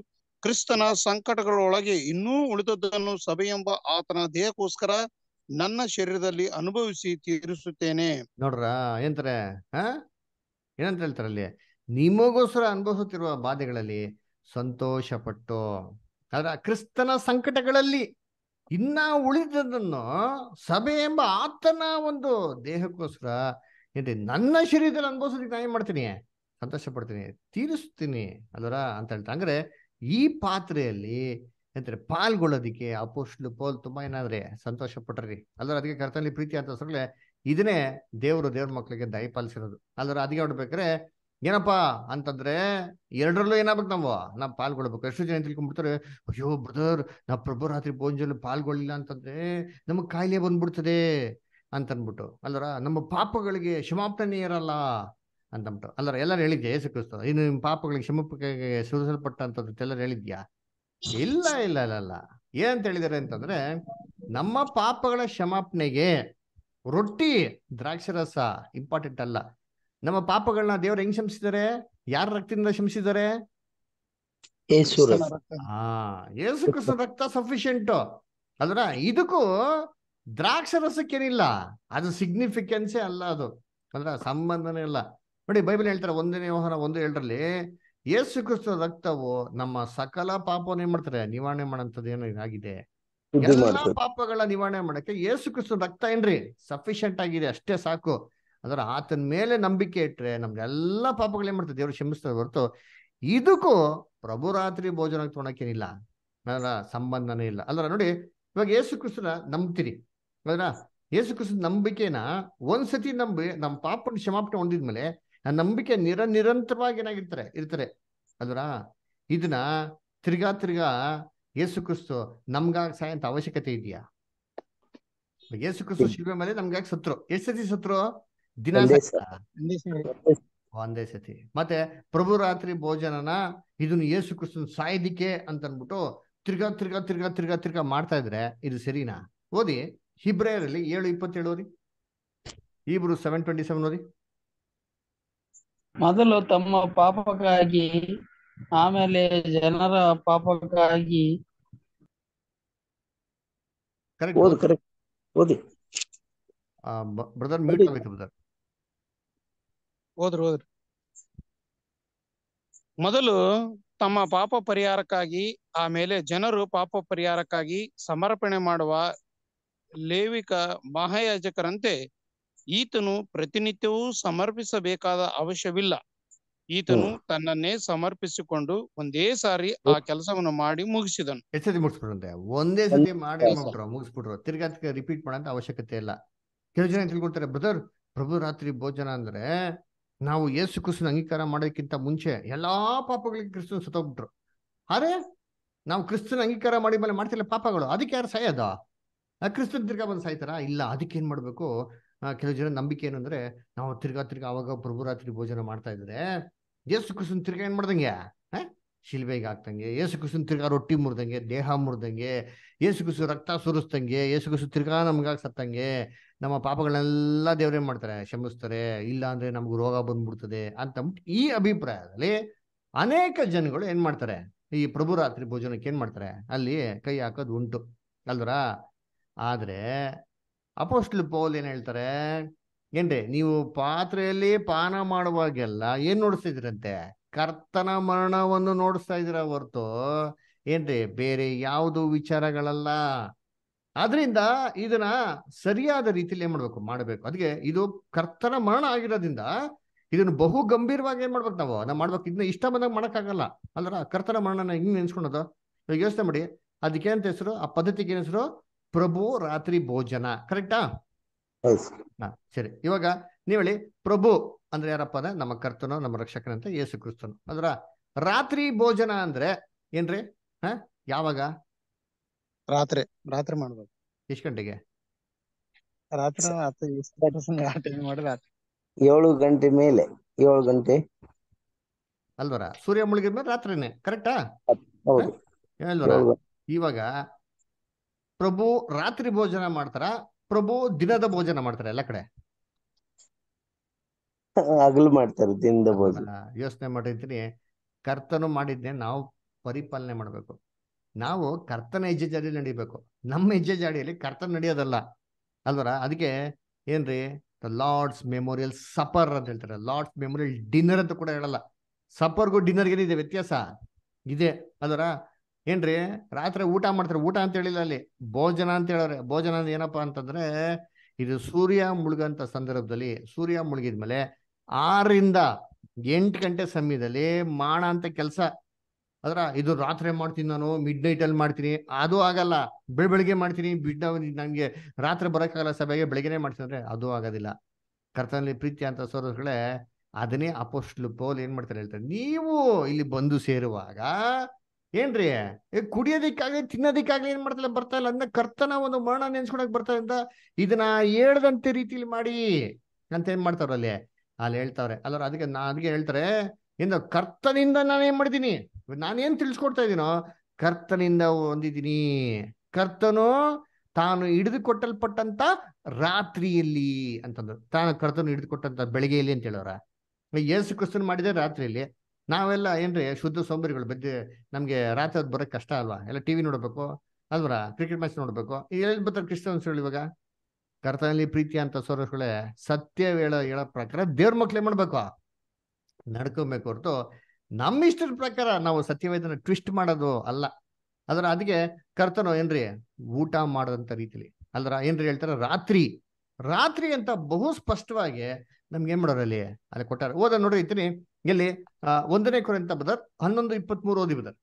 ಕ್ರಿಸ್ತನ ಸಂಕಟಗಳೊಳಗೆ ಇನ್ನೂ ಉಳಿದದ್ದನ್ನು ಎಂಬ ಆತನ ದೇಹಕ್ಕೋಸ್ಕರ ನನ್ನ ಶರೀರದಲ್ಲಿ ಅನುಭವಿಸಿ ತೀರಿಸುತ್ತೇನೆ ನೋಡ್ರ ಏನಂತಾರೆ ಏನಂತ ಅಲ್ಲಿ ನಿಮಗೋಸ್ಕರ ಅನುಭವಿಸುತ್ತಿರುವ ಬಾಧೆಗಳಲ್ಲಿ ಸಂತೋಷ ಪಟ್ಟು ಆದ್ರೆ ಕ್ರಿಸ್ತನ ಸಂಕಟಗಳಲ್ಲಿ ಇನ್ನ ಉಳಿದದನ್ನು ಸಭೆ ಎಂಬ ಆತನ ಒಂದು ದೇಹಕ್ಕೋಸ್ಕರ ಏನ್ರಿ ನನ್ನ ಶರೀರದಲ್ಲಿ ಅನುಭವಿಸೋದಕ್ಕೆ ನಾನು ಏನ್ ಮಾಡ್ತೀನಿ ಸಂತೋಷ ಪಡ್ತೀನಿ ತೀರಿಸ್ತೀನಿ ಅದರ ಅಂತ ಹೇಳ್ತಾ ಅಂದ್ರೆ ಈ ಪಾತ್ರೆಯಲ್ಲಿ ಎಂತಾರೆ ಪಾಲ್ಗೊಳ್ಳೋದಕ್ಕೆ ಅಪೋಸ್ಲು ಪೋಲ್ ತುಂಬಾ ಏನಾದ್ರೆ ಸಂತೋಷ ಪಟ್ರಿ ಅಲ್ಲರ ಅದಕ್ಕೆ ಕರ್ತನಲ್ಲಿ ಪ್ರೀತಿ ಅಂತ ಹೆಸರಲ್ಲೇ ಇದನ್ನೇ ದೇವರು ದೇವ್ರ ಮಕ್ಕಳಿಗೆ ಪಾಲಿಸಿರೋದು ಅಲ್ಲರ ಅದಕ್ಕೆ ಹೊಡ್ಬೇಕ್ರೆ ಏನಪ್ಪಾ ಅಂತಂದ್ರೆ ಎರಡರಲ್ಲೂ ಏನಾಗ್ಬೇಕು ನಾವು ನಾವು ಪಾಲ್ಗೊಳ್ಬೇಕು ಎಷ್ಟು ಜನ ತಿಳ್ಕೊಂಡ್ಬಿಡ್ತಾರೆ ಅಯ್ಯೋ ಬ್ರದರ್ ನಾವು ಪ್ರಭು ರಾತ್ರಿ ಭೋಜನ ಪಾಲ್ಗೊಳ್ಳಿಲ್ಲ ಅಂತಂದ್ರೆ ನಮಗೆ ಕಾಯಿಲೆ ಬಂದ್ಬಿಡ್ತದೆ ಅಂತನ್ಬಿಟ್ಟು ಅಲ್ಲರ ನಮ್ಮ ಪಾಪಗಳಿಗೆ ಇರಲ್ಲ ಅಂತಂಬಿಟ್ಟು ಅಲ್ಲರ ಎಲ್ಲರೂ ಹೇಳಿದ್ಯಾ ಯೇಸು ಕ್ರಿಸ್ತ ಇನ್ನು ನಿಮ್ಮ ಪಾಪಗಳಿಗೆ ಕ್ಷಮಪಕ್ಕೆ ಅಂತದ್ದು ಎಲ್ಲರೂ ಹೇಳಿದ್ಯಾ ಇಲ್ಲ ಇಲ್ಲ ಇಲ್ಲ ಇಲ್ಲ ಏನಂತ ಹೇಳಿದ್ದಾರೆ ಅಂತಂದ್ರೆ ನಮ್ಮ ಪಾಪಗಳ ಕ್ಷಮಾಪಣೆಗೆ ರೊಟ್ಟಿ ದ್ರಾಕ್ಷರಸ ಇಂಪಾರ್ಟೆಂಟ್ ಅಲ್ಲ ನಮ್ಮ ಪಾಪಗಳನ್ನ ದೇವರು ಹೆಂಗ್ ಶಮಿಸಿದ್ದಾರೆ ಯಾರ ರಕ್ತದಿಂದ ಶಮಿಸಿದ್ದಾರೆ ಹಾ ಯೇಸು ಕ್ರಿಸ್ತ ರಕ್ತ ಸಫಿಶಿಯಂಟ್ ಅದರ ಇದಕ್ಕೂ ರಸಕ್ಕೇನಿಲ್ಲ ಅದು ಸಿಗ್ನಿಫಿಕೆನ್ಸೇ ಅಲ್ಲ ಅದು ಅಂದ್ರೆ ಸಂಬಂಧನೇ ಇಲ್ಲ ನೋಡಿ ಬೈಬಲ್ ಹೇಳ್ತಾರೆ ಒಂದನೇ ವ್ಯವಹಾರ ಒಂದು ಹೇಳ್ರಲ್ಲಿ ಯೇಸು ಕ್ರಿಸ್ತ ರಕ್ತವು ನಮ್ಮ ಸಕಲ ಪಾಪವನ್ನು ಏನ್ ಮಾಡ್ತಾರೆ ನಿವಾರಣೆ ಮಾಡೋಂಥದ್ದು ಏನೋ ಇದಾಗಿದೆ ಎಲ್ಲಾ ಪಾಪಗಳ ನಿವಾರಣೆ ಮಾಡಕ್ಕೆ ಯೇಸು ಕ್ರಿಸ್ತ ರಕ್ತ ಏನ್ರಿ ಸಫಿಶಿಯಂಟ್ ಆಗಿದೆ ಅಷ್ಟೇ ಸಾಕು ಅಂದ್ರೆ ಆತನ ಮೇಲೆ ನಂಬಿಕೆ ಇಟ್ರೆ ನಮ್ಗೆ ಎಲ್ಲಾ ಪಾಪಗಳು ಏನ್ ಮಾಡ್ತಾರೆ ದೇವರು ಕ್ಷಮಿಸ್ತದೆ ಹೊರತು ಇದಕ್ಕೂ ಪ್ರಭು ರಾತ್ರಿ ಭೋಜನ ತೊಗೊಳಕೇನಿಲ್ಲ ಸಂಬಂಧನೇ ಇಲ್ಲ ಅಲ್ಲ ನೋಡಿ ಇವಾಗ ಯೇಸು ಕ್ರಿಸ್ತನ ನಂಬ್ತೀರಿ ಅದನ್ನ ಯೇಸು ಕ್ರಿಸ್ತ ನಂಬಿಕೆನ ಒಂದ್ಸತಿ ನಂಬಿ ನಮ್ಮ ಪಾಪನ ಕ್ಷಮಾಪಣೆ ಹೊಂದಿದ್ಮೇಲೆ ಆ ನಂಬಿಕೆ ನಿರ ನಿರಂತರವಾಗಿ ಏನಾಗಿರ್ತಾರೆ ಇರ್ತಾರೆ ಅದರ ಇದನ್ನ ತಿರ್ಗಾ ತಿರ್ಗಾ ಯೇಸು ಕ್ರಿಸ್ತು ನಮ್ಗಾಗ ಸಾಯಂತ ಅವಶ್ಯಕತೆ ಇದೆಯಾ ಯೇಸು ಕ್ರಿಸ್ತು ಶಿಲ್ವೆ ಮೇಲೆ ನಮ್ಗಾಗಿ ಸತ್ರು ಎಷ್ಟು ಸತಿ ಸತ್ರು ದಿನ ಒಂದೇ ಸತಿ ಮತ್ತೆ ಪ್ರಭು ರಾತ್ರಿ ಭೋಜನನ ಇದನ್ನ ಯೇಸು ಕ್ರಿಸ್ತನ್ ಸಾಯ್ದಿಕೆ ಅಂತ ಅನ್ಬಿಟ್ಟು ತಿರ್ಗಾ ತಿರ್ಗಾ ತಿರ್ಗಾ ತಿರ್ಗಾ ತಿರ್ಗಾ ಮಾಡ್ತಾ ಇದ್ರೆ ಇದು ಸರಿನಾ ಓದಿ ಹಿಬ್ರಾಯರಲ್ಲಿ ಏಳು ಇಪ್ಪತ್ತೇಳು ಓದಿ ಇಬ್ರು ಸೆವೆನ್ ಟ್ವೆಂಟಿ ಸೆವೆನ್ ಓದಿ ಮೊದಲು ತಮ್ಮ ಪಾಪಕ್ಕಾಗಿ ಆಮೇಲೆ ಜನರ ಪಾಪಕ್ಕಾಗಿ ಓದಿ ಬ್ರದರ್ ಮೀಟ್ ಆಗಬೇಕು ಬ್ರದರ್ ಮೊದಲು ತಮ್ಮ ಪಾಪ ಪರಿಹಾರಕ್ಕಾಗಿ ಆಮೇಲೆ ಜನರು ಪಾಪ ಪರಿಹಾರಕ್ಕಾಗಿ ಸಮರ್ಪಣೆ ಮಾಡುವ ಲೇವಿಕ ಮಹಾಯಾಜಕರಂತೆ ಈತನು ಪ್ರತಿನಿತ್ಯವೂ ಸಮರ್ಪಿಸಬೇಕಾದ ಅವಶ್ಯವಿಲ್ಲ ಈತನು ತನ್ನನ್ನೇ ಸಮರ್ಪಿಸಿಕೊಂಡು ಒಂದೇ ಸಾರಿ ಆ ಕೆಲಸವನ್ನು ಮಾಡಿ ಮುಗಿಸಿದನು ಎಷ್ಟತಿ ಮುಗಿಸ್ಬಿಟ್ರಂತೆ ಒಂದೇ ಸತಿ ಮಾಡಿ ಮುಗಿಸ್ಬಿಟ್ರು ತಿರ್ಗಾ ರಿಪೀಟ್ ಮಾಡಂತ ಅವಶ್ಯಕತೆ ಇಲ್ಲ ಕೆಲವು ಜನ ತಿಳ್ಕೊಳ್ತಾರೆ ಬ್ರದರ್ ಪ್ರಭು ರಾತ್ರಿ ಭೋಜನ ಅಂದ್ರೆ ನಾವು ಯೇಸು ಕ್ರಿಸ್ತನ ಅಂಗೀಕಾರ ಮಾಡೋದಕ್ಕಿಂತ ಮುಂಚೆ ಎಲ್ಲಾ ಪಾಪಗಳಿಗೆ ಕ್ರಿಸ್ತನ್ ಸತ್ತೋಗ್ಬಿಟ್ರು ಅರೆ ನಾವು ಕ್ರಿಸ್ತನ ಅಂಗೀಕಾರ ಮಾಡಿ ಮೇಲೆ ಮಾಡ್ತಿಲ್ಲ ಪಾಪಗಳು ಅದಕ್ಕೆ ಯಾರು ಅದಾ ಕ್ರಿಸ್ತನ್ ತಿರ್ಗಾ ಬಂದು ಸಾಯ್ತಾರ ಇಲ್ಲ ಅದಕ್ಕೆ ಏನು ಮಾಡಬೇಕು ಕೆಲವು ಜನ ನಂಬಿಕೆ ಏನು ನಾವು ತಿರ್ಗಾ ತಿರ್ಗಾ ಅವಾಗ ಪ್ರಭುರಾತ್ರಿ ಭೋಜನ ಮಾಡ್ತಾ ಇದ್ರೆ ಯೇಸು ಕ್ರಿಸ್ತನ್ ತಿರ್ಗಾ ಏನು ಮಾಡ್ದಂಗೆ ಶಿಲ್ಬೆಗೆ ಹಾಕ್ತಂಗೆ ಯೇಸು ಕ್ರಿಸ್ತನ್ ತಿರ್ಗಾ ರೊಟ್ಟಿ ಮುರಿದಂಗೆ ದೇಹ ಮುರಿದಂಗೆ ಯೇಸು ಕ್ರಿಸ್ತು ರಕ್ತ ಸುರಿಸ್ತಂಗೆ ಯೇಸು ಕ್ರಿಸ್ತು ತಿರ್ಗಾ ನಮ್ಗಾಗಿ ಸತ್ತಂಗೆ ನಮ್ಮ ಪಾಪಗಳನ್ನೆಲ್ಲ ದೇವರೇ ಮಾಡ್ತಾರೆ ಶಮಿಸ್ತಾರೆ ಇಲ್ಲ ಅಂದ್ರೆ ನಮ್ಗೆ ರೋಗ ಬಂದ್ಬಿಡ್ತದೆ ಅಂತಂದ್ಬಿಟ್ಟು ಈ ಅಭಿಪ್ರಾಯದಲ್ಲಿ ಅನೇಕ ಜನಗಳು ಏನು ಮಾಡ್ತಾರೆ ಈ ಪ್ರಭು ರಾತ್ರಿ ಭೋಜನಕ್ಕೆ ಏನು ಮಾಡ್ತಾರೆ ಅಲ್ಲಿ ಕೈ ಹಾಕೋದು ಉಂಟು ಅಲ್ದ್ರ ಆದರೆ ಅಪೋಸ್ಟ್ಲ್ ಪೌಲ್ ಏನು ಹೇಳ್ತಾರೆ ಏನ್ರಿ ನೀವು ಪಾತ್ರೆಯಲ್ಲಿ ಪಾನ ಮಾಡುವಾಗೆಲ್ಲ ಏನ್ ನೋಡಿಸ್ತಿದ್ರಂತೆ ಕರ್ತನ ಮರಣವನ್ನು ನೋಡಿಸ್ತಾ ಇದ್ರ ಹೊರ್ತು ಏನ್ರಿ ಬೇರೆ ಯಾವುದು ವಿಚಾರಗಳಲ್ಲ ಆದ್ರಿಂದ ಇದನ್ನ ಸರಿಯಾದ ರೀತಿಯಲ್ಲಿ ಏನ್ ಮಾಡ್ಬೇಕು ಮಾಡ್ಬೇಕು ಅದಕ್ಕೆ ಇದು ಕರ್ತನ ಮರಣ ಆಗಿರೋದ್ರಿಂದ ಇದನ್ನು ಬಹು ಗಂಭೀರವಾಗಿ ಏನ್ ಮಾಡ್ಬೇಕು ನಾವು ನಾವು ಮಾಡ್ಬೇಕು ಇದನ್ನ ಇಷ್ಟ ಬಂದಾಗ ಆಗಲ್ಲ ಅಲ್ರ ಕರ್ತನ ಮರಣನ ಹಿಂಗ್ ನೆನ್ಸ್ಕೊಳೋದು ಯೋಚನೆ ಮಾಡಿ ಅದಕ್ಕೆ ಅಂತ ಹೆಸರು ಆ ಪದ್ಧತಿಗೆ ಹೆಸರು ಪ್ರಭು ರಾತ್ರಿ ಭೋಜನ ಕರೆಕ್ಟಾ ಸರಿ ಇವಾಗ ನೀವು ಹೇಳಿ ಪ್ರಭು ಅಂದ್ರೆ ಯಾರಪ್ಪ ಅಂದ್ರೆ ನಮ್ಮ ಕರ್ತನೋ ನಮ್ಮ ರಕ್ಷಕನಂತ ಯೇಸು ಕ್ರಿಸ್ತನು ಅದರ ರಾತ್ರಿ ಭೋಜನ ಅಂದ್ರೆ ಏನ್ರಿ ಹ ಯಾವಾಗ ರಾತ್ರಿ ರಾತ್ರಿ ಮಾಡ್ಬೋದು ಎಷ್ಟು ಗಂಟೆಗೆ ಏಳು ಗಂಟೆ ಮೇಲೆ ಏಳು ಗಂಟೆ ಅಲ್ವರ ಸೂರ್ಯ ಮುಳುಗಿದ್ಮೇಲೆ ರಾತ್ರಿನೇ ಕರೆಕ್ಟಾ ಇವಾಗ ಪ್ರಭು ರಾತ್ರಿ ಭೋಜನ ಮಾಡ್ತಾರ ಪ್ರಭು ದಿನದ ಭೋಜನ ಮಾಡ್ತಾರ ಎಲ್ಲ ಕಡೆ ಮಾಡ್ತಾರೆ ದಿನದ ಭೋಜನ ಯೋಚನೆ ಮಾಡಿದ್ರಿ ಕರ್ತನು ಮಾಡಿದ್ನೆ ನಾವು ಪರಿಪಾಲನೆ ಮಾಡ್ಬೇಕು ನಾವು ಕರ್ತನ ಹೆಜ್ಜೆ ಜಾಡಿಯಲ್ಲಿ ನಡಿಬೇಕು ನಮ್ಮ ಹೆಜ್ಜೆ ಜಾಡಿಯಲ್ಲಿ ಕರ್ತನ ನಡೆಯೋದಲ್ಲ ಅಲ್ವರ ಅದಕ್ಕೆ ಏನ್ರಿ ಲಾರ್ಡ್ಸ್ ಮೆಮೋರಿಯಲ್ ಸಪರ್ ಅಂತ ಹೇಳ್ತಾರೆ ಲಾರ್ಡ್ಸ್ ಮೆಮೋರಿಯಲ್ ಡಿನ್ನರ್ ಅಂತ ಕೂಡ ಹೇಳಲ್ಲ ಸಪರ್ಗೂ ಡಿನ್ನರ್ಗೆ ಇದೆ ವ್ಯತ್ಯಾಸ ಇದೆ ಅದರ ಏನ್ರಿ ರಾತ್ರಿ ಊಟ ಮಾಡ್ತಾರೆ ಊಟ ಅಂತ ಹೇಳಿಲ್ಲ ಅಲ್ಲಿ ಭೋಜನ ಅಂತ ಹೇಳೋರೆ ಭೋಜನ ಅಂದ್ರೆ ಏನಪ್ಪಾ ಅಂತಂದ್ರೆ ಇದು ಸೂರ್ಯ ಮುಳುಗಂತ ಸಂದರ್ಭದಲ್ಲಿ ಸೂರ್ಯ ಮುಳುಗಿದ್ಮೇಲೆ ಆರರಿಂದ ಎಂಟು ಗಂಟೆ ಸಮಯದಲ್ಲಿ ಮಾಡ ಅಂತ ಕೆಲಸ ಅದ್ರ ಇದು ರಾತ್ರಿ ಮಾಡ್ತೀನಿ ನಾನು ಮಿಡ್ ನೈಟ್ ಅಲ್ಲಿ ಮಾಡ್ತೀನಿ ಅದು ಆಗಲ್ಲ ಬೆಳ ಬೆಳಿಗ್ಗೆ ಮಾಡ್ತೀನಿ ಬಿಡ್ ನನಗೆ ರಾತ್ರಿ ಬರೋಕ್ಕಾಗಲ್ಲ ಸಭೆಗೆ ಬೆಳಗ್ಗೆನೆ ಮಾಡ್ತೀನಿ ಅಂದ್ರೆ ಅದು ಆಗೋದಿಲ್ಲ ಕರ್ತನಲ್ಲಿ ಪ್ರೀತಿ ಅಂತ ಸೋರಗಳೇ ಅದನ್ನೇ ಅಪೋಸ್ಟ್ಲು ಪೋಲ್ ಏನ್ ಮಾಡ್ತಾರೆ ಹೇಳ್ತಾರೆ ನೀವು ಇಲ್ಲಿ ಬಂದು ಸೇರುವಾಗ ಏನ್ರಿ ಕುಡಿಯೋದಿಕ್ಕಾಗ್ಲಿ ತಿನ್ನೋದಿಕ್ಕಾಗ್ಲಿ ಏನ್ ಮಾಡ್ತಲ್ಲ ಬರ್ತಾ ಇಲ್ಲ ಅದನ್ನ ಕರ್ತನ ಒಂದು ಮರಣ ನೆನ್ಸ್ಕೊಳಕ್ ಬರ್ತಾ ಅಂತ ಇದನ್ನ ಹೇಳ್ದಂತೆ ರೀತಿಲಿ ಮಾಡಿ ಅಂತ ಏನ್ ಮಾಡ್ತಾವ್ರ ಅಲ್ಲಿ ಅಲ್ಲಿ ಹೇಳ್ತಾವ್ರೆ ಅಲ್ಲರ ಅದಕ್ಕೆ ನಾ ಅದಕ್ಕೆ ಹೇಳ್ತಾರೆ ಇಂದ ಕರ್ತನಿಂದ ನಾನು ಏನ್ ಮಾಡಿದೀನಿ ನಾನೇನ್ ತಿಳ್ಸ್ಕೊಡ್ತಾ ಇದೀನೋ ಕರ್ತನಿಂದ ಹೊಂದಿದೀನಿ ಕರ್ತನು ತಾನು ಕೊಟ್ಟಲ್ಪಟ್ಟಂತ ರಾತ್ರಿಯಲ್ಲಿ ಅಂತಂದ್ರು ತಾನು ಕರ್ತನು ಕೊಟ್ಟಂತ ಬೆಳಗ್ಗೆಯಲ್ಲಿ ಅಂತ ಹೇಳೋರ ಏಸು ಕ್ರಿಸ್ತನ್ ಮಾಡಿದ ರಾತ್ರಿಯಲ್ಲಿ ನಾವೆಲ್ಲ ಏನ್ರಿ ಶುದ್ಧ ಸೋಂಬರಿಗಳು ಬದ್ದೆ ನಮ್ಗೆ ರಾತ್ರಿ ಅದು ಬರೋಕ್ ಕಷ್ಟ ಅಲ್ವಾ ಎಲ್ಲ ಟಿ ವಿ ನೋಡಬೇಕು ಅಲ್ವರ ಕ್ರಿಕೆಟ್ ಮ್ಯಾಚ್ ನೋಡಬೇಕು ಎಲ್ಲಿ ಬರ್ತಾರೆ ಹೇಳಿ ಇವಾಗ ಕರ್ತನಲ್ಲಿ ಪ್ರೀತಿ ಅಂತ ಸೋರಸ್ಗಳೇ ಸತ್ಯ ಹೇಳೋ ಹೇಳೋ ಪ್ರಕಾರ ದೇವ್ರ ಮಕ್ಳು ಮಾಡ್ಬೇಕು ನಡ್ಕೊಬೇಕು ಹೊರತು ನಮ್ಮ ಇಷ್ಟದ ಪ್ರಕಾರ ನಾವು ಸತ್ಯವೇದನ ಟ್ವಿಸ್ಟ್ ಮಾಡೋದು ಅಲ್ಲ ಅದರ ಅದಕ್ಕೆ ಕರ್ತನೋ ಏನ್ರಿ ಊಟ ಮಾಡದಂತ ರೀತಿಲಿ ಅಲ್ರ ಏನ್ರಿ ಹೇಳ್ತಾರೆ ರಾತ್ರಿ ರಾತ್ರಿ ಅಂತ ಬಹು ಸ್ಪಷ್ಟವಾಗಿ ನಮ್ಗೆ ಏನ್ ಮಾಡೋರಲ್ಲಿ ಅಲ್ಲಿ ಕೊಟ್ಟಾರ ಓದ ನೋಡ್ರಿ ಇತ್ತೀನಿ ಎಲ್ಲಿ ಒಂದನೇ ಕೊರೆಂತ ಬದರ್ ಹನ್ನೊಂದು ಇಪ್ಪತ್ತ್ ಮೂರು ಓದಿ ಬದರ್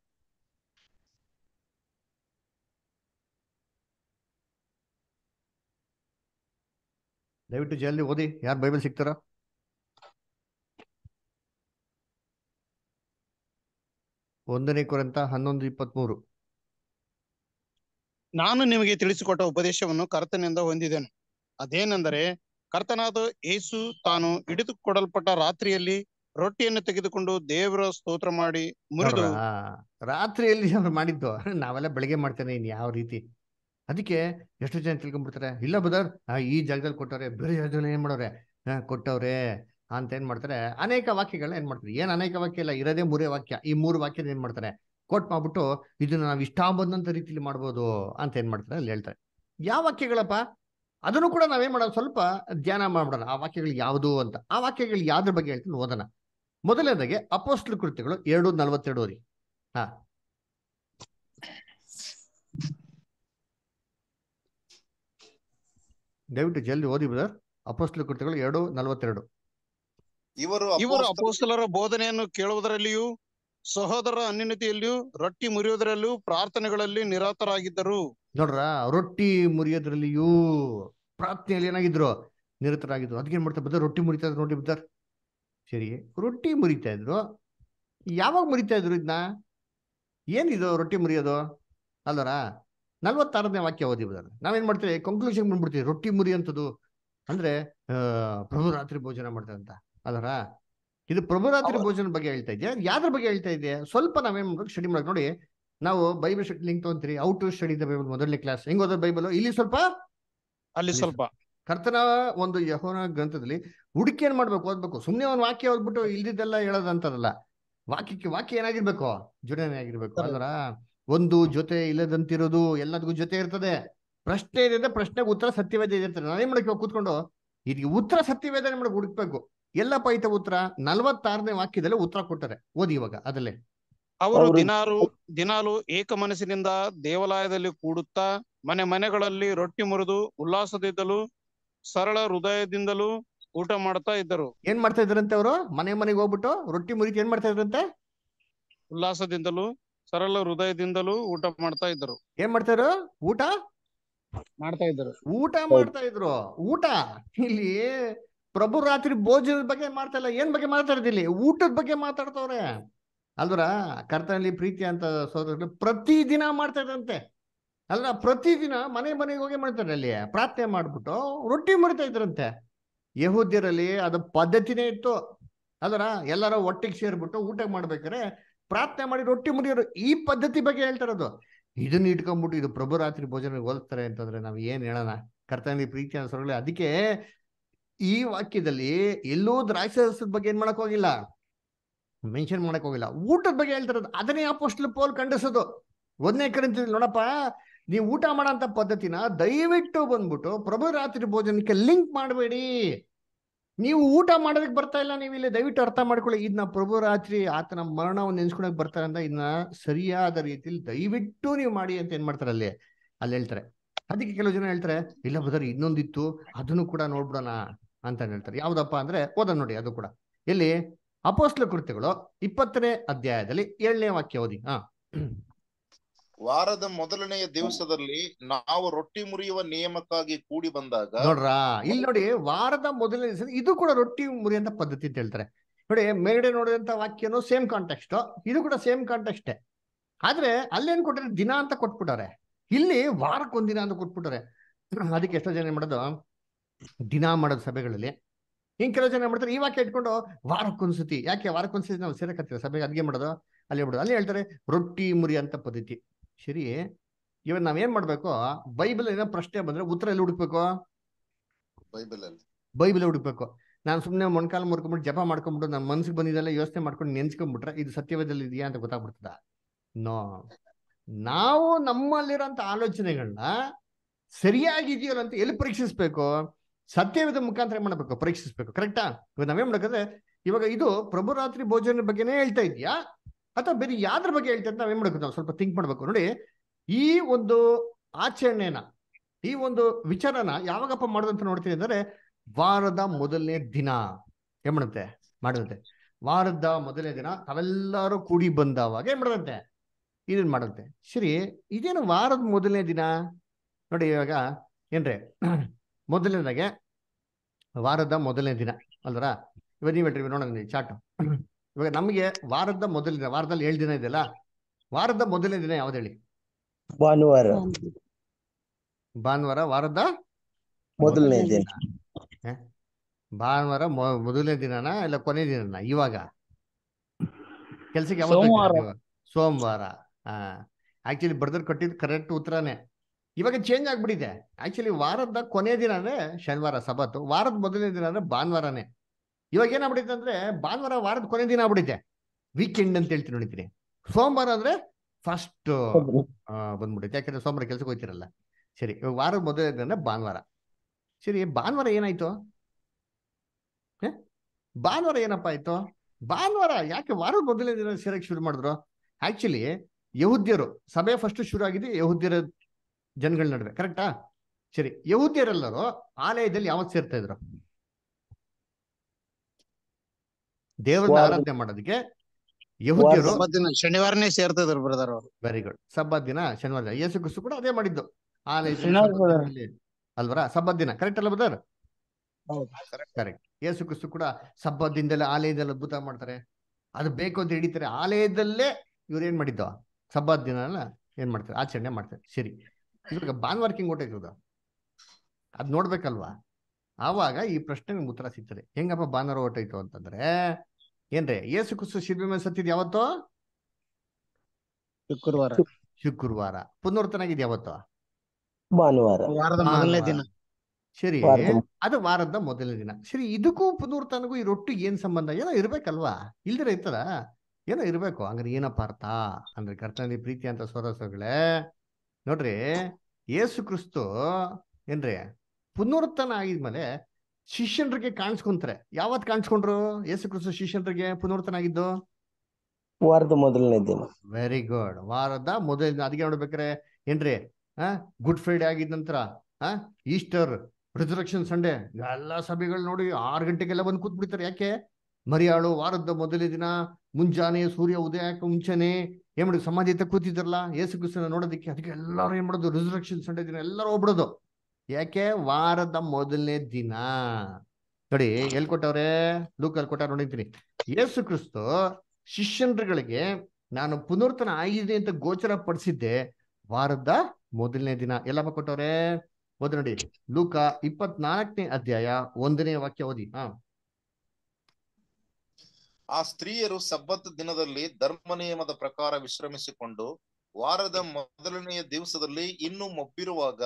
ದಯವಿಟ್ಟು ಜಲ್ದಿ ಓದಿ ಯಾರು ಬೈಬಲ್ ಸಿಗ್ತಾರ ಒಂದನೇ ಕೊರೆಂತ ಹನ್ನೊಂದು ಇಪ್ಪತ್ತ್ ಮೂರು ನಾನು ನಿಮಗೆ ತಿಳಿಸಿಕೊಟ್ಟ ಉಪದೇಶವನ್ನು ಕರ್ತನಿಂದ ಹೊಂದಿದ್ದೇನೆ ಅದೇನೆಂದರೆ ಕರ್ತನಾದ ಏಸು ತಾನು ಹಿಡಿದುಕೊಡಲ್ಪಟ್ಟ ರಾತ್ರಿಯಲ್ಲಿ ರೊಟ್ಟಿಯನ್ನು ತೆಗೆದುಕೊಂಡು ದೇವರ ಸ್ತೋತ್ರ ಮಾಡಿ ಮುರಿದು ರಾತ್ರಿಯಲ್ಲಿ ಅವ್ರು ಮಾಡಿದ್ದು ನಾವೆಲ್ಲ ಬೆಳಿಗ್ಗೆ ಮಾಡ್ತೇನೆ ಇನ್ ಯಾವ ರೀತಿ ಅದಕ್ಕೆ ಎಷ್ಟು ಜನ ತಿಳ್ಕೊಂಡ್ಬಿಡ್ತಾರೆ ಇಲ್ಲ ಬದರ್ ಈ ಜಾಗದಲ್ಲಿ ಕೊಟ್ಟವ್ರೆ ಬೇರೆ ಜಾಗದಲ್ಲಿ ಏನ್ ಮಾಡೋರೆ ಕೊಟ್ಟವ್ರೆ ಅಂತ ಏನ್ ಮಾಡ್ತಾರೆ ಅನೇಕ ವಾಕ್ಯಗಳನ್ನ ಏನ್ ಮಾಡ್ತಾರೆ ಏನ್ ಅನೇಕ ವಾಕ್ಯ ಇಲ್ಲ ಇರೋದೇ ಮೂರೇ ವಾಕ್ಯ ಈ ಮೂರು ವಾಕ್ಯ ಏನ್ ಮಾಡ್ತಾರೆ ಕೊಟ್ ಮಾಡ್ಬಿಟ್ಟು ಇದನ್ನ ನಾವು ಇಷ್ಟ ಬಂದಂತ ರೀತಿಲಿ ಮಾಡ್ಬೋದು ಅಂತ ಏನ್ ಮಾಡ್ತಾರೆ ಅಲ್ಲಿ ಹೇಳ್ತಾರೆ ಯಾವ ವಾಕ್ಯಗಳಪ್ಪ ಅದನ್ನು ಕೂಡ ನಾವೇನ್ ಮಾಡೋದು ಸ್ವಲ್ಪ ಧ್ಯಾನ ಮಾಡ್ಬಿಡೋಣ ಆ ವಾಕ್ಯಗಳು ಯಾವುದು ಅಂತ ಆ ವಾಕ್ಯಗಳು ಯಾವ್ದ್ರ ಬಗ್ಗೆ ಹೇಳ್ತೀನಿ ಓದೋಣ ಮೊದಲನೇದಾಗೆ ಅಪೋಸ್ಟ್ಲ ಕೃತ್ಯಗಳು ಎರಡು ನಲವತ್ತೆರಡು ರೀ ಹಾ ದಯವಿಟ್ಟು ಜಲ್ದಿ ಓದಿ ಬ್ರದರ್ ಅಪೋಸ್ಟ್ಲ ಕೃತ್ಯಗಳು ಎರಡು ನಲವತ್ತೆರಡು ಇವರು ಇವರು ಅಪೋಸ್ತಲರ ಬೋಧನೆಯನ್ನು ಕೇಳುವುದರಲ್ಲಿಯೂ ಸಹೋದರ ಅನ್ಯನತೆಯಲ್ಲಿಯೂ ರೊಟ್ಟಿ ಮುರಿಯೋದರಲ್ಲೂ ಪ್ರಾರ್ಥನೆಗಳಲ್ಲಿ ನಿರತರಾಗಿದ್ದರು ನೋಡ್ರ ರೊಟ್ಟಿ ಮುರಿಯೋದ್ರಲ್ಲಿಯೂ ಪ್ರಾರ್ಥನೆಯಲ್ಲಿ ಏನಾಗಿದ್ರು ನಿರತರಾಗಿದ್ರು ಅದಕ್ಕೆ ಏನ್ ಮಾಡ್ತಾರೆ ಬದ ರೊಟ್ಟಿ ಮುರಿತಾರೆ ನೋಡಿ ಬಿದ್ದಾರೆ ಸರಿ ರೊಟ್ಟಿ ಮುರಿತಾ ಇದ್ರು ಯಾವಾಗ ಮುರಿತಾ ಇದ್ರು ಇದನ್ನ ಏನಿದು ರೊಟ್ಟಿ ಮುರಿಯೋದು ಅಲ್ಲರ ನಲ್ವತ್ತಾರನೇ ವಾಕ್ಯ ಓದಿ ನಾವೇನ್ ಮಾಡ್ತೀವಿ ಕಂಕ್ಲೂಷನ್ ಬಂದ್ಬಿಡ್ತೀವಿ ರೊಟ್ಟಿ ಮುರಿಯಂಥದ್ದು ಅಂದ್ರೆ ಪ್ರಭು ರಾತ್ರಿ ಭೋಜನ ಮಾಡ್ತಾರೆ ಅಂತ ಅಲ್ಲರ ಇದು ಪ್ರಭು ರಾತ್ರಿ ಭೋಜನ ಬಗ್ಗೆ ಹೇಳ್ತಾ ಇದೆಯಾ ಯಾವ್ದ್ರ ಬಗ್ಗೆ ಹೇಳ್ತಾ ಇದೆಯಾ ಸ್ವಲ್ಪ ನಾವೇನ್ ಮಾಡ್ಬೇಕು ಸ್ಟಡಿ ಮಾಡಕ್ ನೋಡಿ ನಾವು ಬೈಬಲ್ ಲಿಂಕ್ ತಗೊಂತೀರಿ out to study the Bible ಮೊದಲನೇ ಕ್ಲಾಸ್ ಹೆಂಗ್ ಹೋದ್ರೆ ಬೈಬಲ್ ಇಲ್ಲಿ ಸ್ವಲ್ಪ ಅಲ್ಲಿ ಸ್ವಲ್ಪ ಕರ್ತನ ಒಂದು ಯಹೋನ ಗ್ರಂಥದಲ್ಲಿ ಹುಡುಕಿ ಏನ್ ಮಾಡ್ಬೇಕು ಓದ್ಬೇಕು ಸುಮ್ನೆ ಒಂದು ವಾಕ್ಯ ಓದ್ಬಿಟ್ಟು ಇಲ್ದಿದ್ದೆಲ್ಲ ಹೇಳೋದಂತದಲ್ಲ ವಾಕ್ಯಕ್ಕೆ ವಾಕ್ಯ ಏನಾಗಿರ್ಬೇಕು ಜೋಡಣೆ ಆಗಿರ್ಬೇಕು ಅಂದ್ರ ಒಂದು ಜೊತೆ ಇಲ್ಲದಂತಿರೋದು ಎಲ್ಲದಕ್ಕೂ ಜೊತೆ ಇರ್ತದೆ ಪ್ರಶ್ನೆ ಇದೆ ಪ್ರಶ್ನೆಗೆ ಉತ್ತರ ಸತ್ಯವೇದ ಇರ್ತದೆ ನಾನೇ ಮಾಡಕ್ಕೆ ಕೂತ್ಕೊಂಡು ಇದಕ್ಕೆ ಉತ್ತರ ಸತ್ಯವೇದ ಮಾಡಿ ಹುಡುಕ್ಬೇಕು ಎಲ್ಲ ಪೈತ ಉತ್ತರ ನಲ್ವತ್ತಾರನೇ ವಾಕ್ಯದಲ್ಲಿ ಉತ್ತರ ಕೊಟ್ಟರೆ ಓದಿ ಇವಾಗ ಅದಲ್ಲೇ ಅವರು ದಿನಾರು ದಿನಾಲು ಏಕ ಮನಸ್ಸಿನಿಂದ ದೇವಾಲಯದಲ್ಲಿ ಕೂಡುತ್ತಾ ಮನೆ ಮನೆಗಳಲ್ಲಿ ರೊಟ್ಟಿ ಮುರಿದು ಉಲ್ಲಾಸದಿದ್ದಲು ಸರಳ ಹೃದಯದಿಂದಲೂ ಊಟ ಮಾಡ್ತಾ ಇದ್ದರು ಏನ್ ಮಾಡ್ತಾ ಇದ್ರಂತೆ ಅವರು ಮನೆ ಮನೆಗೆ ಹೋಗ್ಬಿಟ್ಟು ರೊಟ್ಟಿ ಮುರಿತು ಏನ್ ಮಾಡ್ತಾ ಇದ್ರಂತೆ ಉಲ್ಲಾಸದಿಂದಲೂ ಸರಳ ಹೃದಯದಿಂದಲೂ ಊಟ ಮಾಡ್ತಾ ಇದ್ದರು ಏನ್ ಮಾಡ್ತಾ ಊಟ ಮಾಡ್ತಾ ಇದ್ದರು ಊಟ ಮಾಡ್ತಾ ಇದ್ರು ಊಟ ಇಲ್ಲಿ ಪ್ರಭು ರಾತ್ರಿ ಭೋಜನದ ಬಗ್ಗೆ ಮಾಡ್ತಾ ಇಲ್ಲ ಏನ್ ಬಗ್ಗೆ ಇಲ್ಲಿ ಊಟದ ಬಗ್ಗೆ ಮಾತಾಡ್ತವ್ರೆ ಅಲ್ವರ ಕರ್ತನಲ್ಲಿ ಪ್ರೀತಿ ಅಂತ ಪ್ರತಿ ಪ್ರತಿದಿನ ಮಾಡ್ತಾ ಇದ್ರಂತೆ ಅಲ್ಲ ಪ್ರತಿದಿನ ಮನೆ ಮನೆಗೆ ಹೋಗಿ ಮಾಡ್ತಾರೆ ಅಲ್ಲಿ ಪ್ರಾರ್ಥನೆ ಮಾಡ್ಬಿಟ್ಟು ರೊಟ್ಟಿ ಮಾಡ್ತಾ ಇದ್ರಂತೆ ಯಹೂದ್ಯರಲ್ಲಿ ಅದು ಪದ್ಧತಿನೇ ಇತ್ತು ಅದರ ಎಲ್ಲರ ಒಟ್ಟಿಗೆ ಸೇರ್ಬಿಟ್ಟು ಊಟ ಮಾಡ್ಬೇಕಾದ್ರೆ ಪ್ರಾರ್ಥನೆ ಮಾಡಿ ರೊಟ್ಟಿ ಮುರಿಯೋರು ಈ ಪದ್ಧತಿ ಬಗ್ಗೆ ಹೇಳ್ತಾರದು ಇದನ್ನ ಇಟ್ಕೊಂಡ್ಬಿಟ್ಟು ಇದು ಪ್ರಭು ರಾತ್ರಿ ಭೋಜನ ಹೋಲಿಸ್ತಾರೆ ಅಂತಂದ್ರೆ ನಾವು ಏನ್ ಹೇಳೋಣ ಕರ್ತನ ಪ್ರೀತಿ ಅನುಸರಗಳೇ ಅದಕ್ಕೆ ಈ ವಾಕ್ಯದಲ್ಲಿ ಎಲ್ಲೂ ದ್ರಾಕ್ಷರಸದ ಬಗ್ಗೆ ಏನ್ ಮಾಡಕ್ ಹೋಗಿಲ್ಲ ಮೆನ್ಷನ್ ಮಾಡಕ್ ಹೋಗಿಲ್ಲ ಊಟದ ಬಗ್ಗೆ ಹೇಳ್ತಾರದು ಅದನ್ನೇ ಅಪೋಸ್ಟ್ಲ್ ಪೋಲ್ ಖಂಡಿಸೋದು ಒಂದನೇ ಕರಿಂತಿದ್ರು ನೋಡಪ್ಪ ನೀವು ಊಟ ಮಾಡೋಂಥ ಪದ್ಧತಿನ ದಯವಿಟ್ಟು ಬಂದ್ಬಿಟ್ಟು ಪ್ರಭು ರಾತ್ರಿ ಭೋಜನಕ್ಕೆ ಲಿಂಕ್ ಮಾಡಬೇಡಿ ನೀವು ಊಟ ಮಾಡೋದಕ್ಕೆ ಬರ್ತಾ ಇಲ್ಲ ನೀವು ಇಲ್ಲಿ ದಯವಿಟ್ಟು ಅರ್ಥ ಮಾಡ್ಕೊಳ್ಳಿ ಇದನ್ನ ಪ್ರಭು ರಾತ್ರಿ ಆತನ ಮರಣವನ್ನು ನೆನ್ಸ್ಕೊಳಕ್ ಬರ್ತಾರೆ ಅಂತ ಇದನ್ನ ಸರಿಯಾದ ರೀತಿಯಲ್ಲಿ ದಯವಿಟ್ಟು ನೀವು ಮಾಡಿ ಅಂತ ಏನ್ ಮಾಡ್ತಾರೆ ಅಲ್ಲಿ ಅಲ್ಲಿ ಹೇಳ್ತಾರೆ ಅದಕ್ಕೆ ಕೆಲವು ಜನ ಹೇಳ್ತಾರೆ ಇಲ್ಲ ಬದರ್ ಇನ್ನೊಂದಿತ್ತು ಅದನ್ನು ಕೂಡ ನೋಡ್ಬಿಡೋಣ ಅಂತ ಹೇಳ್ತಾರೆ ಯಾವ್ದಪ್ಪ ಅಂದ್ರೆ ಓದ ನೋಡಿ ಅದು ಕೂಡ ಇಲ್ಲಿ ಅಪೋಸ್ಲ ಕೃತ್ಯಗಳು ಇಪ್ಪತ್ತನೇ ಅಧ್ಯಾಯದಲ್ಲಿ ಏಳನೇ ವಾಕ್ಯ ಓದಿ ಹಾ ವಾರದ ಮೊದಲನೆಯ ದಿವಸದಲ್ಲಿ ನಾವು ರೊಟ್ಟಿ ಮುರಿಯುವ ನಿಯಮಕ್ಕಾಗಿ ಕೂಡಿ ಬಂದಾಗ ನೋಡ್ರ ಇಲ್ಲಿ ನೋಡಿ ವಾರದ ಮೊದಲನೇ ದಿವಸ ಇದು ಕೂಡ ರೊಟ್ಟಿ ಮುರಿಯಂತ ಪದ್ಧತಿ ಅಂತ ಹೇಳ್ತಾರೆ ನೋಡಿ ಮೇಲ್ಗಡೆ ನೋಡಿದಂತ ವಾಕ್ಯನು ಸೇಮ್ ಕಾಂಟೆಕ್ಸ್ಟ್ ಇದು ಕೂಡ ಸೇಮ್ ಕಾಂಟೆಕ್ಸ್ಟ್ ಆದ್ರೆ ಅಲ್ಲೇನ್ ಕೊಟ್ಟರೆ ದಿನ ಅಂತ ಕೊಟ್ಬಿಟ್ಟಾರೆ ಇಲ್ಲಿ ವಾರಕ್ಕೊಂದಿನ ಅಂತ ಕೊಟ್ಬಿಟ್ಟಾರೆ ಅದಕ್ಕೆ ಎಷ್ಟೋ ಜನ ಏನ್ ಮಾಡೋದು ದಿನ ಮಾಡೋದು ಸಭೆಗಳಲ್ಲಿ ಇನ್ ಕೆಲವು ಜನ ಮಾಡ್ತಾರೆ ಈ ವಾಕ್ಯ ಇಟ್ಕೊಂಡು ವಾರಕ್ಕೊಂದ್ಸತಿ ಯಾಕೆ ವಾರಕ್ಕೊಂದ್ಸತಿ ನಾವು ಸೇರಕತ್ತೀವಿ ಸಭೆಗೆ ಅದ್ಗೆ ಮಾಡೋದು ಅಲ್ಲಿ ಬಿಡೋದು ಅಲ್ಲಿ ಹೇಳ್ತಾರೆ ರೊಟ್ಟಿ ಮುರಿ ಅಂತ ಪದ್ಧತಿ ಸರಿ ಇವಾಗ ನಾವೇನ್ ಮಾಡ್ಬೇಕು ಬೈಬಲ್ ಏನೋ ಪ್ರಶ್ನೆ ಬಂದ್ರೆ ಉತ್ತರ ಎಲ್ಲಿ ಹುಡುಕ್ಬೇಕು ಬೈಬಲ್ ಅಲ್ಲಿ ಬೈಬಲ್ ಹುಡುಕ್ಬೇಕು ನಾನು ಸುಮ್ಮನೆ ಮೊಣಕಾಲ ಮುರ್ಕೊಂಡ್ಬಿಟ್ಟು ಜಪ ಮಾಡ್ಕೊಂಡ್ಬಿಟ್ಟು ನನ್ನ ಮನ್ಸಿಗೆ ಬಂದಿದ್ದೆಲ್ಲ ಯೋಚನೆ ಮಾಡ್ಕೊಂಡು ನೆನ್ಸ್ಕೊಂಡ್ಬಿಟ್ರೆ ಇದು ಸತ್ಯವೇದಲ್ಲಿ ಇದೆಯಾ ಅಂತ ಗೊತ್ತಾಗ್ಬಿಡ್ತದ ನೋ ನಾವು ನಮ್ಮಲ್ಲಿರೋಂಥ ಆಲೋಚನೆಗಳನ್ನ ಸರಿಯಾಗಿದೆಯಲ್ಲ ಅಂತ ಎಲ್ಲಿ ಪರೀಕ್ಷಿಸ್ಬೇಕು ಸತ್ಯವೇದ ಮುಖಾಂತರ ಏನ್ ಮಾಡ್ಬೇಕು ಪರೀಕ್ಷಿಸ್ಬೇಕು ಕರೆಕ್ಟಾ ಇವಾಗ ನಾವೇನ್ ಮಾಡಕಂದ್ರೆ ಇವಾಗ ಇದು ಪ್ರಭುರಾತ್ರಿ ಭೋಜನ ಬಗ್ಗೆನೇ ಹೇಳ್ತಾ ಇದೆಯಾ ಅಥವಾ ಬೇರೆ ಯಾವ್ದ್ರ ಬಗ್ಗೆ ಹೇಳ್ತೀವಿ ಅಂತ ನಾವೇನ್ ಮಾಡ್ಬೇಕು ನಾವು ಸ್ವಲ್ಪ ಥಿಂಕ್ ಮಾಡ್ಬೇಕು ನೋಡಿ ಈ ಒಂದು ಆಚರಣೆನ ಈ ಒಂದು ವಿಚಾರನ ಯಾವಾಗಪ್ಪ ಮಾಡುದಂತ ನೋಡ್ತೀನಿ ಅಂದ್ರೆ ವಾರದ ಮೊದಲನೇ ದಿನ ಏನ್ ಮಾಡುತ್ತೆ ವಾರದ ಮೊದಲನೇ ದಿನ ತಾವೆಲ್ಲರೂ ಕೂಡಿ ಬಂದವಾಗ ಏನ್ ಮಾಡದಂತೆ ಇದನ್ ಮಾಡುತ್ತೆ ಸರಿ ಇದೇನು ವಾರದ ಮೊದಲನೇ ದಿನ ನೋಡಿ ಇವಾಗ ಏನ್ರಿ ಮೊದಲನೇದಾಗೆ ವಾರದ ಮೊದಲನೇ ದಿನ ಅಲ್ರ ಇವಾಗ ನೀವ್ ಹೇಳ್ರಿ ನೋಡೋಣ ಚಾಟು ಇವಾಗ ನಮಗೆ ವಾರದ ಮೊದಲಿನ ವಾರದಲ್ಲಿ ಏಳು ದಿನ ಇದೆಯಲ್ಲ ವಾರದ ಮೊದಲನೇ ದಿನ ಯಾವ್ದು ಹೇಳಿ ಭಾನುವಾರ ಭಾನುವಾರ ವಾರದ ಮೊದಲನೇ ದಿನ ಭಾನುವಾರ ಮೊದಲನೇ ದಿನನ ಇಲ್ಲ ಕೊನೆ ದಿನನ ಇವಾಗ ಕೆಲ್ಸಕ್ಕೆ ಸೋಮವಾರ ಆಕ್ಚುಲಿ ಬರ್ದರ್ ಕೊಟ್ಟಿದ ಕರೆಕ್ಟ್ ಉತ್ತರನೇ ಇವಾಗ ಚೇಂಜ್ ಆಗ್ಬಿಟ್ಟಿದೆ ಆಕ್ಚುಲಿ ವಾರದ ಕೊನೆ ದಿನ ಅಂದ್ರೆ ಶನಿವಾರ ಸಬತ್ತು ವಾರದ ಮೊದಲನೇ ದಿನ ಅಂದ್ರೆ ಭಾನುವಾರನೇ ಇವಾಗ ಏನಾಗ್ಬಿಟ್ಟಿದೆ ಅಂದ್ರೆ ಭಾನುವಾರ ವಾರದ ಕೊನೆ ದಿನ ಆಗ್ಬಿಟ್ಟಿದೆ ವೀಕೆಂಡ್ ಅಂತ ಹೇಳ್ತೀನಿ ನೋಡಿದ್ರೆ ಸೋಮವಾರ ಅಂದ್ರೆ ಫಸ್ಟ್ ಬಂದ್ಬಿಡುತ್ತೆ ಯಾಕಂದ್ರೆ ಸೋಮವಾರ ಕೆಲ್ಸಕ್ಕೆ ಹೋಗ್ತಿರಲ್ಲ ಸರಿ ವಾರದ ದಿನ ಭಾನುವಾರ ಸರಿ ಭಾನುವಾರ ಏನಾಯ್ತು ಭಾನುವಾರ ಏನಪ್ಪ ಆಯ್ತು ಭಾನುವಾರ ಯಾಕೆ ವಾರದ ಮೊದಲನೇ ದಿನ ಸೇರಕ್ಕೆ ಶುರು ಮಾಡಿದ್ರು ಆಕ್ಚುಲಿ ಯಹುದ್ಯರು ಸಭೆ ಫಸ್ಟ್ ಶುರು ಆಗಿದೆ ಯಹುದ್ಯರ ಜನಗಳ ನಡುವೆ ಕರೆಕ್ಟಾ ಸರಿ ಯಹುದ್ಯರೆಲ್ಲರೂ ಆಲಯದಲ್ಲಿ ಯಾವತ್ತು ಸೇರ್ತಾ ಇದ್ರು ದೇವರನ್ನ ಆರಾಧನೆ ಮಾಡೋದಕ್ಕೆ ಯಹೂದ್ಯರು ಶನಿವಾರನೇ ಸೇರ್ತಿದ್ರು ಬ್ರದರ್ ಅವರು ವೆರಿ ಗುಡ್ ಸಬ್ಬಾ ದಿನ ಶನಿವಾರ ಯೇಸು ಕ್ರಿಸ್ತು ಕೂಡ ಅದೇ ಮಾಡಿದ್ದು ಆಲಯ ಅಲ್ವರ ಸಬ್ಬತ್ ದಿನ ಕರೆಕ್ಟ್ ಅಲ್ಲ ಬ್ರದರ್ ಕರೆಕ್ಟ್ ಯೇಸು ಕ್ರಿಸ್ತು ಕೂಡ ಸಬ್ಬತ್ ದಿನದಲ್ಲೇ ಆಲಯದಲ್ಲಿ ಅದ್ಭುತ ಮಾಡ್ತಾರೆ ಅದು ಬೇಕು ಅಂತ ಹಿಡಿತಾರೆ ಆಲಯದಲ್ಲೇ ಇವ್ರು ಏನ್ ಮಾಡಿದ್ದು ಸಬ್ಬತ್ ದಿನ ಏನ್ ಮಾಡ್ತಾರೆ ಆಚರಣೆ ಮಾಡ್ತಾರೆ ಸರಿ ಇವಾಗ ಬಾನ್ ವರ್ಕಿಂಗ್ ಹೊಟ್ಟೆ ಅದ್ ನೋಡ್ಬೇಕಲ್ವಾ ಆವಾಗ ಈ ಪ್ರಶ್ನೆಗೆ ಉತ್ತರ ಸಿಗ್ತದೆ ಹೆಂಗಪ್ಪ ಬಾನರ ಹೊಟ್ಟೋಯ್ತು ಅಂತಂದ್ರೆ ಏನ್ರಿ ಏಸು ಕುಸು ಮೇಲೆ ಸತ್ತಿದ್ ಯಾವತ್ತು ಶುಕ್ರವಾರ ಶುಕ್ರವಾರ ಪುನರ್ತನಾಗಿದ್ ಯಾವತ್ತೋ ದಿನ ಸರಿ ಅದು ವಾರದ ಮೊದಲನೇ ದಿನ ಸರಿ ಇದಕ್ಕೂ ಪುನರ್ತನಗೂ ಈ ರೊಟ್ಟು ಏನ್ ಸಂಬಂಧ ಏನೋ ಇರ್ಬೇಕಲ್ವಾ ಇಲ್ದಿರ ಇತ್ತದ ಏನೋ ಇರ್ಬೇಕು ಅಂದ್ರೆ ಏನಪ್ಪ ಅರ್ಥ ಅಂದ್ರೆ ಕರ್ತನಲ್ಲಿ ಪ್ರೀತಿ ಅಂತ ಸೋರಸಗಳೇ ನೋಡ್ರಿ ಏಸು ಕ್ರಿಸ್ತು ಏನ್ರಿ ಪುನರುತ್ಥಾನ ಆಗಿದ್ಮೇಲೆ ಶಿಷ್ಯನರಿಗೆ ಕಾಣಿಸ್ಕೊಂತಾರೆ ಯಾವತ್ ಕಾಣಿಸ್ಕೊಂಡ್ರು ಯೇಸು ಕ್ರಿಸ್ತ ಶಿಷ್ಯನರಿಗೆ ಪುನರುತ್ಥಾನ ಆಗಿದ್ದು ವಾರದ ಮೊದಲನೇ ದಿನ ವೆರಿ ಗುಡ್ ವಾರದ ಮೊದಲ ಅದಕ್ಕೆ ನೋಡ್ಬೇಕಾರೆ ಏನ್ರಿ ಹ ಗುಡ್ ಫ್ರೈಡೆ ಆಗಿದ ನಂತರ ಹಾ ಈಸ್ಟರ್ ರಿಸರ್ಕ್ಷನ್ ಸಂಡೇ ಎಲ್ಲ ಸಭೆಗಳು ನೋಡಿ ಆರು ಗಂಟೆಗೆಲ್ಲ ಬಂದು ಕೂತ್ ಬಿಡ್ತಾರೆ ಯಾಕೆ ಮರಿಯಾಳು ವಾರದ ಮೊದಲನೇ ದಿನ ಮುಂಜಾನೆ ಸೂರ್ಯ ಉದಯಕ್ಕೆ ಮುಂಚೆನೆ ಏನ್ ಮಾಡಿ ಸಮಾಜ ಕೂತಿದ್ರಲ್ಲ ಯೇಸು ಕ್ರಿಸ್ತನ ನೋಡೋದಕ್ಕೆ ಅದಕ್ಕೆ ಎಲ್ಲರೂ ಏನ್ ಮಾಡೋದು ರಿಸರ್ಕ್ಷನ್ ಸಂಡೇ ದಿನ ಎಲ್ಲರೂ ಹೋಗ್ಬಿಡೋದು ಯಾಕೆ ವಾರದ ಮೊದಲನೇ ದಿನ ನೋಡಿ ಎಲ್ ಕೊಟ್ಟವ್ರೆ ಲೂಕ್ ಅಲ್ಲಿ ಕೊಟ್ಟ ನೋಡಿದ್ದೀನಿ ಯೇಸು ಕ್ರಿಸ್ತು ಶಿಷ್ಯನ್ಗಳಿಗೆ ನಾನು ಪುನರ್ತನ ಆಗಿದೆ ಅಂತ ಗೋಚರ ಪಡಿಸಿದ್ದೆ ವಾರದ ಮೊದಲನೇ ದಿನ ಎಲ್ಲಪ್ಪ ಕೊಟ್ಟವ್ರೆ ಓದಿ ನೋಡಿ ಲೂಕ ಇಪ್ಪತ್ನಾಲ್ಕನೇ ಅಧ್ಯಾಯ ಒಂದನೇ ವಾಕ್ಯ ಓದಿ ಹಾ ಆ ಸ್ತ್ರೀಯರು ಸಬ್ಬತ್ ದಿನದಲ್ಲಿ ಧರ್ಮ ನಿಯಮದ ಪ್ರಕಾರ ವಿಶ್ರಮಿಸಿಕೊಂಡು ವಾರದ ಮೊದಲನೆಯ ದಿವಸದಲ್ಲಿ ಇನ್ನೂ ಮೊಬ್ಬಿರುವಾಗ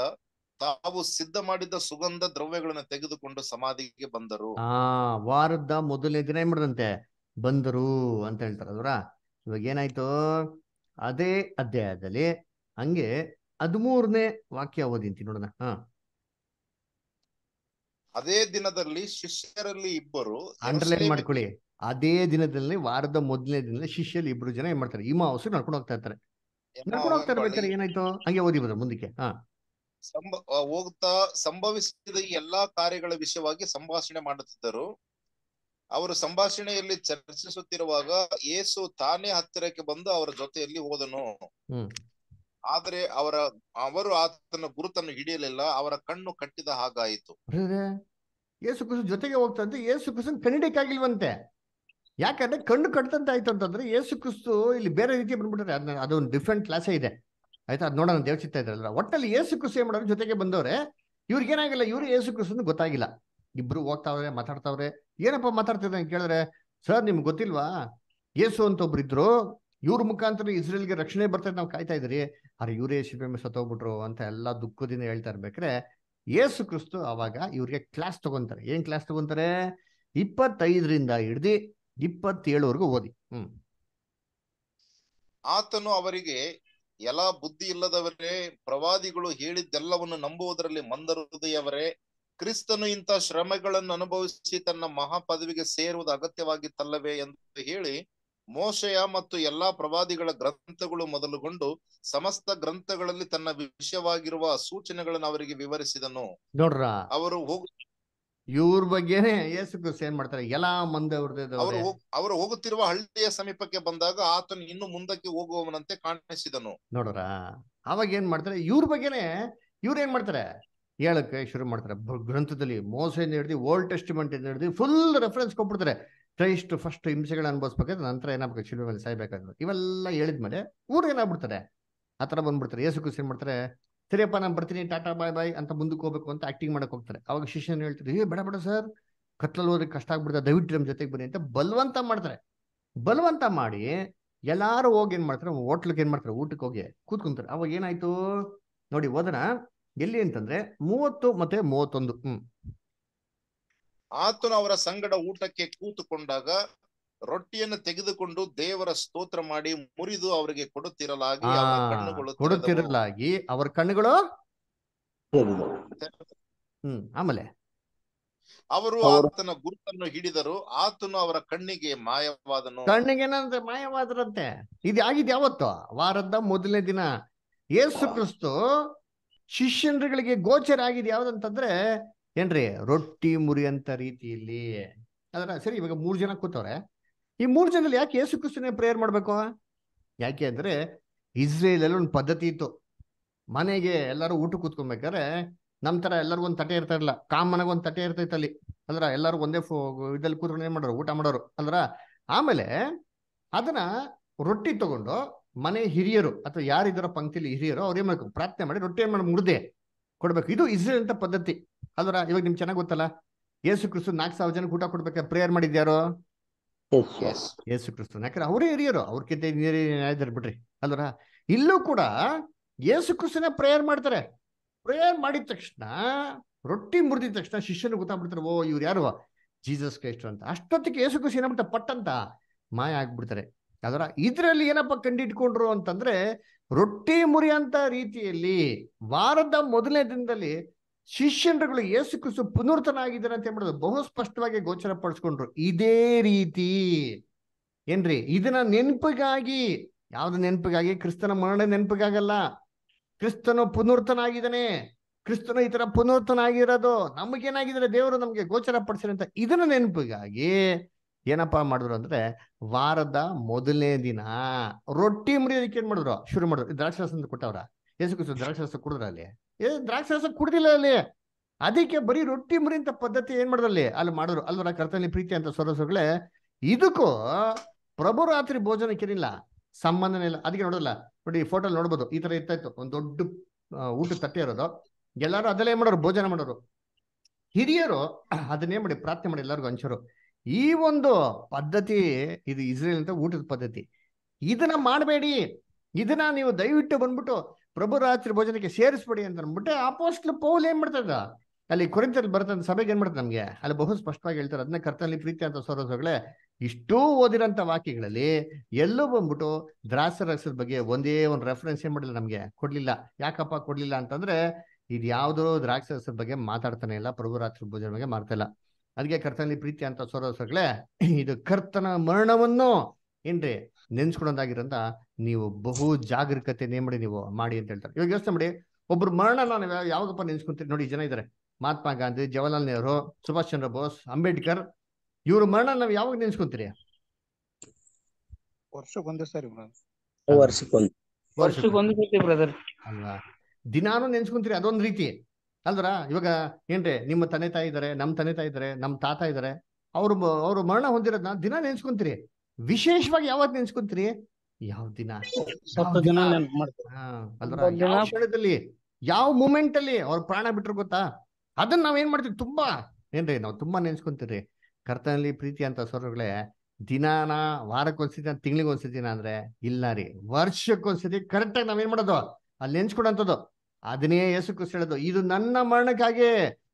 ತಾವು ಸಿದ್ಧ ಮಾಡಿದ ಸುಗಂಧ ದ್ರವ್ಯಗಳನ್ನು ತೆಗೆದುಕೊಂಡು ಸಮಾಧಿಗೆ ಬಂದರು ಆ ವಾರದ ಮೊದಲನೇ ದಿನ ಏನ್ ಮಾಡಿದಂತೆ ಬಂದರು ಅಂತ ಹೇಳ್ತಾರ ಅದರ ಇವಾಗ ಏನಾಯ್ತು ಅದೇ ಅಧ್ಯಾಯದಲ್ಲಿ ಹಂಗೆ ಹದಿಮೂರನೇ ವಾಕ್ಯ ಓದಿಂತಿ ನೋಡೋಣ ಹ ಅದೇ ದಿನದಲ್ಲಿ ಶಿಷ್ಯರಲ್ಲಿ ಇಬ್ಬರು ಅಂಡರ್ಲೈನ್ ಮಾಡ್ಕೊಳ್ಳಿ ಅದೇ ದಿನದಲ್ಲಿ ವಾರದ ಮೊದಲನೇ ದಿನದಲ್ಲಿ ಶಿಷ್ಯರಲ್ಲಿ ಇಬ್ರು ಜನ ಏನ್ ಮಾಡ್ತಾರೆ ಹಿಮಾವಸು ನಡ್ಕೊಂಡು ಹೋಗ್ತಾ ಇರ್ತಾರೆ ನಡ್ಕೊಂಡು ಹೋಗ್ತಾ ಏನಾಯ್ತು ಹಂಗೆ ಓದಿ ಮುಂದಕ್ಕೆ ಹಾ ಸಂಭ ಹೋಗ್ತಾ ಸಂಭವಿಸಿದ ಎಲ್ಲಾ ಕಾರ್ಯಗಳ ವಿಷಯವಾಗಿ ಸಂಭಾಷಣೆ ಮಾಡುತ್ತಿದ್ದರು ಅವರು ಸಂಭಾಷಣೆಯಲ್ಲಿ ಚರ್ಚಿಸುತ್ತಿರುವಾಗ ಯೇಸು ತಾನೇ ಹತ್ತಿರಕ್ಕೆ ಬಂದು ಅವರ ಜೊತೆಯಲ್ಲಿ ಹೋದನು ಆದರೆ ಅವರ ಅವರು ಆತನ ಗುರುತನ್ನು ಹಿಡಿಯಲಿಲ್ಲ ಅವರ ಕಣ್ಣು ಕಟ್ಟಿದ ಹಾಗಾಯಿತು ಯೇಸು ಕುಸು ಜೊತೆಗೆ ಹೋಗ್ತಂತೆ ಯೇಸು ಕುಸು ಕನ್ನಡಿಕಾಗಿಲ್ವಂತೆ ಯಾಕಂದ್ರೆ ಕಣ್ಣು ಕಟ್ಟದಂತ ಆಯ್ತು ಅಂತಂದ್ರೆ ಯೇಸು ಕ್ರಿಸ್ತು ಇಲ್ಲಿ ಬೇರೆ ರೀತಿ ಬಂದ್ಬಿಟ್ರೆ ಅದೊಂದು ಡಿಫ್ರೆಂಟ್ ಕ್ಲಾಸೇ ಇದೆ ಆಯ್ತಾ ಅದು ನೋಡೋಣ ದೇವಚಿತ್ತ ಇದ್ರಲ್ಲ ಒಟ್ಟಲ್ಲಿ ಏಸು ಕೃಷಿ ಮಾಡೋರು ಜೊತೆಗೆ ಬಂದವ್ರೆ ಏನಾಗಿಲ್ಲ ಇವ್ರು ಏಸು ಕೃಷಿ ಗೊತ್ತಾಗಿಲ್ಲ ಇಬ್ರು ಹೋಗ್ತಾವ್ರೆ ಮಾತಾಡ್ತಾವ್ರೆ ಏನಪ್ಪ ಮಾತಾಡ್ತಿದ್ರೆ ಕೇಳಿದ್ರೆ ಸರ್ ನಿಮ್ಗೆ ಗೊತ್ತಿಲ್ವಾ ಏಸು ಅಂತ ಒಬ್ರು ಇದ್ರು ಇವ್ರ ಮುಖಾಂತರ ಇಸ್ರೇಲ್ಗೆ ರಕ್ಷಣೆ ಬರ್ತದೆ ನಾವು ಕಾಯ್ತಾ ಇದ್ರಿ ಅರೆ ಇವರೇ ಶಿಪಿ ಸತ್ತೋಗ್ಬಿಟ್ರು ಅಂತ ಎಲ್ಲ ದುಃಖದಿಂದ ಹೇಳ್ತಾ ಇರ್ಬೇಕ್ರೆ ಏಸು ಕ್ರಿಸ್ತು ಅವಾಗ ಇವ್ರಿಗೆ ಕ್ಲಾಸ್ ತಗೊಂತಾರೆ ಏನ್ ಕ್ಲಾಸ್ ತಗೊಂತಾರೆ ಇಪ್ಪತ್ತೈದರಿಂದ ಹಿಡ್ದಿ ಇಪ್ಪತ್ತೇಳುವರೆಗೂ ಓದಿ ಹ್ಮ್ ಆತನು ಅವರಿಗೆ ಎಲ್ಲ ಬುದ್ಧಿ ಇಲ್ಲದವರೇ ಪ್ರವಾದಿಗಳು ಹೇಳಿದ್ದೆಲ್ಲವನ್ನು ನಂಬುವುದರಲ್ಲಿ ಹೃದಯವರೇ ಕ್ರಿಸ್ತನು ಇಂಥ ಶ್ರಮಗಳನ್ನು ಅನುಭವಿಸಿ ತನ್ನ ಮಹಾಪದವಿಗೆ ಸೇರುವುದು ಅಗತ್ಯವಾಗಿತ್ತಲ್ಲವೇ ಎಂದು ಹೇಳಿ ಮೋಶಯ ಮತ್ತು ಎಲ್ಲಾ ಪ್ರವಾದಿಗಳ ಗ್ರಂಥಗಳು ಮೊದಲುಗೊಂಡು ಸಮಸ್ತ ಗ್ರಂಥಗಳಲ್ಲಿ ತನ್ನ ವಿಷಯವಾಗಿರುವ ಸೂಚನೆಗಳನ್ನು ಅವರಿಗೆ ವಿವರಿಸಿದನು ಅವರು ಹೋಗುವ ಇವ್ರ ಬಗ್ಗೆನೆ ಯೇಸು ಕ್ರಿಸ್ತ ಏನ್ ಮಾಡ್ತಾರೆ ಎಲ್ಲಾ ಮಂದಿ ಅವರು ಅವರು ಹೋಗುತ್ತಿರುವ ಹಳ್ಳಿಯ ಸಮೀಪಕ್ಕೆ ಬಂದಾಗ ಆತನು ಇನ್ನು ಮುಂದಕ್ಕೆ ಹೋಗುವವನಂತೆ ಕಾಣಿಸಿದನು ನೋಡ್ರ ಅವಾಗ ಏನ್ ಮಾಡ್ತಾರೆ ಇವ್ರ ಬಗ್ಗೆನೆ ಇವ್ರ ಏನ್ ಮಾಡ್ತಾರೆ ಹೇಳಕ್ಕೆ ಶುರು ಮಾಡ್ತಾರೆ ಗ್ರಂಥದಲ್ಲಿ ಮೋಸೆಯಿಂದ ಹಿಡಿದು ಓಲ್ಡ್ ಟೆಸ್ಟಿಮೆಂಟ್ ಇಂದ ಹಿಡಿದು ಫುಲ್ ರೆಫರೆನ್ಸ್ ಕೊಟ್ಬಿಡ್ತಾರೆ ಕ್ರೈಸ್ಟ್ ಫಸ್ಟ್ ಹಿಂಸೆಗಳ ಅನ್ಭವಿಸ್ಬೇಕಾದ್ರೆ ನಂತರ ಏನಾಗ್ಬೇಕು ಶಿಲ್ವ ಮೇಲೆ ಸಾಯ್ಬೇಕಾದ್ರೆ ಇವೆಲ್ಲ ಹೇಳಿದ್ಮೇಲೆ ಊರು ಏನಾಗ್ಬಿಡ್ತಾರೆ ಆ ಥರ ಬಂದ್ಬಿಡ್ತಾರೆ ಯೇಸು ಕ್ರಿಸ್ತ ಏನ್ ಮಾಡ್ತಾರೆ ಸರಿಯಪ್ಪ ನಾನು ಬರ್ತೀನಿ ಟಾಟಾ ಬಾಯ್ ಬಾಯ್ ಅಂತ ಮುಂದಕ್ಕೆ ಹೋಗ್ಬೇಕು ಅಂತ ಆಕ್ಟಿಂಗ್ ಮಾಡಕ್ಕೆ ಹೋಗ್ತಾರೆ ಅವಾಗ ಶಿಷ್ಯನ ಹೇಳ್ತಾರೆ ಏ ಬೇಡ ಬೇಡ ಸರ್ ಕತ್ಲಲ್ಲಿ ಹೋದ್ರೆ ಕಷ್ಟ ಆಗ್ಬಿಡ್ತಾರೆ ದಯವಿಟ್ಟು ನಮ್ಮ ಜೊತೆಗೆ ಬನ್ನಿ ಅಂತ ಬಲವಂತ ಮಾಡ್ತಾರೆ ಬಲವಂತ ಮಾಡಿ ಎಲ್ಲಾರು ಹೋಗಿ ಏನ್ ಮಾಡ್ತಾರೆ ಹೋಟ್ಲಕ್ಕೆ ಏನ್ ಮಾಡ್ತಾರೆ ಊಟಕ್ಕೆ ಹೋಗಿ ಕೂತ್ಕೊಂತಾರೆ ಅವಾಗ ಏನಾಯ್ತು ನೋಡಿ ಹೋದನ ಎಲ್ಲಿ ಅಂತಂದ್ರೆ ಮೂವತ್ತು ಮತ್ತೆ ಮೂವತ್ತೊಂದು ಹ್ಮ್ ಆತನು ಅವರ ಸಂಗಡ ಊಟಕ್ಕೆ ಕೂತುಕೊಂಡಾಗ ರೊಟ್ಟಿಯನ್ನು ತೆಗೆದುಕೊಂಡು ದೇವರ ಸ್ತೋತ್ರ ಮಾಡಿ ಮುರಿದು ಅವರಿಗೆ ಕೊಡುತ್ತಿರಲಾಗಿ ಕಣ್ಣುಗಳು ಕೊಡುತ್ತಿರಲಾಗಿ ಅವರ ಕಣ್ಣುಗಳು ಹ್ಮ್ ಆಮೇಲೆ ಅವರು ಆತನ ಗುರುತನ್ನು ಹಿಡಿದರು ಆತನು ಅವರ ಕಣ್ಣಿಗೆ ಮಾಯವಾದನು ಕಣ್ಣಿಗೆ ಏನಂದ್ರೆ ಮಾಯವಾದ್ರಂತೆ ಇದು ಯಾವತ್ತು ವಾರದ ಮೊದಲನೇ ದಿನ ಯೇಸು ಕ್ರಿಸ್ತು ಶಿಷ್ಯನ್ಗಳಿಗೆ ಗೋಚರ ಆಗಿದ್ ಯಾವ್ದಂತಂದ್ರೆ ಏನ್ರಿ ರೊಟ್ಟಿ ಮುರಿಯಂತ ರೀತಿಯಲ್ಲಿ ಅದರ ಸರಿ ಇವಾಗ ಮೂರ್ ಜನ ಕೂತವ್ರೆ ಈ ಮೂರು ಜನರಲ್ಲಿ ಯಾಕೆ ಯೇಸು ಕ್ರಿಸ್ತನೇ ಪ್ರೇಯರ್ ಮಾಡಬೇಕು ಯಾಕೆ ಅಂದ್ರೆ ಅಲ್ಲಿ ಒಂದು ಪದ್ಧತಿ ಇತ್ತು ಮನೆಗೆ ಎಲ್ಲರೂ ಊಟ ಕೂತ್ಕೊಬೇಕಾದ್ರೆ ನಮ್ ತರ ಎಲ್ಲರಿಗೂ ಒಂದ್ ತಟೆ ಇರ್ತಾ ಇರಲ್ಲ ಕಾಮನಾಗ ಒಂದ್ ತಟೆ ಇರ್ತೈತೆ ಅಲ್ಲಿ ಅಂದ್ರೆ ಎಲ್ಲರೂ ಒಂದೇ ಫೋ ಇದಲ್ಲಿ ಕೂತ್ಕೊಂಡು ಏನ್ ಮಾಡೋರು ಊಟ ಮಾಡೋರು ಅಂದ್ರ ಆಮೇಲೆ ಅದನ್ನ ರೊಟ್ಟಿ ತಗೊಂಡು ಮನೆ ಹಿರಿಯರು ಅಥವಾ ಯಾರಿದ್ರ ಪಂಕ್ತಿಲಿ ಹಿರಿಯರು ಅವ್ರು ಏನ್ ಮಾಡ್ಬೇಕು ಪ್ರಾರ್ಥನೆ ಮಾಡಿ ರೊಟ್ಟಿ ಏನ್ ಮಾಡಿ ಮುರಿದೆ ಕೊಡ್ಬೇಕು ಇದು ಇಸ್ರೇಲ್ ಅಂತ ಪದ್ಧತಿ ಅದರ ಇವಾಗ ನಿಮ್ ಚೆನ್ನಾಗಿ ಗೊತ್ತಲ್ಲ ಯೇಸು ಕ್ರಿಸ್ತು ನಾಲ್ಕು ಸಾವಿರ ಜನಕ್ಕೆ ಊಟ ಕೊಡ್ಬೇಕು ಪ್ರೇಯರ್ ಮಾಡಿದ್ಯಾರು ಯೇಸು ಕ್ರಿಸ್ತನ್ ಯಾಕಂದ್ರೆ ಅವರೇ ಹಿರಿಯರು ಅವ್ರಕ್ಕಿಂತ ಹಿರಿಯರು ಬಿಡ್ರಿ ಅಲ್ವರ ಇಲ್ಲೂ ಕೂಡ ಯೇಸು ಕ್ರಿಸ್ತನ ಪ್ರೇಯರ್ ಮಾಡ್ತಾರೆ ಪ್ರೇಯರ್ ಮಾಡಿದ ತಕ್ಷಣ ರೊಟ್ಟಿ ಮುರಿದ ತಕ್ಷಣ ಶಿಷ್ಯನ ಗೊತ್ತಾಗ್ಬಿಡ್ತಾರೆ ಓ ಇವ್ರು ಯಾರು ಜೀಸಸ್ ಕ್ರೈಸ್ಟ್ ಅಂತ ಅಷ್ಟೊತ್ತಿಗೆ ಯೇಸು ಕ್ರಿಸ್ತ ಏನಾಗ್ಬಿಡ್ತಾರೆ ಪಟ್ಟಂತ ಮಾಯ ಆಗ್ಬಿಡ್ತಾರೆ ಅದರ ಇದರಲ್ಲಿ ಏನಪ್ಪ ಕಂಡಿಟ್ಕೊಂಡ್ರು ಅಂತಂದ್ರೆ ರೊಟ್ಟಿ ಮುರಿಯಂತ ರೀತಿಯಲ್ಲಿ ವಾರದ ಮೊದಲನೇ ದಿನದಲ್ಲಿ ಶಿಷ್ಯನ್ಗಳು ಯೇಸು ಕ್ರಿಸ್ತು ಆಗಿದ್ದಾರೆ ಅಂತ ಹೇಳ್ಬಿಡೋದು ಬಹು ಸ್ಪಷ್ಟವಾಗಿ ಗೋಚರ ಪಡಿಸ್ಕೊಂಡ್ರು ಇದೇ ರೀತಿ ಏನ್ರಿ ಇದನ್ನ ನೆನಪಿಗಾಗಿ ಯಾವ್ದು ನೆನಪಿಗಾಗಿ ಕ್ರಿಸ್ತನ ಮರಣ ನೆನಪಿಗಾಗಲ್ಲ ಕ್ರಿಸ್ತನು ಆಗಿದ್ದಾನೆ ಕ್ರಿಸ್ತನು ಈ ತರ ಆಗಿರೋದು ನಮಗೇನಾಗಿದ್ರೆ ದೇವರು ನಮಗೆ ಗೋಚರ ಪಡಿಸಿದ್ರೆ ಅಂತ ಇದನ್ನ ನೆನಪಿಗಾಗಿ ಏನಪ್ಪಾ ಮಾಡಿದ್ರು ಅಂದ್ರೆ ವಾರದ ಮೊದಲನೇ ದಿನ ರೊಟ್ಟಿ ಮುರಿಯೋದಕ್ಕೆ ಏನ್ ಮಾಡಿದ್ರು ಶುರು ಮಾಡಿದ್ರು ದ್ರಾಕ್ಷಾಸ ಕೊಟ್ಟವ್ರ ಯೇಸು ಕ್ರಿಸ್ತು ದ್ರಾಕ್ಷಾಸ ಕುಡಿದ್ರಲ್ಲಿ ಅಲ್ಲಿ ಏ ದ್ರಾಕ್ಷಿ ರಸ ಕುಡ್ದಿಲ್ಲ ಅಲ್ಲಿ ಅದಕ್ಕೆ ಬರೀ ರೊಟ್ಟಿ ಮುರಿಂತ ಪದ್ಧತಿ ಏನ್ ಮಾಡಿದ್ರಲ್ಲಿ ಅಲ್ಲಿ ಮಾಡಿದ್ರು ಅಲ್ವರ ಕರ್ತನಲ್ಲಿ ಪ್ರೀತಿ ಅಂತ ಸೊರಸುಗಳೇ ಇದಕ್ಕೂ ಪ್ರಭು ರಾತ್ರಿ ಭೋಜನಕ್ಕೇನಿಲ್ಲ ಸಂಬಂಧನೇ ಇಲ್ಲ ಅದಕ್ಕೆ ನೋಡಲ್ಲ ನೋಡಿ ಫೋಟೋ ನೋಡ್ಬೋದು ಈ ತರ ಇರ್ತಾ ಇತ್ತು ಒಂದು ದೊಡ್ಡ ಊಟದ ತಟ್ಟೆ ಇರೋದು ಎಲ್ಲರೂ ಅದಲ್ಲೇ ಮಾಡೋರು ಭೋಜನ ಮಾಡೋರು ಹಿರಿಯರು ಅದನ್ನೇ ಮಾಡಿ ಪ್ರಾರ್ಥನೆ ಮಾಡಿ ಎಲ್ಲರಿಗೂ ಅಂಚರು ಈ ಒಂದು ಪದ್ಧತಿ ಇದು ಇಸ್ರೇಲ್ ಅಂತ ಊಟದ ಪದ್ಧತಿ ಇದನ್ನ ಮಾಡಬೇಡಿ ಇದನ್ನ ನೀವು ದಯವಿಟ್ಟು ಬಂದ್ಬಿಟ್ಟು ಪ್ರಭು ರಾತ್ರಿ ಭೋಜನಕ್ಕೆ ಸೇರಿಸ್ಬಿಡಿ ಅಂತ ಅಂದ್ಬಿಟ್ಟು ಪೋಸ್ಟ್ ಪೌಲ್ ಏನ್ ಮಾಡ್ತದ ಅಲ್ಲಿ ಕುರಿತಲ್ಲಿ ಬರ್ತಂತ ಸಭೆಗೆ ಏನ್ ಮಾಡ್ತದೆ ನಮಗೆ ಅಲ್ಲಿ ಬಹು ಸ್ಪಷ್ಟವಾಗಿ ಹೇಳ್ತಾರೆ ಅದನ್ನ ಕರ್ತನಲ್ಲಿ ಪ್ರೀತಿ ಅಂತ ಸರೋಸಗಳೇ ಇಷ್ಟೂ ಓದಿರಂತ ವಾಕ್ಯಗಳಲ್ಲಿ ಎಲ್ಲೂ ಬಂದ್ಬಿಟ್ಟು ದ್ರಾಸ ಬಗ್ಗೆ ಒಂದೇ ಒಂದು ರೆಫರೆನ್ಸ್ ಏನ್ ಮಾಡಿಲ್ಲ ನಮಗೆ ಕೊಡ್ಲಿಲ್ಲ ಯಾಕಪ್ಪ ಕೊಡ್ಲಿಲ್ಲ ಅಂತಂದ್ರೆ ಇದು ಯಾವುದೋ ದ್ರಾಕ್ಷಿ ಬಗ್ಗೆ ಮಾತಾಡ್ತಾನೆ ಇಲ್ಲ ಪ್ರಭು ರಾತ್ರಿ ಭೋಜನ ಬಗ್ಗೆ ಮಾಡ್ತಾ ಇಲ್ಲ ಅದಕ್ಕೆ ಕರ್ತನಲ್ಲಿ ಪ್ರೀತಿ ಅಂತ ಸರೋಸಗಳೇ ಇದು ಕರ್ತನ ಮರಣವನ್ನು ಏನ್ರಿ ನೆನ್ಸ್ಕೊಡೋದಾಗಿರಂತ ನೀವು ಬಹು ಜಾಗರೂಕತೆ ನೇಮಡಿ ನೀವು ಮಾಡಿ ಅಂತ ಹೇಳ್ತಾರೆ ಇವಾಗ ಯೋಚನೆ ಮಾಡಿ ಒಬ್ರು ಮರಣ ನಾನು ಯಾವಾಗಪ್ಪ ನೆನ್ಸ್ಕೊಂತೀರಿ ನೋಡಿ ಜನ ಇದ್ದಾರೆ ಮಹಾತ್ಮ ಗಾಂಧಿ ಜವಾಹರ್ಲಾಲ್ ನೆಹರು ಸುಭಾಷ್ ಚಂದ್ರ ಬೋಸ್ ಅಂಬೇಡ್ಕರ್ ಇವ್ರ ಮರಣ ನಾವು ಯಾವಾಗ ನೆನ್ಸ್ಕೊಂತೀರಿ ಅಲ್ವಾ ದಿನಾನು ನೆನ್ಸ್ಕೊಂತೀರಿ ಅದೊಂದ್ ರೀತಿ ಅಲ್ದ್ರ ಇವಾಗ ಏನ್ರಿ ನಿಮ್ಮ ತಂದೆ ತಾಯಿ ಇದಾರೆ ನಮ್ ತಂದೆ ತಾಯಿ ಇದಾರೆ ನಮ್ ತಾತ ಇದಾರೆ ಅವ್ರು ಅವ್ರು ಮರಣ ಹೊಂದಿರೋದ್ನ ದಿನ ನೆನ್ಸ್ಕೊಂತೀರಿ ವಿಶೇಷವಾಗಿ ಯಾವತ್ ನೆನ್ಸ್ಕೊಂತೀರಿ ಯಾವ ದಿನ ಯಾವ ಕ್ಷಣದಲ್ಲಿ ಯಾವ ಮೂಮೆಂಟ್ ಅಲ್ಲಿ ಅವ್ರ ಪ್ರಾಣ ಬಿಟ್ರು ಗೊತ್ತಾ ಅದನ್ನ ನಾವ್ ಏನ್ ಮಾಡ್ತೀವಿ ತುಂಬಾ ಏನ್ರಿ ನಾವ್ ತುಂಬಾ ನೆನ್ಸ್ಕೊಂತೀರಿ ಕರ್ತನಲ್ಲಿ ಪ್ರೀತಿ ಅಂತ ಸ್ವರಗಳೇ ದಿನಾನ ವಾರಕ್ಕೊಂದ್ಸತಿ ತಿಂಗಳಿಗೆ ಒಂದ್ಸತಿನ ಅಂದ್ರೆ ಇಲ್ಲ ರೀ ವರ್ಷಕ್ಕೊಂದ್ಸತಿ ಕರೆಕ್ಟ್ ಆಗಿ ಏನ್ ಮಾಡೋದು ಅಲ್ಲಿ ನೆನ್ಸ್ಕೊಡಂತದ್ದು ಅದನ್ನೇ ಯೇಸು ಕ್ರಿಸ್ತ ಹೇಳೋದು ಇದು ನನ್ನ ಮರಣಕ್ಕಾಗಿ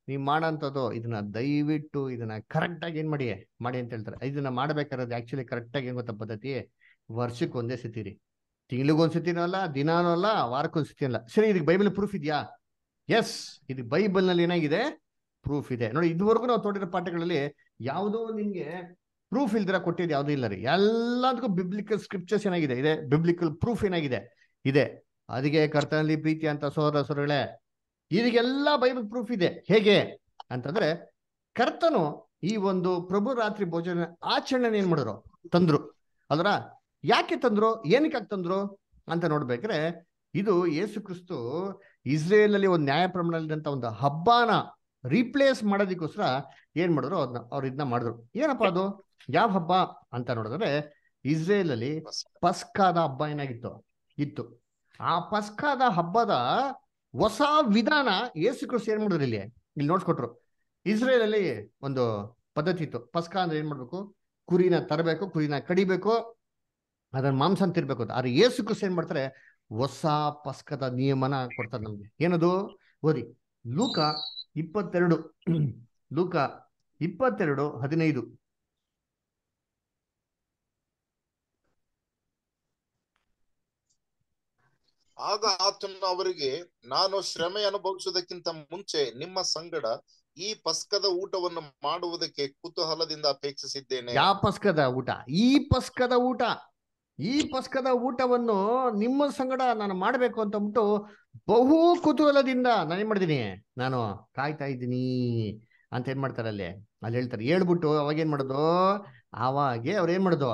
ನೀವು ಮಾಡೋಂಥದ್ದು ಇದನ್ನ ದಯವಿಟ್ಟು ಇದನ್ನ ಕರೆಕ್ಟಾಗಿ ಏನು ಮಾಡಿ ಮಾಡಿ ಅಂತ ಹೇಳ್ತಾರೆ ಇದನ್ನ ಮಾಡ್ಬೇಕಾದ್ರೆ ಆ್ಯಕ್ಚುಲಿ ಕರೆಕ್ಟಾಗಿ ಏನು ಗೊತ್ತ ಪದ್ಧತಿ ವರ್ಷಕ್ಕೆ ಒಂದೇ ಸತಿರಿ ತಿಂಗಳಿಗೊಂದ್ಸತಿನೂ ಅಲ್ಲ ದಿನಾನೂ ಅಲ್ಲ ವಾರಕ್ಕೊಂದ್ಸತಿ ಅಲ್ಲ ಸರಿ ಇದಕ್ಕೆ ಬೈಬಲ್ ಪ್ರೂಫ್ ಇದೆಯಾ ಎಸ್ ಇದು ಬೈಬಲ್ನಲ್ಲಿ ಏನಾಗಿದೆ ಪ್ರೂಫ್ ಇದೆ ನೋಡಿ ಇದುವರೆಗೂ ನಾವು ತೋಟಿರೋ ಪಾಠಗಳಲ್ಲಿ ಯಾವುದೋ ನಿಮಗೆ ಪ್ರೂಫ್ ಇಲ್ದಿರ ಕೊಟ್ಟಿದ್ದು ಯಾವುದೂ ಇಲ್ಲ ರೀ ಎಲ್ಲದಕ್ಕೂ ಬಿಬ್ಲಿಕಲ್ ಸ್ಕ್ರಿಪ್ಚರ್ಸ್ ಏನಾಗಿದೆ ಇದೆ ಬಿಬ್ಲಿಕಲ್ ಪ್ರೂಫ್ ಏನಾಗಿದೆ ಇದೆ ಅದಕ್ಕೆ ಕರ್ತನಲ್ಲಿ ಪ್ರೀತಿ ಅಂತ ಸೋದರ ಇದಕ್ಕೆಲ್ಲ ಬೈಬಲ್ ಪ್ರೂಫ್ ಇದೆ ಹೇಗೆ ಅಂತಂದ್ರೆ ಕರ್ತನು ಈ ಒಂದು ಪ್ರಭು ರಾತ್ರಿ ಭೋಜನ ಆಚರಣೆ ಏನ್ ಮಾಡಿದ್ರು ತಂದ್ರು ಅದರ ಯಾಕೆ ತಂದ್ರು ಏನಕ್ಕಾಗಿ ತಂದ್ರು ಅಂತ ನೋಡ್ಬೇಕ್ರೆ ಇದು ಯೇಸು ಕ್ರಿಸ್ತು ಇಸ್ರೇಲ್ ನಲ್ಲಿ ಒಂದು ನ್ಯಾಯ ಪ್ರಮಾಣದಂತ ಒಂದು ಹಬ್ಬನ ರೀಪ್ಲೇಸ್ ಮಾಡೋದಕ್ಕೋಸ್ಕರ ಏನ್ ಮಾಡಿದ್ರು ಅದನ್ನ ಅವ್ರು ಇದನ್ನ ಮಾಡಿದ್ರು ಏನಪ್ಪಾ ಅದು ಯಾವ ಹಬ್ಬ ಅಂತ ನೋಡಿದ್ರೆ ಇಸ್ರೇಲ್ ಅಲ್ಲಿ ಪಸ್ಕಾದ ಹಬ್ಬ ಏನಾಗಿತ್ತು ಇತ್ತು ಆ ಪಸ್ಕಾದ ಹಬ್ಬದ ಹೊಸ ವಿಧಾನ ಏಸು ಕೃಷಿ ಏನ್ ಮಾಡಿದ್ರು ಇಲ್ಲಿ ಇಲ್ಲಿ ನೋಡ್ಕೊಟ್ರು ಇಸ್ರೇಲ್ ಅಲ್ಲಿ ಒಂದು ಪದ್ಧತಿ ಇತ್ತು ಪಸ್ಕ ಅಂದ್ರೆ ಏನ್ ಮಾಡ್ಬೇಕು ಕುರಿನ ತರಬೇಕು ಕುರಿನ ಕಡಿಬೇಕು ಅದನ್ನ ಮಾಂಸ ಅಂತ ಇರ್ಬೇಕು ಅಂತ ಆದ್ರೆ ಏಸು ಕೃಷಿ ಏನ್ ಮಾಡ್ತಾರೆ ಹೊಸ ಪಸ್ಕದ ನಿಯಮನ ಕೊಡ್ತಾರೆ ನಮ್ಗೆ ಏನದು ಓದಿ ಲೂಕ ಇಪ್ಪತ್ತೆರಡು ಲೂಕ ಇಪ್ಪತ್ತೆರಡು ಹದಿನೈದು ಆಗ ಆತನು ಅವರಿಗೆ ನಾನು ಶ್ರಮೆ ಅನುಭವಿಸುವುದಕ್ಕಿಂತ ಮುಂಚೆ ನಿಮ್ಮ ಸಂಗಡ ಈ ಪಸ್ಕದ ಊಟವನ್ನು ಮಾಡುವುದಕ್ಕೆ ಕುತೂಹಲದಿಂದ ಅಪೇಕ್ಷಿಸಿದ್ದೇನೆ ಯಾವ ಪಸ್ಕದ ಊಟ ಈ ಪಸ್ಕದ ಊಟ ಈ ಪಸ್ಕದ ಊಟವನ್ನು ನಿಮ್ಮ ಸಂಗಡ ನಾನು ಮಾಡಬೇಕು ಅಂತ ಅಂದ್ಬಿಟ್ಟು ಬಹು ಕುತೂಹಲದಿಂದ ನಾನು ಏನ್ ಮಾಡಿದೀನಿ ನಾನು ಕಾಯ್ತಾ ಇದ್ದೀನಿ ಅಂತ ಏನ್ ಮಾಡ್ತಾರೆ ಅಲ್ಲಿ ಅಲ್ಲಿ ಹೇಳ್ತಾರೆ ಹೇಳ್ಬಿಟ್ಟು ಅವಾಗ ಏನ್ ಮಾಡುದು ಅವಾಗೆ ಅವ್ರು ಏನ್ ಮಾಡುದು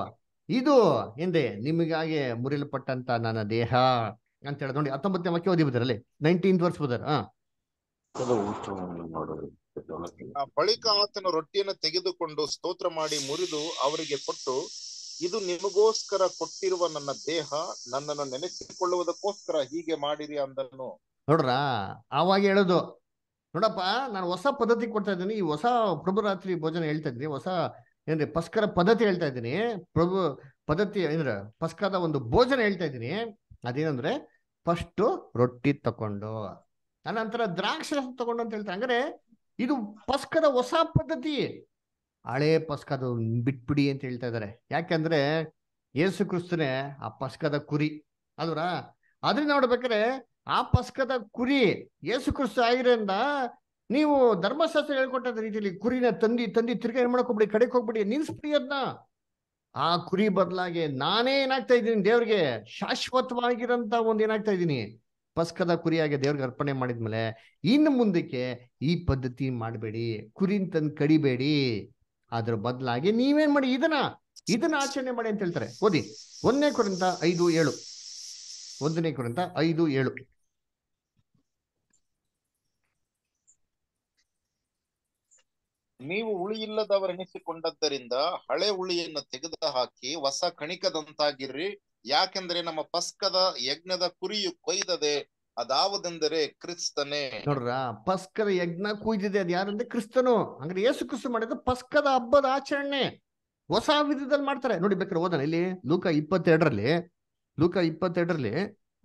ಇದು ಹಿಂದೆ ನಿಮಗಾಗೆ ಮುರಿಲ್ಪಟ್ಟಂತ ನನ್ನ ದೇಹ ಅಂತ ಹೇಳಿ ನೋಡಿ ಹತ್ತೊಂಬತ್ತನೇ ವಾಕ್ಯ ಓದಿ ಅಲ್ಲಿ ನೈನ್ಟೀನ್ ವರ್ಸ್ ಬದರ್ ಬಳಿಕ ಆತನ ರೊಟ್ಟಿಯನ್ನು ತೆಗೆದುಕೊಂಡು ಸ್ತೋತ್ರ ಮಾಡಿ ಮುರಿದು ಅವರಿಗೆ ಕೊಟ್ಟು ಇದು ನಿಮಗೋಸ್ಕರ ಕೊಟ್ಟಿರುವ ನನ್ನ ದೇಹ ನನ್ನನ್ನು ನೆನೆಸಿಕೊಳ್ಳುವುದಕ್ಕೋಸ್ಕರ ಹೀಗೆ ಮಾಡಿರಿ ಅಂದನು ನೋಡ್ರ ಆವಾಗ ಹೇಳೋದು ನೋಡಪ್ಪ ನಾನು ಹೊಸ ಪದ್ಧತಿ ಕೊಡ್ತಾ ಇದ್ದೀನಿ ಈ ಹೊಸ ಪ್ರಭು ರಾತ್ರಿ ಭೋಜನ ಹೇಳ್ತಾ ಇದ್ದೀನಿ ಹೊಸ ಏನ್ರಿ ಪಸ್ಕರ ಪದ್ಧತಿ ಹೇಳ್ತಾ ಇದ್ದೀನಿ ಪ್ರಭು ಪದ್ಧತಿ ಏನ್ರ ಪಸ್ಕದ ಒಂದು ಭೋಜನ ಹೇಳ್ತಾ ಇದ್ದೀನಿ ಅದೇನಂದ್ರೆ ಫಸ್ಟ್ ರೊಟ್ಟಿ ತಕೊಂಡು ಅನಂತರ ದ್ರಾಕ್ಷಿ ರಸ ತಗೊಂಡು ಅಂತ ಹೇಳ್ತಾರೆ ಅಂದ್ರೆ ಇದು ಪಸ್ಕದ ಹೊಸ ಪದ್ಧತಿ ಹಳೆ ಪಸ್ಕದ ಬಿಟ್ಬಿಡಿ ಅಂತ ಹೇಳ್ತಾ ಇದ್ದಾರೆ ಯಾಕೆಂದ್ರೆ ಯೇಸು ಕ್ರಿಸ್ತನೇ ಆ ಪಸ್ಕದ ಕುರಿ ಅದರ ಅದ್ರಿಂದ ನೋಡ್ಬೇಕಾದ್ರೆ ಆ ಪಸ್ಕದ ಕುರಿ ಯೇಸು ಕ್ರಿಸ್ತ ಆಗಿರೋದ್ರಿಂದ ನೀವು ಧರ್ಮಶಾಸ್ತ್ರ ಹೇಳ್ಕೊಟ್ಟ ರೀತಿಯಲ್ಲಿ ಕುರಿನ ತಂದಿ ತಂದಿ ತಿರ್ಗಾ ಏನ್ ಮಾಡ್ಕೊಬಿಡಿ ಕಡೆಗೆ ಹೋಗ್ಬಿಡಿ ನಿಲ್ಸ್ಬಿಡಿ ಅದನ್ನ ಆ ಕುರಿ ಬದಲಾಗಿ ನಾನೇ ಏನಾಗ್ತಾ ಇದ್ದೀನಿ ದೇವ್ರಿಗೆ ಶಾಶ್ವತವಾಗಿರಂತ ಒಂದು ಏನಾಗ್ತಾ ಇದ್ದೀನಿ ಪಸ್ಕದ ಕುರಿಯಾಗಿ ದೇವ್ರಿಗೆ ಅರ್ಪಣೆ ಮಾಡಿದ್ಮೇಲೆ ಇನ್ನು ಮುಂದಕ್ಕೆ ಈ ಪದ್ಧತಿ ಮಾಡಬೇಡಿ ಕುರಿನ ತಂದು ಕಡಿಬೇಡಿ ಅದ್ರ ಬದಲಾಗಿ ನೀವೇನ್ ಮಾಡಿ ಇದನ್ನ ಇದನ್ನ ಆಚರಣೆ ಮಾಡಿ ಅಂತ ಹೇಳ್ತಾರೆ ಓದಿ ಒಂದನೇ ಕುರಿತ ಐದು ಏಳು ಒಂದನೇ ಕುರಿತ ಐದು ಏಳು ನೀವು ಉಳಿಯಿಲ್ಲದವರೆನಿಸಿಕೊಂಡದ್ದರಿಂದ ಹಳೆ ಉಳಿಯನ್ನು ತೆಗೆದು ಹಾಕಿ ಹೊಸ ಕಣಿಕದಂತಾಗಿರ್ರಿ ಯಾಕೆಂದ್ರೆ ನಮ್ಮ ಪಸ್ಕದ ಯಜ್ಞದ ಕುರಿಯು ಕೊಯ್ದದೆ ಅದಾವದೆಂದರೆ ಕ್ರಿಸ್ತನೇ ನೋಡ್ರ ಪಸ್ಕದ ಯಜ್ಞ ಕುಯ್ದಿದೆ ಅದು ಯಾರಂದ್ರೆ ಕ್ರಿಸ್ತನು ಅಂದ್ರೆ ಏಸು ಕ್ರಿಸ್ತ ಮಾಡಿದ ಪಸ್ಕದ ಹಬ್ಬದ ಆಚರಣೆ ಹೊಸ ವಿಧದಲ್ಲಿ ಮಾಡ್ತಾರೆ ನೋಡಿ ಬೇಕಾರೆ ಓದೋಣ ಇಲ್ಲಿ ಲೂಕ ಇಪ್ಪತ್ತೆರಡರಲ್ಲಿ ಲೂಕ ಇಪ್ಪತ್ತೆರಡರಲ್ಲಿ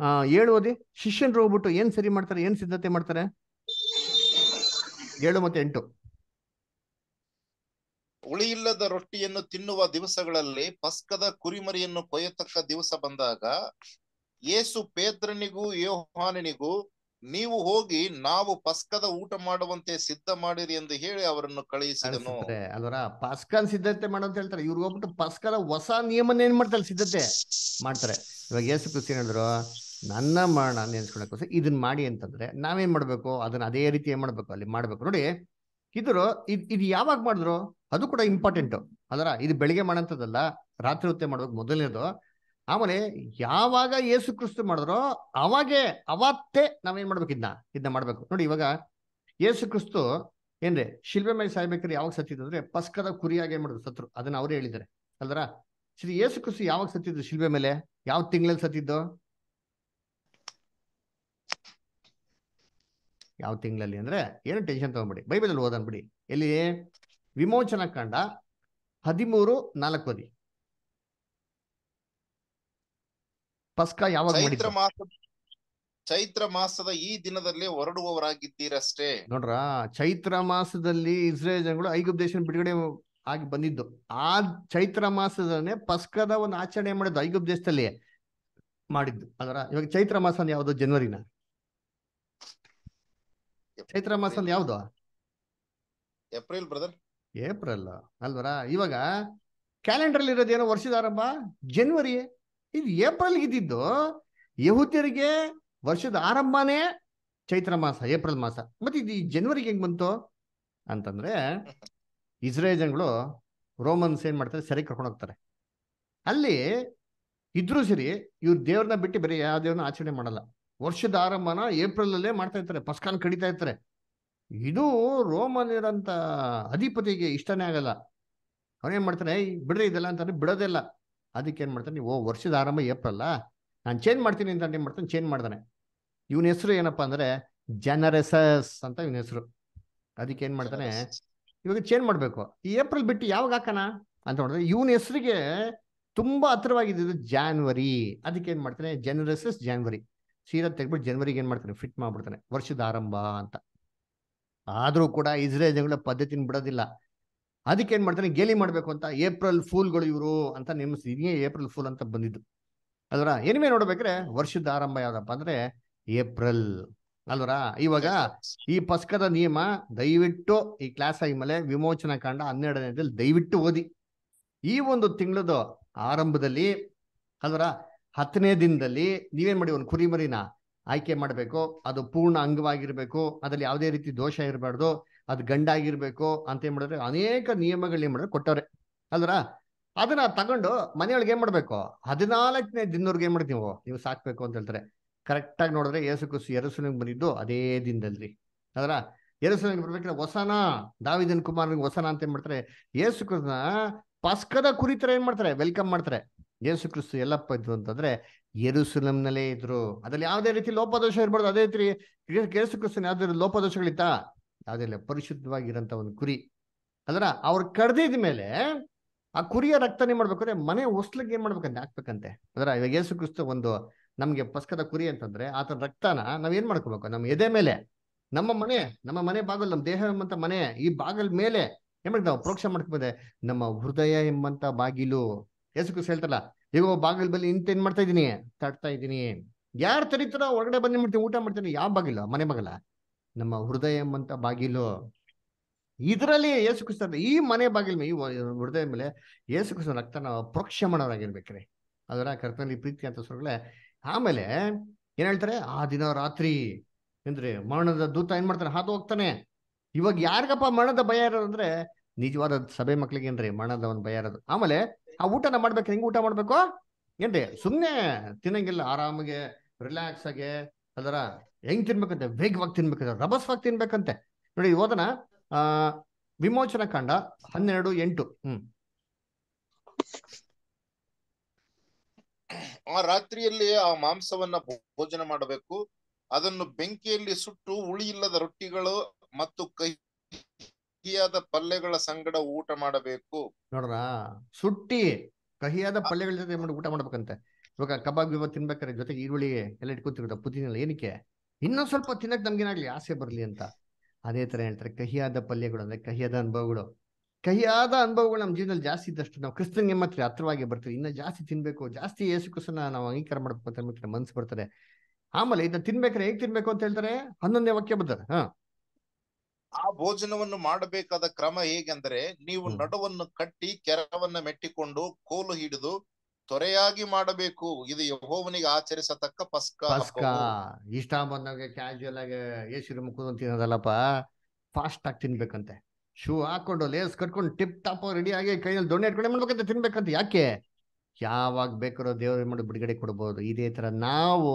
ಆ ಏಳು ಓದಿ ಶಿಷ್ಯನ್ ಹೋಗ್ಬಿಟ್ಟು ಏನ್ ಸರಿ ಮಾಡ್ತಾರೆ ಏನ್ ಸಿದ್ಧತೆ ಮಾಡ್ತಾರೆ ಏಳು ಮತ್ತೆ ಎಂಟು ಉಳಿಯಿಲ್ಲದ ರೊಟ್ಟಿಯನ್ನು ತಿನ್ನುವ ದಿವಸಗಳಲ್ಲಿ ಪಸ್ಕದ ಕುರಿಮರಿಯನ್ನು ಕೊಯ್ಯತಕ್ಕ ದಿವಸ ಬಂದಾಗ ಯೇಸು ಪೇತ್ರನಿಗೂ ಯೋಹಾನನಿಗೂ ನೀವು ಹೋಗಿ ನಾವು ಪಸ್ಕದ ಊಟ ಮಾಡುವಂತೆ ಸಿದ್ಧ ಮಾಡಿರಿ ಎಂದು ಹೇಳಿ ಅವರನ್ನು ಕಳುಹಿಸಿದನು ಅಲ್ವರ ಪಸ್ಕನ್ ಸಿದ್ಧತೆ ಮಾಡುವಂತ ಹೇಳ್ತಾರೆ ಇವ್ರಿಗೆ ಹೋಗ್ಬಿಟ್ಟು ಪಸ್ಕದ ಹೊಸ ನಿಯಮ ಏನ್ ಮಾಡ್ತಾರೆ ಸಿದ್ಧತೆ ಮಾಡ್ತಾರೆ ಇವಾಗ ಯೇಸು ಕೃಷಿ ಹೇಳಿದ್ರು ನನ್ನ ಮರಣ ನೆನ್ಸ್ಕೊಳಕೋಸ್ಕರ ಇದನ್ನ ಮಾಡಿ ಅಂತಂದ್ರೆ ನಾವೇನ್ ಮಾಡ್ಬೇಕು ಅದನ್ನ ಅದೇ ರೀತಿ ಏನ್ ಮಾಡ್ಬೇಕು ಅಲ್ಲಿ ಮಾಡ್ಬೇಕು ನೋಡಿ ಇದ್ರು ಇದು ಯಾವಾಗ ಮಾಡಿದ್ರು ಅದು ಕೂಡ ಇಂಪಾರ್ಟೆಂಟ್ ಅದರ ಇದು ಬೆಳಿಗ್ಗೆ ಮಾಡಂತದಲ್ಲ ರಾತ್ರಿ ಹೊತ್ತೆ ಮಾಡೋದು ಮೊದಲನೇದು ಆಮೇಲೆ ಯಾವಾಗ ಯೇಸು ಕ್ರಿಸ್ತು ಮಾಡಿದ್ರೋ ಅವಾಗೆ ಅವತ್ತೇ ನಾವೇನ್ ಮಾಡ್ಬೇಕು ಇದನ್ನ ಇದನ್ನ ಮಾಡ್ಬೇಕು ನೋಡಿ ಇವಾಗ ಯೇಸು ಕ್ರಿಸ್ತು ಏನ್ರಿ ಶಿಲ್ಬೆ ಮೇಲೆ ಸಾಯ್ಬೇಕ್ರಿ ಯಾವಾಗ ಸತ್ತಿದ್ರು ಅಂದ್ರೆ ಪಸ್ಕದ ಕುರಿಯಾಗಿ ಏನ್ ಮಾಡಿದ್ರು ಸತ್ರು ಅದನ್ನ ಅವರೇ ಹೇಳಿದ್ದಾರೆ ಅಲ್ದರ ಶ್ರೀ ಯೇಸು ಕ್ರಿಸ್ತು ಯಾವಾಗ ಸತ್ತಿದ್ರು ಶಿಲ್ಬೆ ಮೇಲೆ ಯಾವ ತಿಂಗಳಲ್ಲಿ ಸತ್ತಿದ್ದು ಯಾವ ತಿಂಗಳಲ್ಲಿ ಅಂದ್ರೆ ಏನು ಟೆನ್ಷನ್ ತಗೊಂಡ್ಬಿಡಿ ಬೈಬಲ್ ಓದನ್ಬಿಡಿ ಎಲ್ಲಿ ವಿಮೋಚನಾ ಕಂಡ ಹದಿಮೂರು ನಾಲ್ಕದಿ ಪಸ್ಕ ಯಾವಾಗ ಚೈತ್ರ ಮಾಸದ ಚೈತ್ರ ಮಾಸದ ಈ ದಿನದಲ್ಲಿ ಹೊರಡುವವರಾಗಿದ್ದೀರಷ್ಟೇ ನೋಡ್ರ ಚೈತ್ರ ಮಾಸದಲ್ಲಿ ಇಸ್ರೇಲ್ ಜನಗಳು ಐಗುಪ್ತ ದೇಶ ಬಿಡುಗಡೆ ಆಗಿ ಬಂದಿದ್ದು ಆ ಚೈತ್ರ ಮಾಸದೇ ಪಸ್ಕದ ಒಂದು ಆಚರಣೆ ಮಾಡಿದ್ದು ಐಗುಪ್ತ ದೇಶದಲ್ಲಿ ಮಾಡಿದ್ದು ಅದರ ಇವಾಗ ಚೈತ್ರ ಮಾಸ ಯಾವುದು ಜನವರಿನ ಚೈತ್ರ ಮಾಸ ಯಾವ್ದು ಏಪ್ರಿಲ್ ಬ್ರದರ್ ಏಪ್ರಿಲ್ ಅಲ್ವರ ಇವಾಗ ಕ್ಯಾಲೆಂಡರ್ ಇರೋದೇನೋ ವರ್ಷದ ಆರಂಭ ಜನ್ವರಿ ಇದು ಏಪ್ರಿಲ್ ಇದ್ದಿದ್ದು ಯಹುತಿಯರಿಗೆ ವರ್ಷದ ಆರಂಭನೇ ಚೈತ್ರ ಮಾಸ ಏಪ್ರಿಲ್ ಮಾಸ ಮತ್ತೆ ಇದು ಈ ಜನ್ವರಿಗೆ ಹೆಂಗ್ ಬಂತು ಅಂತಂದ್ರೆ ಇಸ್ರೇಲ್ ಜನಗಳು ರೋಮನ್ಸ್ ಏನ್ ಮಾಡ್ತಾರೆ ಸರಿ ಕರ್ಕೊಂಡು ಹೋಗ್ತಾರೆ ಅಲ್ಲಿ ಇದ್ರೂ ಸರಿ ಇವ್ರು ದೇವ್ರನ್ನ ಬಿಟ್ಟು ಬೇರೆ ಯಾವ ದೇವ್ರನ್ನ ಆಚರಣೆ ಮಾಡಲ್ಲ ವರ್ಷದ ಆರಂಭನ ಏಪ್ರಿಲ್ ಅಲ್ಲೇ ಮಾಡ್ತಾ ಇರ್ತಾರೆ ಪಸ್ಕಾನ್ ಕಡಿತಾ ಇರ್ತಾರೆ ಇದು ರೋಮನ್ ರೋಮನಿರಂತ ಅಧಿಪತಿಗೆ ಇಷ್ಟನೇ ಆಗಲ್ಲ ಅವನೇನ್ ಮಾಡ್ತಾನೆ ಬಿಡ್ರಿ ಇದೆಲ್ಲ ಬಿಡೋದೇ ಬಿಡೋದಿಲ್ಲ ಅದಕ್ಕೆ ಏನ್ ಮಾಡ್ತಾನೆ ಓ ವರ್ಷದ ಆರಂಭ ಏಪ್ರಲ್ಲ ನಾನು ಚೇಂಜ್ ಮಾಡ್ತೀನಿ ಅಂತ ಏನ್ ಮಾಡ್ತಾನೆ ಚೇಂಜ್ ಮಾಡ್ತಾನೆ ಇವನ ಹೆಸರು ಏನಪ್ಪಾ ಅಂದ್ರೆ ಜನರೆಸಸ್ ಅಂತ ಇವನ ಹೆಸರು ಅದಕ್ಕೆ ಏನ್ ಮಾಡ್ತಾನೆ ಇವಾಗ ಚೇಂಜ್ ಮಾಡ್ಬೇಕು ಈ ಏಪ್ರಿಲ್ ಬಿಟ್ಟು ಯಾವಾಗ ಹಾಕಣ ಅಂತ ನೋಡಿದ್ರೆ ಇವನ ಹೆಸರಿಗೆ ತುಂಬಾ ಹತ್ರವಾಗಿದ್ದು ಜಾನ್ವರಿ ಅದಕ್ಕೆ ಏನ್ ಮಾಡ್ತಾನೆ ಜನರೆಸಸ್ ಜಾನ್ವರಿ ಸೀರಾ ತೆಗ್ಬಿಟ್ಟು ಜನ್ವರಿಗೆ ಏನ್ ಮಾಡ್ತಾನೆ ಫಿಟ್ ಮಾಡ್ಬಿಡ್ತಾನೆ ವರ್ಷದ ಆರಂಭ ಅಂತ ಆದರೂ ಕೂಡ ಇಸ್ರೇಲ್ ಜನಗಳ ಪದ್ಧತಿನ ಬಿಡೋದಿಲ್ಲ ಅದಕ್ಕೆ ಏನು ಮಾಡ್ತಾನೆ ಗೇಲಿ ಮಾಡಬೇಕು ಅಂತ ಏಪ್ರಿಲ್ ಫೂಲ್ಗಳು ಇವರು ಅಂತ ನಿರ್ಮಿಸಿ ಏಪ್ರಿಲ್ ಫೂಲ್ ಅಂತ ಬಂದಿದ್ದು ಅಲ್ವರ ಏನಿವೆ ನೋಡ್ಬೇಕ್ರೆ ವರ್ಷದ ಆರಂಭ ಯಾವ್ದಪ್ಪ ಅಂದ್ರೆ ಏಪ್ರಿಲ್ ಅಲ್ವರ ಇವಾಗ ಈ ಪಸ್ಕದ ನಿಯಮ ದಯವಿಟ್ಟು ಈ ಕ್ಲಾಸ್ ಮೇಲೆ ವಿಮೋಚನಾ ಕಾಂಡ ಹನ್ನೆರಡನೇದಲ್ಲಿ ದಯವಿಟ್ಟು ಓದಿ ಈ ಒಂದು ತಿಂಗಳದ ಆರಂಭದಲ್ಲಿ ಅಲ್ವರ ಹತ್ತನೇ ದಿನದಲ್ಲಿ ನೀವೇನ್ ಮಾಡಿ ಒಂದು ಕುರಿಮರಿನ ಆಯ್ಕೆ ಮಾಡಬೇಕು ಅದು ಪೂರ್ಣ ಅಂಗವಾಗಿರ್ಬೇಕು ಅದ್ರಲ್ಲಿ ಯಾವುದೇ ರೀತಿ ದೋಷ ಇರಬಾರ್ದು ಅದು ಗಂಡಾಗಿರ್ಬೇಕು ಅಂತ ಏನ್ ಮಾಡಿದ್ರೆ ಅನೇಕ ನಿಯಮಗಳು ಏನ್ ಮಾಡಿದ್ರೆ ಕೊಟ್ಟವ್ರೆ ಅಲ್ರ ಅದನ್ನ ತಗೊಂಡು ಮನೆಯೊಳಗೆ ಏನ್ ಮಾಡ್ಬೇಕು ಹದಿನಾಲ್ಕನೇ ದಿನವ್ರಿಗೆ ಏನ್ ಮಾಡ್ತೀವಿ ನೀವು ಸಾಕ್ಬೇಕು ಅಂತ ಹೇಳ್ತಾರೆ ಕರೆಕ್ಟ್ ಆಗಿ ನೋಡಿದ್ರೆ ಏಸು ಕುಸು ಎರಸುನಿಗೆ ಬಂದಿದ್ದು ಅದೇ ದಿನದಲ್ಲಿ ಅದರ ಎರಸುನಿಗೆ ಬರ್ಬೇಕಂದ್ರೆ ಹೊಸನ ದಾವಿದನ್ ಕುಮಾರ್ ಹೊಸನ ಅಂತ ಏನ್ ಮಾಡ್ತಾರೆ ಏಸು ಪಸ್ಕದ ಕುರಿತರ ಏನ್ ಮಾಡ್ತಾರೆ ವೆಲ್ಕಮ್ ಮಾಡ್ತಾರೆ ಯೇಸು ಕ್ರಿಸ್ತು ಎಲ್ಲಪ್ಪ ಇದ್ರು ಅಂತಂದ್ರೆ ಯರುಸುಲಂನಲ್ಲೇ ಇದ್ರು ಅದ್ರಲ್ಲಿ ಯಾವುದೇ ರೀತಿ ಲೋಪದೋಷ ಇರಬಾರ್ದು ಅದೇ ರೀತಿ ಯೇಸು ಕ್ರಿಸ್ತನ ಯಾವ್ದಾದ್ರು ಲೋಪದೋಷಗಳಿತ್ತಾ ಯಾವುದೇ ಇಲ್ಲ ಪರಿಶುದ್ಧವಾಗಿರೋಂಥ ಒಂದು ಕುರಿ ಅದರ ಅವ್ರು ಕಡ್ದಿದ ಮೇಲೆ ಆ ಕುರಿಯ ರಕ್ತನೇ ಮಾಡ್ಬೇಕಾದ್ರೆ ಮನೆ ಹೊಸ್ಲಿಗೆ ಏನ್ ಮಾಡ್ಬೇಕಂತೆ ಹಾಕ್ಬೇಕಂತೆ ಅದರ ಇವಾಗ ಯೇಸು ಕ್ರಿಸ್ತು ಒಂದು ನಮ್ಗೆ ಪಸ್ಕದ ಕುರಿ ಅಂತಂದ್ರೆ ಆತನ ರಕ್ತನ ನಾವ್ ಏನ್ ಮಾಡ್ಕೋಬೇಕು ನಮ್ಮ ಎದೆ ಮೇಲೆ ನಮ್ಮ ಮನೆ ನಮ್ಮ ಮನೆ ಬಾಗಲ್ ನಮ್ಮ ದೇಹ ಎಂಬಂತ ಮನೆ ಈ ಬಾಗಲ್ ಮೇಲೆ ಏನ್ ಮಾಡ್ಬೇಕು ನಾವು ಪ್ರೋಕ್ಷ ಮಾಡ್ಕೋಬೋದೆ ನಮ್ಮ ಹೃದಯ ಎಂಬಂತ ಬಾಗಿಲು ಯೇಸು ಕ್ರಿಸ್ತ ಹೇಳ್ತಲ್ಲ ಈಗ ಬಾಗಿಲು ಬಲ್ಲಿ ನಿಂತ ಏನ್ ಮಾಡ್ತಾ ಇದ್ದೀನಿ ತಡ್ತಾ ಇದ್ದೀನಿ ಯಾರು ತರೀತಾರ ಹೊರಗಡೆ ಬಂದು ಮಾಡ್ತೀನಿ ಊಟ ಮಾಡ್ತೀನಿ ಯಾವ ಬಾಗಿಲು ಮನೆ ಬಾಗಿಲ ನಮ್ಮ ಹೃದಯ ಎಂಬಂತ ಬಾಗಿಲು ಇದರಲ್ಲಿ ಯೇಸು ಈ ಮನೆ ಬಾಗಿಲ್ ಈ ಹೃದಯ ಮೇಲೆ ಯೇಸು ರಕ್ತನ ರಕ್ತ ನಾವು ಪ್ರೋಕ್ಷ ಅದರ ಕರ್ತನಲ್ಲಿ ಪ್ರೀತಿ ಅಂತ ಸ್ವರ್ಗಳೇ ಆಮೇಲೆ ಏನ್ ಹೇಳ್ತಾರೆ ಆ ದಿನ ರಾತ್ರಿ ಅಂದ್ರೆ ಮರಣದ ದೂತ ಏನ್ ಮಾಡ್ತಾನೆ ಹಾದು ಹೋಗ್ತಾನೆ ಇವಾಗ ಯಾರಿಗಪ್ಪ ಮರಣದ ಭಯ ಇರೋದಂದ್ರೆ ನಿಜವಾದ ಸಭೆ ಮಕ್ಳಿಗೆ ಏನ್ರಿ ಮರಣದ ಒಂದು ಭಯ ಇರೋದು ಆಮೇಲೆ ಆ ಊಟನ ಮಾಡ್ಬೇಕು ಹೆಂಗ್ ಊಟ ಮಾಡ್ಬೇಕು ಏನ್ರಿ ಸುಮ್ನೆ ತಿನ್ನಂಗಿಲ್ಲ ಆರಾಮಿಗೆ ರಿಲ್ಯಾಕ್ಸ್ ಆಗಿ ಅದರ ಹೆಂಗ್ ತಿನ್ಬೇಕಂತೆ ವೇಗವಾಗಿ ತಿನ್ಬೇಕಂತೆ ರಭಸವಾಗಿ ತಿನ್ಬೇಕಂತೆ ನೋಡಿ ಓದನ ಆ ವಿಮೋಚನ ಕಾಂಡ ಹನ್ನೆರಡು ಎಂಟು ಹ್ಮ್ ಆ ರಾತ್ರಿಯಲ್ಲಿ ಆ ಮಾಂಸವನ್ನ ಭೋಜನ ಮಾಡಬೇಕು ಅದನ್ನು ಬೆಂಕಿಯಲ್ಲಿ ಸುಟ್ಟು ಉಳಿ ಇಲ್ಲದ ರೊಟ್ಟಿಗಳು ಮತ್ತು ಕಹಿ ಕಹಿಯಾದ ಪಲ್ಯಗಳ ಸಂಗಡ ಊಟ ಮಾಡಬೇಕು ನೋಡ್ರ ಸುಟ್ಟಿ ಕಹಿಯಾದ ಪಲ್ಯಗಳ ಜೊತೆ ಊಟ ಮಾಡ್ಬೇಕಂತೆ ಇವಾಗ ಕಬಾಬ್ ಇವಾಗ ತಿನ್ಬೇಕಾದ್ರೆ ಜೊತೆಗೆ ಈರುಳ್ಳಿ ಎಲ್ಲ ಇಟ್ಕೊತಿರೋದ ಪುದೀನಲ್ಲ ಏನಕ್ಕೆ ಇನ್ನೊಂದ್ ಸ್ವಲ್ಪ ತಿನ್ನಕ್ ನಮ್ಗೇನಾಗ್ಲಿ ಆಸೆ ಬರ್ಲಿ ಅಂತ ಅದೇ ತರ ಹೇಳ್ತಾರೆ ಕಹಿಯಾದ ಪಲ್ಯಗಳು ಅಂದ್ರೆ ಕಹಿಯಾದ ಅನುಭವಗಳು ಕಹಿಯಾದ ಅನುಭವಗಳು ನಮ್ಮ ಜೀವನದಲ್ಲಿ ಜಾಸ್ತಿ ಇದ್ದಷ್ಟು ನಾವು ಕ್ರಿಸ್ತನ್ಗೆ ಮಾತ್ರ ಹತ್ರವಾಗಿ ಬರ್ತೀವಿ ಇನ್ನ ಜಾಸ್ತಿ ತಿನ್ಬೇಕು ಜಾಸ್ತಿ ಯೇಸು ಕುಸನ ನಾವು ಅಂಗೀಕಾರ ಮಾಡ್ಬೇಕು ಅಂತ ಮನ್ಸು ಬರ್ತದೆ ಆಮೇಲೆ ಇದನ್ನ ತಿನ್ಬೇಕಾರೆ ಹೇಗ್ ತಿನ್ಬೇಕು ಅಂತ ಹೇಳ್ತಾರೆ ಹನ್ನೊಂದನೇ ವಾಕ್ಯ ಬರ್ತಾರೆ ಹಾ ಆ ಭೋಜನವನ್ನು ಮಾಡಬೇಕಾದ ಕ್ರಮ ಹೇಗೆಂದರೆ ನೀವು ನಡುವನ್ನು ಕಟ್ಟಿ ಕೆರವನ್ನ ಮೆಟ್ಟಿಕೊಂಡು ಕೋಲು ಹಿಡಿದು ತೊರೆಯಾಗಿ ಮಾಡಬೇಕು ಇದು ಯಹೋವನಿಗೆ ಆಚರಿಸತಕ್ಕ ಪಸ್ಕ ಪಸ್ಕ ಇಷ್ಟ ಬಂದಾಗ ಕ್ಯಾಶುಯಲ್ ಆಗಿ ಏಸಿರು ಮುಖದ ತಿನ್ನೋದಲ್ಲಪ್ಪ ಫಾಸ್ಟ್ ಆಗಿ ತಿನ್ಬೇಕಂತೆ ಶೂ ಹಾಕೊಂಡು ಲೇಸ್ ಕಟ್ಕೊಂಡು ಟಿಪ್ ಟಾಪ್ ರೆಡಿ ಆಗಿ ಕೈಯಲ್ಲಿ ದೊಣ್ಣೆ ಇಟ್ಕೊಂಡೆ ಮಾಡ್ಬೇಕಂತ ತಿನ್ಬೇಕಂತ ಯಾಕೆ ಯಾವಾಗ ಬೇಕಾರೋ ದೇವ್ರ ಮಾಡಿ ಬಿಡುಗಡೆ ಕೊಡ್ಬೋದು ಇದೇ ತರ ನಾವು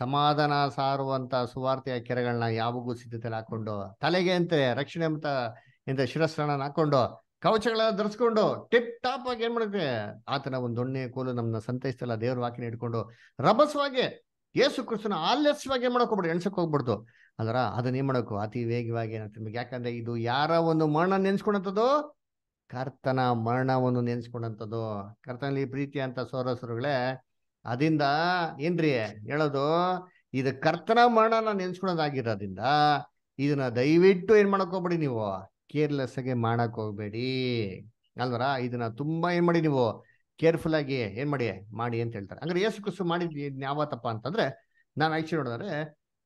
ಸಮಾಧಾನ ಸಾರುವಂತ ಸುವಾರ್ತೆಯ ಕೆರೆಗಳನ್ನ ಯಾವಾಗೂ ಸಿದ್ಧತೆ ಹಾಕೊಂಡು ತಲೆಗೆ ಅಂತೆ ರಕ್ಷಣೆ ಅಂತ ಎಂತ ಶಿರಸ್ತ್ರಣ ಹಾಕೊಂಡು ಕವಚಗಳ ಧರಿಸ್ಕೊಂಡು ಟಿಪ್ ಟಾಪ್ ಆಗಿ ಏನ್ ಮಾಡುತ್ತೆ ಆತನ ಒಂದು ದೊಣ್ಣೆ ಕೋಲು ನಮ್ಮನ್ನ ಸಂತೈಸ್ತಲ್ಲ ದೇವ್ರ ವಾಕಿನ ಇಟ್ಕೊಂಡು ರಭಸವಾಗಿ ಯೇಸು ಕೃಷ್ಣನ ಆಲಸ್ಯವಾಗಿ ಏನ್ ಮಾಡ್ಕೊಬಿಡಿ ಎಣ್ಸಕ್ ಹೋಗ್ಬಿಡ್ತು ಅಂದ್ರ ಅದನ್ನ ಏನ್ ಮಾಡಬೇಕು ಅತಿ ವೇಗವಾಗಿ ನಿಮಗೆ ಯಾಕಂದ್ರೆ ಇದು ಯಾರ ಒಂದು ಮರಣ ನೆನ್ಸ್ಕೊಂಡಂಥದ್ದು ಕರ್ತನ ಮರಣವನ್ನು ನೆನ್ಸ್ಕೊಂಡಂಥದ್ದು ಕರ್ತನಲ್ಲಿ ಪ್ರೀತಿ ಅಂತ ಸೋರಸರುಗಳೇ ಅದಿಂದ ಏನ್ರಿ ಹೇಳೋದು ಇದು ಕರ್ತನ ಮಾಡ ನಾನು ನೆನ್ಸ್ಕೊಳೋದಾಗಿರೋದ್ರಿಂದ ಇದನ್ನ ದಯವಿಟ್ಟು ಏನ್ ಹೋಗ್ಬೇಡಿ ನೀವು ಕೇರ್ಲೆಸ್ ಆಗಿ ಮಾಡಕ್ ಹೋಗ್ಬೇಡಿ ಅಲ್ವರ ಇದನ್ನ ತುಂಬಾ ಏನ್ ಮಾಡಿ ನೀವು ಕೇರ್ಫುಲ್ ಆಗಿ ಏನ್ ಮಾಡಿ ಮಾಡಿ ಅಂತ ಹೇಳ್ತಾರೆ ಅಂದ್ರೆ ಯೇಸು ಕ್ರಿಸ್ತು ಮಾಡಿದ್ ಯಾವತ್ತಪ್ಪ ಅಂತಂದ್ರೆ ನಾನು ಆಯ್ಕೆ ನೋಡಿದ್ರೆ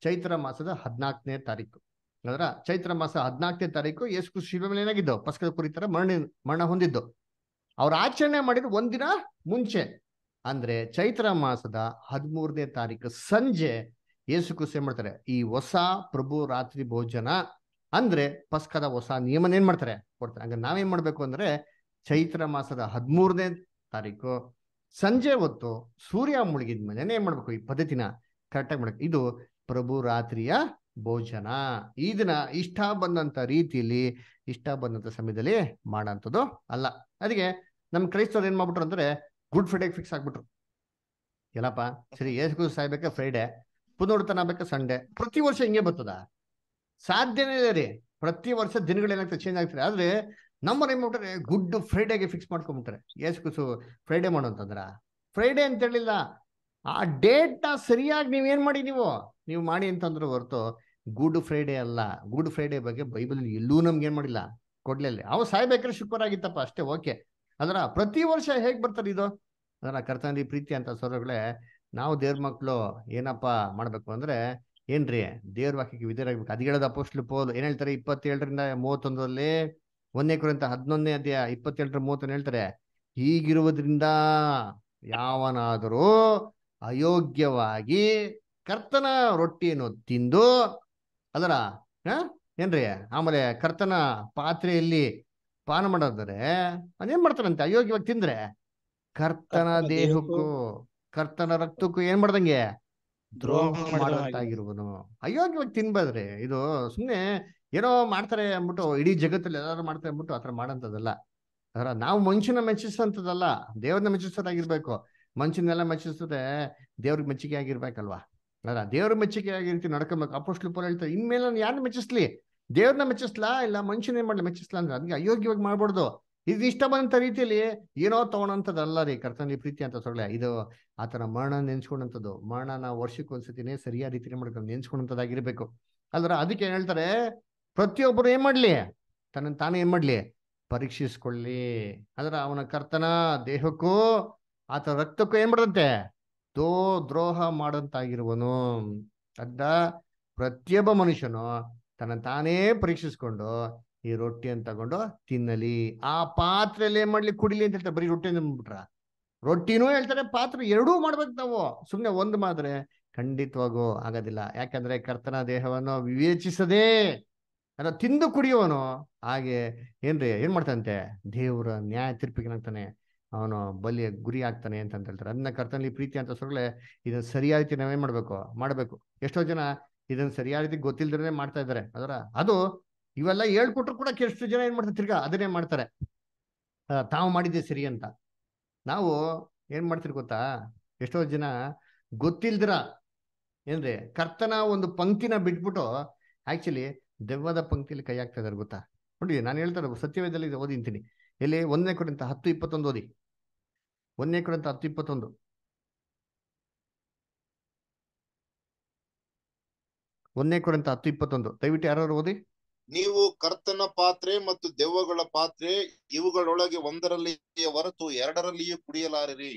ಚೈತ್ರ ಮಾಸದ ಹದಿನಾಲ್ಕನೇ ತಾರೀಕು ಅಂದ್ರ ಚೈತ್ರ ಮಾಸ ಹದಿನಾಲ್ಕನೇ ತಾರೀಕು ಯೇಸು ಕ್ರಿಸ್ತು ಶಿಲ್ಪ ಮೇಲೆ ಏನಾಗಿದ್ದು ಪಸ್ಕದ ಕುರಿತರ ಮರಣ ಮರಣ ಹೊಂದಿದ್ದು ಅವ್ರ ಆಚರಣೆ ಮಾಡಿದ್ರು ಒಂದಿನ ಮುಂಚೆ ಅಂದ್ರೆ ಚೈತ್ರ ಮಾಸದ ಹದಿಮೂರನೇ ತಾರೀಕು ಸಂಜೆ ಏಸು ಕ್ರಿಸ್ತ ಮಾಡ್ತಾರೆ ಈ ಹೊಸ ಪ್ರಭು ರಾತ್ರಿ ಭೋಜನ ಅಂದ್ರೆ ಪಸ್ಕದ ಹೊಸ ನಿಯಮನ ಏನ್ ಮಾಡ್ತಾರೆ ಕೊಡ್ತಾರೆ ಹಂಗ ನಾವೇನ್ ಮಾಡ್ಬೇಕು ಅಂದ್ರೆ ಚೈತ್ರ ಮಾಸದ ಹದಿಮೂರನೇ ತಾರೀಕು ಸಂಜೆ ಹೊತ್ತು ಸೂರ್ಯ ಮುಳುಗಿದ ಮೇಲೆ ಏನ್ ಮಾಡ್ಬೇಕು ಈ ಪದ್ಧತಿನ ಕರೆಕ್ಟಾಗಿ ಮಾಡ್ಬೇಕು ಇದು ಪ್ರಭು ರಾತ್ರಿಯ ಭೋಜನ ಈ ದಿನ ಇಷ್ಟ ಬಂದಂತ ರೀತಿಯಲ್ಲಿ ಇಷ್ಟ ಬಂದಂತ ಸಮಯದಲ್ಲಿ ಮಾಡಂಥದ್ದು ಅಲ್ಲ ಅದಕ್ಕೆ ನಮ್ಮ ಕ್ರೈಸ್ತವ್ರು ಏನ್ ಮಾಡ್ಬಿಟ್ರು ಅಂದ್ರೆ ಗುಡ್ ಫ್ರೈಡೆಗೆ ಫಿಕ್ಸ್ ಆಗ್ಬಿಟ್ರು ಎಲ್ಲಪ್ಪ ಸರಿ ಯೇಸು ಸಾಯ್ಬೇಕಾ ಫ್ರೈಡೆ ಪುನರುತ್ಥಾನ ಬೇಕಾ ಸಂಡೇ ಪ್ರತಿ ವರ್ಷ ಹಿಂಗೆ ಬರ್ತದ ಸಾಧ್ಯನೇ ಇದೆ ರೀ ಪ್ರತಿ ವರ್ಷ ದಿನಗಳೇನಾಗ್ತದೆ ಚೇಂಜ್ ಆಗ್ತದೆ ಆದ್ರೆ ನಮ್ಮ ಏನ್ ಗುಡ್ ಫ್ರೈಡೆಗೆ ಫಿಕ್ಸ್ ಮಾಡ್ಕೊಂಬಿಟ್ರೆ ಯೇಸು ಫ್ರೈಡೆ ಮಾಡು ಅಂತಂದ್ರ ಫ್ರೈಡೆ ಅಂತ ಹೇಳಿಲ್ಲ ಆ ಡೇಟ್ ಸರಿಯಾಗಿ ಏನ್ ಮಾಡಿ ನೀವು ನೀವು ಮಾಡಿ ಅಂತಂದ್ರೆ ಹೊರತು ಗುಡ್ ಫ್ರೈಡೆ ಅಲ್ಲ ಗುಡ್ ಫ್ರೈಡೆ ಬಗ್ಗೆ ಬೈಬಲ್ ಎಲ್ಲೂ ನಮ್ಗೆ ಏನ್ ಮಾಡಿಲ್ಲ ಕೊಡ್ಲಲ್ಲಿ ಅವ ಸಾಯ್ಬೇಕಾದ್ರೆ ಆಗಿತ್ತಪ್ಪ ಅಷ್ಟೇ ಓಕೆ ಅದರ ಪ್ರತಿ ವರ್ಷ ಹೇಗೆ ಬರ್ತಾರೆ ಇದು ಅದರ ಕರ್ತನಲ್ಲಿ ಪ್ರೀತಿ ಅಂತ ಸೌರಗಳೇ ನಾವು ದೇವ್ರ ಮಕ್ಕಳು ಏನಪ್ಪ ಮಾಡಬೇಕು ಅಂದ್ರೆ ಏನ್ರಿ ದೇವ್ರ ವಾಕ್ಯಕ್ಕೆ ವಿಧೇಯರಾಗಬೇಕು ಅದು ಹೇಳೋದು ಅಪೋಸ್ಟ್ಲು ಪೋಲ್ ಏನು ಹೇಳ್ತಾರೆ ಇಪ್ಪತ್ತೇಳರಿಂದ ಮೂವತ್ತೊಂದರಲ್ಲಿ ಒಂದನೇ ಕುರಿತ ಹದಿನೊಂದನೇ ಅಧ್ಯಾಯ ಇಪ್ಪತ್ತೇಳರ ಮೂವತ್ತೊಂದು ಹೇಳ್ತಾರೆ ಹೀಗಿರುವುದರಿಂದ ಯಾವನಾದರೂ ಅಯೋಗ್ಯವಾಗಿ ಕರ್ತನ ರೊಟ್ಟಿಯನ್ನು ತಿಂದು ಅದರ ಏನ್ರಿ ಆಮೇಲೆ ಕರ್ತನ ಪಾತ್ರೆಯಲ್ಲಿ ಪಾನ ಮಾಡೋದ್ರೆ ಅದೇನ್ ಮಾಡ್ತಾರಂತೆ ಅಯೋಗ್ಯವಾಗಿ ತಿಂದ್ರೆ ಕರ್ತನ ದೇಹಕ್ಕೂ ಕರ್ತನ ರಕ್ತಕ್ಕೂ ಏನ್ ಮಾಡ್ದಂಗೆ ದ್ರೋಹ ಅಯ್ಯೋ ಅಯೋಗ್ಯವಾಗಿ ತಿನ್ಬಾದ್ರಿ ಇದು ಸುಮ್ನೆ ಏನೋ ಮಾಡ್ತಾರೆ ಅಂದ್ಬಿಟ್ಟು ಇಡೀ ಜಗತ್ತಲ್ಲಿ ಎಲ್ಲಾರು ಮಾಡ್ತಾರೆ ಅಂದ್ಬಿಟ್ಟು ಆತರ ಮಾಡಂತದಲ್ಲ ಅದರ ನಾವು ಮನುಷ್ಯನ ಮೆಚ್ಚಿಸಂತದಲ್ಲ ದೇವ್ರನ್ನ ಮೆಚ್ಚಿಸೋದಾಗಿರ್ಬೇಕು ಮನುಷ್ಯನೆಲ್ಲ ಮೆಚ್ಚಿಸ್ತದೆ ದೇವ್ರಿಗೆ ಮೆಚ್ಚುಗೆ ಆಗಿರ್ಬೇಕಲ್ವಾ ಅಲ್ಲ ದೇವ್ರ ಮೆಚ್ಚುಗೆ ಆಗಿರ್ತಿ ನಡ್ಕೊಬೇಕು ಅಪೋಸ್ಟ್ಲು ಪೋಲ್ ಹೇಳ್ತಾರೆ ಇನ್ಮೇಲೆ ನಾನು ಯಾರನ್ನ ಮೆಚ್ಚಿಸ್ಲಿ ದೇವ್ರನ್ನ ಮೆಚ್ಚಿಸ್ಲಾ ಇಲ್ಲ ಮನುಷ್ಯನ ಏನ್ ಮಾಡ್ಲಿ ಮೆಚ್ಚಿಸ್ಲಾ ಅಂದ್ರೆ ಅದಕ್ಕೆ ಅಯೋಗ್ಯವಾಗಿ ಮಾಡ್ಬಾರ್ದು ಇದಿಷ್ಟ ಬಂದಂಥ ರೀತಿಯಲ್ಲಿ ಏನೋ ತಗೊಂಡಂಥದ್ದಲ್ಲ ರೀ ಕರ್ತನಲ್ಲಿ ಪ್ರೀತಿ ಅಂತ ಸೊಳ್ಳೆ ಇದು ಆತನ ಮರಣ ನೆನ್ಸ್ಕೊಂಡಂಥದ್ದು ಮರಣ ನಾವು ವರ್ಷಕ್ಕೊಂದ್ಸತಿನೇ ಸರಿಯಾದ ರೀತಿಯಲ್ಲಿ ಮಾಡ್ಕೊಂಡು ನೆನ್ಸ್ಕೊಂಡಂಥದ್ದಾಗಿರ್ಬೇಕು ಅಂದ್ರೆ ಅದಕ್ಕೆ ಏನು ಹೇಳ್ತಾರೆ ಪ್ರತಿಯೊಬ್ಬರು ಏನು ಮಾಡಲಿ ತನ್ನ ತಾನೇ ಏನು ಮಾಡಲಿ ಪರೀಕ್ಷಿಸ್ಕೊಳ್ಳಿ ಅಂದ್ರೆ ಅವನ ಕರ್ತನ ದೇಹಕ್ಕೂ ಆತ ರಕ್ತಕ್ಕೂ ಏನು ಮಾಡದಂತೆ ದೋ ದ್ರೋಹ ಮಾಡಂತಾಗಿರುವನು ಅದ್ದ ಪ್ರತಿಯೊಬ್ಬ ಮನುಷ್ಯನು ತನ್ನ ತಾನೇ ಪರೀಕ್ಷಿಸ್ಕೊಂಡು ಈ ರೊಟ್ಟಿಯನ್ನು ತಗೊಂಡು ತಿನ್ನಲಿ ಆ ಪಾತ್ರೆಯಲ್ಲಿ ಏನ್ ಮಾಡ್ಲಿ ಕುಡಿಲಿ ಅಂತ ಹೇಳ್ತಾರೆ ಬರೀ ರೊಟ್ಟಿ ಅಂದ್ಬಿಟ್ರ ರೊಟ್ಟಿನೂ ಹೇಳ್ತಾರೆ ಪಾತ್ರೆ ಎರಡೂ ಮಾಡ್ಬೇಕು ನಾವು ಸುಮ್ಮನೆ ಒಂದು ಮಾದ್ರೆ ಖಂಡಿತವಾಗೂ ಆಗೋದಿಲ್ಲ ಯಾಕಂದ್ರೆ ಕರ್ತನ ದೇಹವನ್ನು ವಿವೇಚಿಸದೆ ಅದ ತಿಂದು ಕುಡಿಯೋನು ಹಾಗೆ ಏನ್ರಿ ಏನ್ ಮಾಡ್ತಾನಂತೆ ದೇವರ ನ್ಯಾಯ ತಿರ್ಪಿಗೆನಾಗ್ತಾನೆ ಅವನು ಬಲಿಯ ಗುರಿ ಆಗ್ತಾನೆ ಅಂತ ಅಂತ ಹೇಳ್ತಾರೆ ಅದನ್ನ ಕರ್ತನಲ್ಲಿ ಪ್ರೀತಿ ಅಂತ ಇದನ್ನ ಸರಿಯಾದ ರೀತಿ ನಾವೇನ್ ಮಾಡ್ಬೇಕು ಮಾಡ್ಬೇಕು ಎಷ್ಟೋ ಜನ ಇದನ್ನ ಸರಿಯಾದ ರೀತಿ ಗೊತ್ತಿಲ್ದ್ರೆ ಮಾಡ್ತಾ ಇದ್ದಾರೆ ಅದರ ಅದು ಇವೆಲ್ಲ ಹೇಳ್ಕೊಟ್ರು ಕೂಡ ಎಷ್ಟು ಜನ ಏನ್ ಮಾಡ್ತಾರೆ ತಿರ್ಗಾ ಅದನ್ನೇ ಮಾಡ್ತಾರೆ ತಾವು ಮಾಡಿದ್ದೆ ಸರಿ ಅಂತ ನಾವು ಏನ್ ಮಾಡ್ತೀರಿ ಗೊತ್ತಾ ಎಷ್ಟೋ ಜನ ಗೊತ್ತಿಲ್ದಿರ ಏನ್ರಿ ಕರ್ತನ ಒಂದು ಪಂಕ್ತಿನ ಬಿಟ್ಬಿಟ್ಟು ಆಕ್ಚುಲಿ ದೆವ್ವದ ಪಂಕ್ತಿಲಿ ಕೈ ಹಾಕ್ತಾ ಇದಾರೆ ಗೊತ್ತಾ ನೋಡಿ ನಾನು ಹೇಳ್ತಾರೆ ಸತ್ಯವೇದದಲ್ಲಿ ಓದಿಂತೀನಿ ಇಲ್ಲಿ ಒಂದನೇ ಅಂತ ಹತ್ತು ಇಪ್ಪತ್ತೊಂದು ಓದಿ ಒಂದನೇ ಅಂತ ಹತ್ತು ಇಪ್ಪತ್ತೊಂದು ಒಂದನೇ ಅಂತ ಹತ್ತು ಇಪ್ಪತ್ತೊಂದು ದಯವಿಟ್ಟು ಯಾರು ಓದಿ ನೀವು ಕರ್ತನ ಪಾತ್ರೆ ಮತ್ತು ದೆವ್ವಗಳ ಪಾತ್ರೆ ಇವುಗಳೊಳಗೆ ಒಂದರಲ್ಲಿಯೇ ಹೊರತು ಎರಡರಲ್ಲಿಯೂ ಕುಡಿಯಲಾರಿರಿ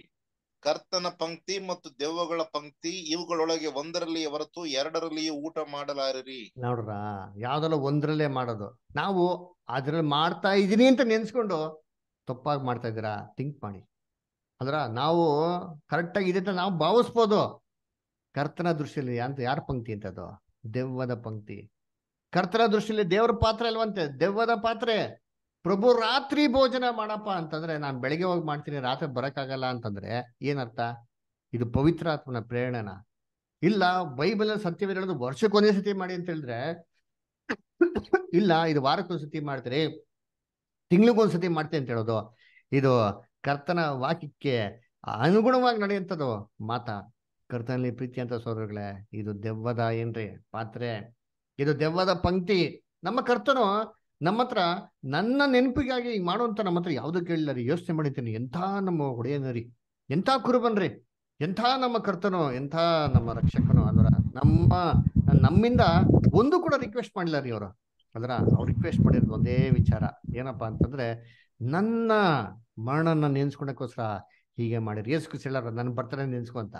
ಕರ್ತನ ಪಂಕ್ತಿ ಮತ್ತು ದೆವ್ವಗಳ ಪಂಕ್ತಿ ಇವುಗಳೊಳಗೆ ಒಂದರಲ್ಲಿಯೇ ಹೊರತು ಎರಡರಲ್ಲಿಯೂ ಊಟ ಮಾಡಲಾರಿರಿ ನೋಡ್ರ ಯಾವ್ದಲ್ಲ ಒಂದರಲ್ಲೇ ಮಾಡೋದು ನಾವು ಅದ್ರಲ್ಲಿ ಮಾಡ್ತಾ ಇದೀನಿ ಅಂತ ನೆನ್ಸ್ಕೊಂಡು ತಪ್ಪಾಗಿ ಮಾಡ್ತಾ ಇದ್ದೀರಾ ಥಿಂಕ್ ಮಾಡಿ ಅದ್ರ ನಾವು ಆಗಿ ಇದೆ ಅಂತ ನಾವು ಭಾವಿಸ್ಬೋದು ಕರ್ತನ ದೃಷ್ಟಿಯಲ್ಲಿ ಅಂತ ಯಾರ ಪಂಕ್ತಿ ಅಂತದು ದೆವ್ವದ ಪಂಕ್ತಿ ಕರ್ತರ ದೃಷ್ಟಿಯಲ್ಲಿ ದೇವರ ಪಾತ್ರ ಅಲ್ವಂತೆ ದೆವ್ವದ ಪಾತ್ರೆ ಪ್ರಭು ರಾತ್ರಿ ಭೋಜನ ಮಾಡಪ್ಪ ಅಂತಂದ್ರೆ ನಾನು ಬೆಳಿಗ್ಗೆ ಹೋಗಿ ಮಾಡ್ತೀನಿ ರಾತ್ರಿ ಬರಕ್ಕಾಗಲ್ಲ ಅಂತಂದ್ರೆ ಏನರ್ಥ ಇದು ಪವಿತ್ರಾತ್ಮನ ಪ್ರೇರಣನ ಇಲ್ಲ ಬೈಬಲ್ ಸತ್ಯವೇ ಹೇಳೋದು ವರ್ಷಕ್ಕೊಂದೇ ಸತಿ ಮಾಡಿ ಅಂತ ಹೇಳಿದ್ರೆ ಇಲ್ಲ ಇದು ಸತಿ ಮಾಡ್ತೀರಿ ತಿಂಗಳಿಗೊಂದ್ಸತಿ ಮಾಡ್ತೀನಿ ಅಂತ ಹೇಳೋದು ಇದು ಕರ್ತನ ವಾಕ್ಯಕ್ಕೆ ಅನುಗುಣವಾಗಿ ನಡೆಯುವಂಥದ್ದು ಮಾತಾ ಕರ್ತನಲ್ಲಿ ಪ್ರೀತಿ ಅಂತ ಸೋದರಗಳೇ ಇದು ದೆವ್ವದ ಏನ್ರಿ ಪಾತ್ರೆ ಇದು ದೆವ್ವದ ಪಂಕ್ತಿ ನಮ್ಮ ಕರ್ತನು ನಮ್ಮ ಹತ್ರ ನನ್ನ ನೆನಪಿಗಾಗಿ ಮಾಡುವಂತ ನಮ್ಮ ಹತ್ರ ಯಾವುದು ಕೇಳಿಲ್ಲ ರೀ ಯೋಚನೆ ಮಾಡಿದ್ದೀನಿ ಎಂಥ ನಮ್ಮ ಒಡೆಯನರಿ ಎಂಥ ಕುರುಬನ್ರಿ ಎಂಥ ನಮ್ಮ ಕರ್ತನೋ ಎಂಥ ನಮ್ಮ ರಕ್ಷಕನೋ ಅದರ ನಮ್ಮ ನಮ್ಮಿಂದ ಒಂದು ಕೂಡ ರಿಕ್ವೆಸ್ಟ್ ಮಾಡಿಲ್ಲ ರೀ ಅವರು ಅದರ ಅವ್ರು ರಿಕ್ವೆಸ್ಟ್ ಮಾಡಿರೋದು ಒಂದೇ ವಿಚಾರ ಏನಪ್ಪಾ ಅಂತಂದ್ರೆ ನನ್ನ ಮರಣನ ನೆನ್ಸ್ಕೊಳಕ್ಕೋಸ್ಕರ ಹೀಗೆ ಮಾಡಿರಿ ಯೇಸು ಖುಷಿ ಹೇಳಾರ ನನ್ನ ಬರ್ತಾರೆ ನೆನ್ಸ್ಕೊಂತ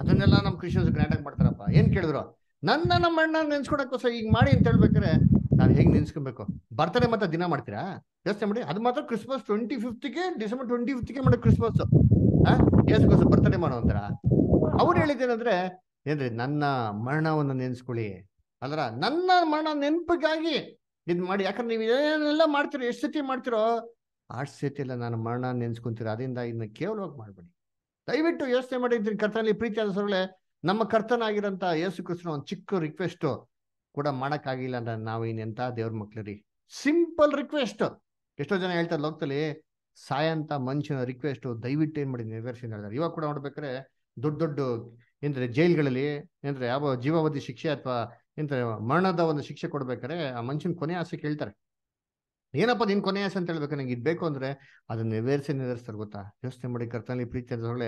ಅದನ್ನೆಲ್ಲ ನಮ್ಮ ಕ್ರಿಶ್ಚಿಯನ್ಸ್ ಗ್ರ್ಯಾಂಡಾಗಿ ಮಾಡ್ತಾರಪ್ಪ ಏನ್ ಕೇಳಿದ್ರು ನನ್ನ ನಮ್ಮ ಅಣ್ಣ ನೆನ್ಸ್ಕೊಡಕ್ಕೋಸ್ಕರ ಈಗ ಮಾಡಿ ಅಂತ ಹೇಳ್ಬೇಕಾರೆ ನಾನು ಹೆಂಗ್ ನೆನ್ಸ್ಕೊಬೇಕು ಬರ್ತಡೇ ಮತ್ತೆ ದಿನ ಮಾಡ್ತೀರಾ ಯೋಚನೆ ಮಾಡಿ ಅದು ಮಾತ್ರ ಕ್ರಿಸ್ಮಸ್ ಟ್ವೆಂಟಿ ಫಿಫ್ತ್ಗೆ ಡಿಸೆಂಬರ್ ಟ್ವೆಂಟಿ ಫಿಫ್ತ್ಗೆ ಮಾಡೋ ಕ್ರಿಸ್ಮಸ್ ಯೇಸುಗೋಸ್ಕರ ಬರ್ತಡೇ ಮಾಡೋ ಅಂತಾರ ಅವ್ರು ಹೇಳಿದ್ದೇನಂದ್ರೆ ಏನ್ರಿ ನನ್ನ ಮರಣವನ್ನು ನೆನ್ಸ್ಕೊಳ್ಳಿ ಅಲ್ಲರ ನನ್ನ ಮರಣ ನೆನಪಿಗಾಗಿ ಇದ್ ಮಾಡಿ ಯಾಕಂದ್ರೆ ನೀವು ಏನೆಲ್ಲ ಮಾಡ್ತೀರೋ ಎಷ್ಟು ಸತಿ ಮಾಡ್ತಿರೋ ಅಷ್ಟು ಸತಿ ಎಲ್ಲ ನಾನು ಮರಣ ನೆನ್ಸ್ಕೊಂತೀರ ಅದರಿಂದ ಇದನ್ನ ಕೇವಲವಾಗಿ ಮಾಡ್ಬೇಡಿ ದಯವಿಟ್ಟು ಯೋಚನೆ ಮಾಡಿ ಕರ್ತನಲ್ಲಿ ಕರ್ತನಲ್ಲಿ ಪ್ರೀತಿಯಾದ ಸೊರಳೆ ನಮ್ಮ ಕರ್ತನಾಗಿರಂತ ಯೇಸು ಕೃಷ್ಣ ಒಂದು ಚಿಕ್ಕ ರಿಕ್ವೆಸ್ಟ್ ಕೂಡ ಮಾಡೋಕ್ಕಾಗಿಲ್ಲ ಅಂದ್ರೆ ನಾವು ಇನ್ನೆಂತ ದೇವ್ರ ಮಕ್ಳರಿ ಸಿಂಪಲ್ ರಿಕ್ವೆಸ್ಟ್ ಎಷ್ಟೋ ಜನ ಹೇಳ್ತಾರೆ ಲೋಕದಲ್ಲಿ ಸಾಯಂತ ಮನುಷ್ಯನ ರಿಕ್ವೆಸ್ಟ್ ದಯವಿಟ್ಟು ಏನ್ ಮಾಡಿ ನೆರವೇರಿಸಿ ಹೇಳ್ತಾರೆ ಇವಾಗ ಕೂಡ ನೋಡ್ಬೇಕಾದ್ರೆ ದೊಡ್ಡ ದೊಡ್ಡ ಎಂದ್ರೆ ಜೈಲ್ಗಳಲ್ಲಿ ಏನಂದರೆ ಯಾವ ಜೀವಾವಧಿ ಶಿಕ್ಷೆ ಅಥವಾ ಎಂತ ಮರಣದ ಒಂದು ಶಿಕ್ಷೆ ಕೊಡ್ಬೇಕಾರೆ ಆ ಮನುಷ್ಯನ ಕೊನೆ ಆಸೆ ಕೇಳ್ತಾರೆ ಏನಪ್ಪ ನಿನ್ ಕೊನೆ ಆಸೆ ಅಂತ ಹೇಳ್ಬೇಕು ನಂಗೆ ಇದು ಅಂದ್ರೆ ಅಂದರೆ ಅದನ್ನು ನೆರವೇರಿಸಿ ನೆರವೇರಿಸ್ತಾರೆ ಗೊತ್ತಾ ಯೋಚನೆ ಮಾಡಿ ಕರ್ತನಲ್ಲಿ ಪ್ರೀತಿ ಅಂತ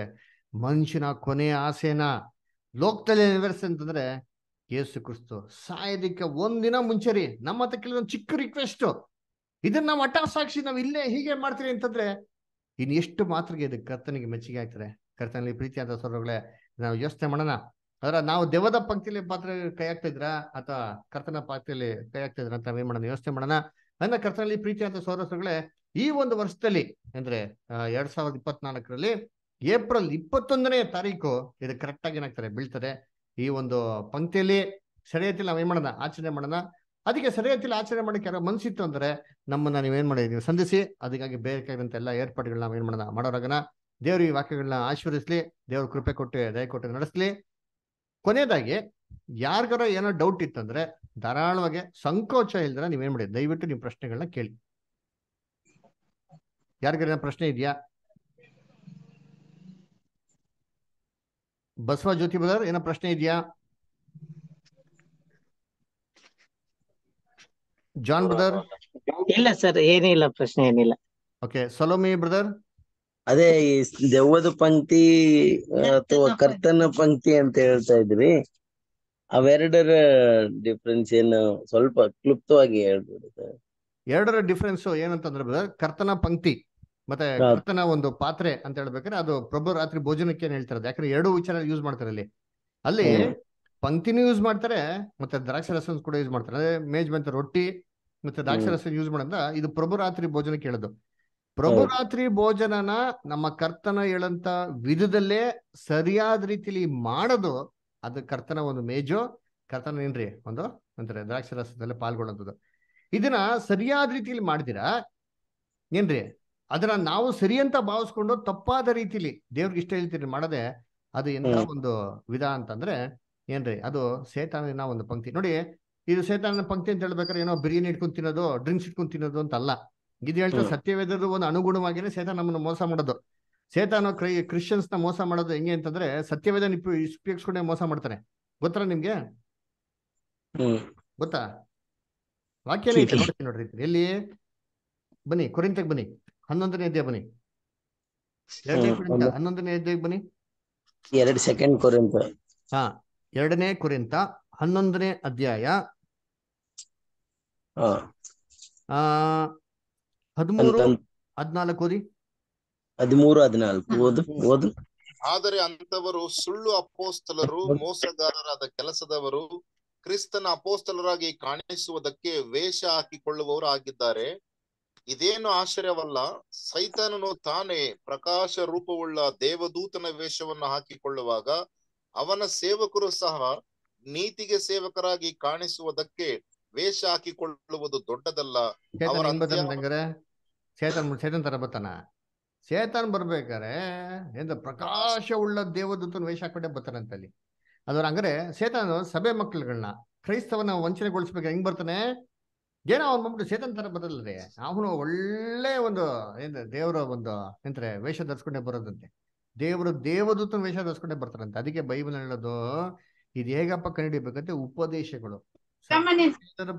ಮನುಷ್ಯನ ಕೊನೆಯ ಆಸೆನ ಲೋಕದಲ್ಲಿ ನೆರವೇರಿಸಿ ಅಂತಂದ್ರೆ ಯೇಸು ಕ್ರಿಸ್ತು ಸಾಯೋದಕ್ಕೆ ಒಂದಿನ ಮುಂಚೆ ರೀ ನಮ್ಮ ಹತ್ರ ಕೆಲವೊಂದು ಚಿಕ್ಕ ರಿಕ್ವೆಸ್ಟ್ ಇದನ್ನ ನಾವು ಹಠ ಸಾಕ್ಷಿ ನಾವು ಇಲ್ಲೇ ಹೀಗೆ ಮಾಡ್ತೀರಿ ಅಂತಂದ್ರೆ ಇನ್ ಎಷ್ಟು ಮಾತ್ರಗೆ ಇದು ಕರ್ತನಿಗೆ ಮೆಚ್ಚುಗೆ ಆಗ್ತಾರೆ ಕರ್ತನಲ್ಲಿ ಪ್ರೀತಿಯಾದ ಸ್ವರಗಳೇ ನಾವು ಯೋಚನೆ ಮಾಡೋಣ ಅದರ ನಾವು ದೇವದ ಪಂಕ್ತಿಯಲ್ಲಿ ಪಾತ್ರ ಕೈ ಆಗ್ತಿದ್ರ ಅಥವಾ ಕರ್ತನ ಪಾಕ್ತಿಯಲ್ಲಿ ಕೈ ಆಗ್ತಿದ್ರ ಅಂತ ನಾವೇನ್ ಮಾಡೋಣ ಯೋಚನೆ ಮಾಡೋಣ ನನ್ನ ಕರ್ತನಲ್ಲಿ ಪ್ರೀತಿಯಾದ ಸೌರಸಗಳೇ ಈ ಒಂದು ವರ್ಷದಲ್ಲಿ ಅಂದ್ರೆ ಎರಡ್ ಸಾವಿರದ ಇಪ್ಪತ್ನಾಲ್ಕರಲ್ಲಿ ಏಪ್ರಿಲ್ ಇಪ್ಪತ್ತೊಂದನೇ ತಾರೀಕು ಇದು ಕರೆಕ್ಟಾಗಿ ಏನಾಗ್ತಾರೆ ಬೀಳ್ತದೆ ಈ ಒಂದು ಪಂಕ್ತಿಯಲ್ಲಿ ಸರಿಯತಿಲ್ಲ ನಾವು ಏನು ಮಾಡೋಣ ಆಚರಣೆ ಮಾಡೋಣ ಅದಕ್ಕೆ ಸರಿಯತ್ತಿಲ್ಲ ಆಚರಣೆ ಮಾಡೋಕೆ ಯಾರೋ ಮನಸ್ಸಿತ್ತು ಅಂದ್ರೆ ನಮ್ಮನ್ನ ನೀವೇನ್ ಮಾಡಿ ನೀವು ಸಂಧಿಸಿ ಅದಕ್ಕಾಗಿ ಬೇಕಾಗಿರೋಂಥ ಎಲ್ಲ ಏರ್ಪಾಡುಗಳನ್ನ ನಾವು ಏನ್ ಮಾಡೋಣ ಮಾಡೋರಾಗನ ದೇವರು ಈ ವಾಕ್ಯಗಳನ್ನ ಆಶೀರ್ವದಿಸ್ಲಿ ದೇವ್ರ ಕೃಪೆ ಕೊಟ್ಟು ದಯ ಕೊಟ್ಟು ನಡೆಸಲಿ ಕೊನೆಯದಾಗಿ ಯಾರಿಗಾರ ಏನೋ ಡೌಟ್ ಇತ್ತಂದ್ರೆ ಧಾರಾಳವಾಗಿ ಸಂಕೋಚ ಇಲ್ದ್ರೆ ನೀವೇನ್ ಮಾಡಿ ದಯವಿಟ್ಟು ನೀವು ಪ್ರಶ್ನೆಗಳನ್ನ ಕೇಳಿ ಯಾರಿಗಾರ ಪ್ರಶ್ನೆ ಇದೆಯಾ ಬಸವ ಜ್ಯೋತಿ ಬ್ರದರ್ ಏನೋ ಪ್ರಶ್ನೆ ಇದೆಯಾ ಜಾನ್ ಬ್ರದರ್ ಇಲ್ಲ ಸರ್ ಏನಿಲ್ಲ ಪ್ರಶ್ನೆ ಏನಿಲ್ಲ ಓಕೆ ಸಲೋಮಿ ಬ್ರದರ್ ಅದೇ ಈ ದೆವ್ವದ ಪಂಕ್ತಿ ಅಥವಾ ಕರ್ತನ ಪಂಕ್ತಿ ಅಂತ ಹೇಳ್ತಾ ಇದ್ರಿ ಅವೆರಡರ ಡಿಫ್ರೆನ್ಸ್ ಏನು ಸ್ವಲ್ಪ ಕ್ಲುಪ್ತವಾಗಿ ಹೇಳ್ಬಿಡಿ ಸರ್ ಎರಡರ ಡಿಫ್ರೆನ್ಸ್ ಏನಂತಂದ್ರೆ ಬ್ರದರ್ ಕರ್ತನ ಪಂಕ್ತಿ ಮತ್ತೆ ಕರ್ತನ ಒಂದು ಪಾತ್ರೆ ಅಂತ ಹೇಳ್ಬೇಕಾದ್ರೆ ಅದು ಪ್ರಭು ರಾತ್ರಿ ಭೋಜನಕ್ಕೆ ಏನ್ ಹೇಳ್ತಾರೆ ಯಾಕಂದ್ರೆ ಎರಡು ವಿಚಾರ ಯೂಸ್ ಮಾಡ್ತಾರೆ ಅಲ್ಲಿ ಅಲ್ಲಿ ಪಂಕ್ತಿನೂ ಯೂಸ್ ಮಾಡ್ತಾರೆ ಮತ್ತೆ ದ್ರಾಕ್ಷರಸ ಕೂಡ ಯೂಸ್ ಮಾಡ್ತಾರೆ ಅಂದ್ರೆ ಮೇಜ್ ಮತ್ತೆ ರೊಟ್ಟಿ ಮತ್ತೆ ದ್ರಾಕ್ಷರಸ ಯೂಸ್ ಮಾಡಂತ ಇದು ಪ್ರಭು ರಾತ್ರಿ ಭೋಜನಕ್ಕೆ ಹೇಳೋದು ಪ್ರಭು ರಾತ್ರಿ ಭೋಜನನ ನಮ್ಮ ಕರ್ತನ ಹೇಳಂತ ವಿಧದಲ್ಲೇ ಸರಿಯಾದ ರೀತಿಲಿ ಮಾಡೋದು ಅದು ಕರ್ತನ ಒಂದು ಮೇಜು ಕರ್ತನ ಏನ್ರಿ ಒಂದು ಅಂತಾರೆ ದ್ರಾಕ್ಷರಸದಲ್ಲಿ ಪಾಲ್ಗೊಳ್ಳುವಂಥದ್ದು ಇದನ್ನ ಸರಿಯಾದ ರೀತಿಯಲ್ಲಿ ಮಾಡಿದಿರಾ ಏನ್ರಿ ಅದನ್ನ ನಾವು ಸರಿ ಅಂತ ಭಾವಿಸ್ಕೊಂಡು ತಪ್ಪಾದ ರೀತಿಲಿ ದೇವ್ರಿಗೆ ಇಷ್ಟ ಹೇಳ್ತೀರಿ ಮಾಡದೆ ಅದು ಎಂತ ಒಂದು ವಿಧ ಅಂತಂದ್ರೆ ಏನ್ರಿ ಅದು ಸೇತಾನ ಒಂದು ಪಂಕ್ತಿ ನೋಡಿ ಇದು ಸೇತಾನ ಪಂಕ್ತಿ ಅಂತ ಹೇಳ್ಬೇಕಾದ್ರೆ ಏನೋ ಬಿರಿಯಾನಿ ಇಟ್ಕೊಂಡ್ ತಿನ್ನೋದು ಡ್ರಿಂಕ್ಸ್ ಇಟ್ಕೊಂಡ್ ತಿನ್ನೋದು ಅಂತ ಅಲ್ಲ ಇದು ಹೇಳ್ತಾರೆ ಸತ್ಯವೇದದ ಒಂದು ಅನುಗುಣವಾಗಿನೇ ಸೇತಾ ನಮ್ಮನ್ನು ಮೋಸ ಮಾಡೋದು ಸೇತಾನ ಕ್ರೈ ಕ್ರಿಶ್ಚಿಯನ್ಸ್ ನ ಮೋಸ ಮಾಡೋದು ಹೆಂಗೆ ಅಂತಂದ್ರೆ ಸತ್ಯವೇದನ ಉಪಯೋಗಿಸ್ಕೊಂಡೆ ಮೋಸ ಮಾಡ್ತಾರೆ ಗೊತ್ತರ ನಿಮ್ಗೆ ಗೊತ್ತಾ ವಾಕ್ಯ ನೋಡ್ರಿ ಎಲ್ಲಿ ಬನ್ನಿ ಕೊರಿಂತಕ್ ಬನ್ನಿ ಹನ್ನೊಂದನೇ ಅಧ್ಯಾಯ ಬನ್ನಿ ಹನ್ನೊಂದನೇ ಅಧ್ಯಾಯ ಬನ್ನಿ ಎರಡು ಸೆಕೆಂಡ್ ಕುರಿತ ಹಾ ಎರಡನೇ ಕುರಿತ ಹನ್ನೊಂದನೇ ಅಧ್ಯಾಯ ಆ ಹದಿಮೂರು ಹದಿನಾಲ್ಕು ಓದಿ ಹದಿಮೂರು ಹದಿನಾಲ್ಕು ಓದು ಓದು ಆದರೆ ಅಂತವರು ಸುಳ್ಳು ಅಪೋಸ್ತಲರು ಮೋಸಗಾರರಾದ ಕೆಲಸದವರು ಕ್ರಿಸ್ತನ ಅಪೋಸ್ತಲರಾಗಿ ಕಾಣಿಸುವುದಕ್ಕೆ ವೇಷ ಹಾಕಿಕೊಳ್ಳುವವರು ಆಗಿದ್ದಾರೆ ಇದೇನು ಆಶ್ಚರ್ಯವಲ್ಲ ಸೈತಾನನು ತಾನೇ ಪ್ರಕಾಶ ರೂಪವುಳ್ಳ ದೇವದೂತನ ವೇಷವನ್ನು ಹಾಕಿಕೊಳ್ಳುವಾಗ ಅವನ ಸೇವಕರು ಸಹ ನೀತಿಗೆ ಸೇವಕರಾಗಿ ಕಾಣಿಸುವುದಕ್ಕೆ ವೇಷ ಹಾಕಿಕೊಳ್ಳುವುದು ದೊಡ್ಡದಲ್ಲ ಚೇತನ್ ಚೇತನ್ ತರ ಬರ್ತಾನ ಚೇತನ್ ಬರ್ಬೇಕಾರೆ ಎಂದ ಪ್ರಕಾಶವುಳ್ಳ ದೇವದೂತನ ವೇಷ ಹಾಕೊಂಡೆ ಬರ್ತಾನಂತ ಅಲ್ಲಿ ಅದರ ಹಂಗಾರೆ ಚೇತನ್ ಸಭೆ ಮಕ್ಕಳುಗಳನ್ನ ಕ್ರೈಸ್ತವನ ವಂಚನೆಗೊಳಿಸ್ಬೇಕು ಹೆಂಗ್ ಬರ್ತಾನೆ ಏನೋ ಅವ್ನು ಬಂದ್ಬಿಟ್ಟು ಸೇತನ್ ತರ ಬರಲ್ರಿ ಅವನು ಒಳ್ಳೆ ಒಂದು ಏನು ದೇವರ ಒಂದು ಎಂತಾರೆ ವೇಷ ಧರಿಸ್ಕೊಂಡೆ ಬರೋದಂತೆ ದೇವರು ದೇವದೂತ ವೇಷ ಧರಿಸ್ಕೊಂಡೆ ಬರ್ತಾರಂತೆ ಅದಕ್ಕೆ ಬೈಬಲ್ ಹೇಳೋದು ಇದು ಹೇಗಪ್ಪ ಕಂಡಿಡಿಬೇಕಂತೆ ಉಪದೇಶಗಳು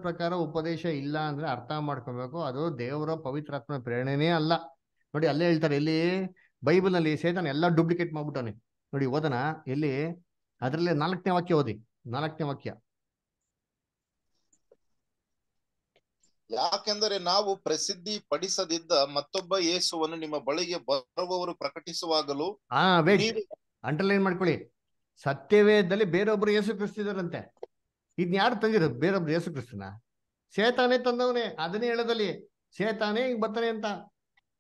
ಪ್ರಕಾರ ಉಪದೇಶ ಇಲ್ಲ ಅಂದ್ರೆ ಅರ್ಥ ಮಾಡ್ಕೋಬೇಕು ಅದು ದೇವರ ಪವಿತ್ರಾತ್ಮ ಪ್ರೇರಣೆನೇ ಅಲ್ಲ ನೋಡಿ ಅಲ್ಲೇ ಹೇಳ್ತಾರೆ ಇಲ್ಲಿ ಬೈಬಲ್ ನಲ್ಲಿ ಸೇತನ್ ಎಲ್ಲಾ ಡೂಪ್ಲಿಕೇಟ್ ಮಾಡ್ಬಿಟ್ಟಾನೆ ನೋಡಿ ಓದನ ಇಲ್ಲಿ ಅದರಲ್ಲೇ ನಾಲ್ಕನೇ ವಾಕ್ಯ ಓದಿ ನಾಲ್ಕನೇ ವಾಕ್ಯ ಯಾಕೆಂದರೆ ನಾವು ಪ್ರಸಿದ್ಧಿ ಪಡಿಸದಿದ್ದ ಮತ್ತೊಬ್ಬ ಯೇಸುವನ್ನು ನಿಮ್ಮ ಬಳಿಗೆ ಬರುವವರು ಪ್ರಕಟಿಸುವಾಗಲೂ ಅಂಟರ್ಲೈನ್ ಮಾಡ್ಕೊಳ್ಳಿ ಸತ್ಯವೇದದಲ್ಲಿ ಬೇರೊಬ್ರು ಯೇಸು ಕ್ರಿಸ್ತಿದಾರಂತೆ ಇದ್ ಯಾರು ತಂದಿದ್ರು ಬೇರೊಬ್ರು ಯೇಸು ಕ್ರಿಸ್ತನ ಸೇತಾನೆ ತಂದವನೇ ಅದನ್ನೇ ಹೇಳದಲ್ಲಿ ಸೇತಾನೆ ಹಿಂಗ್ ಬರ್ತಾನೆ ಅಂತ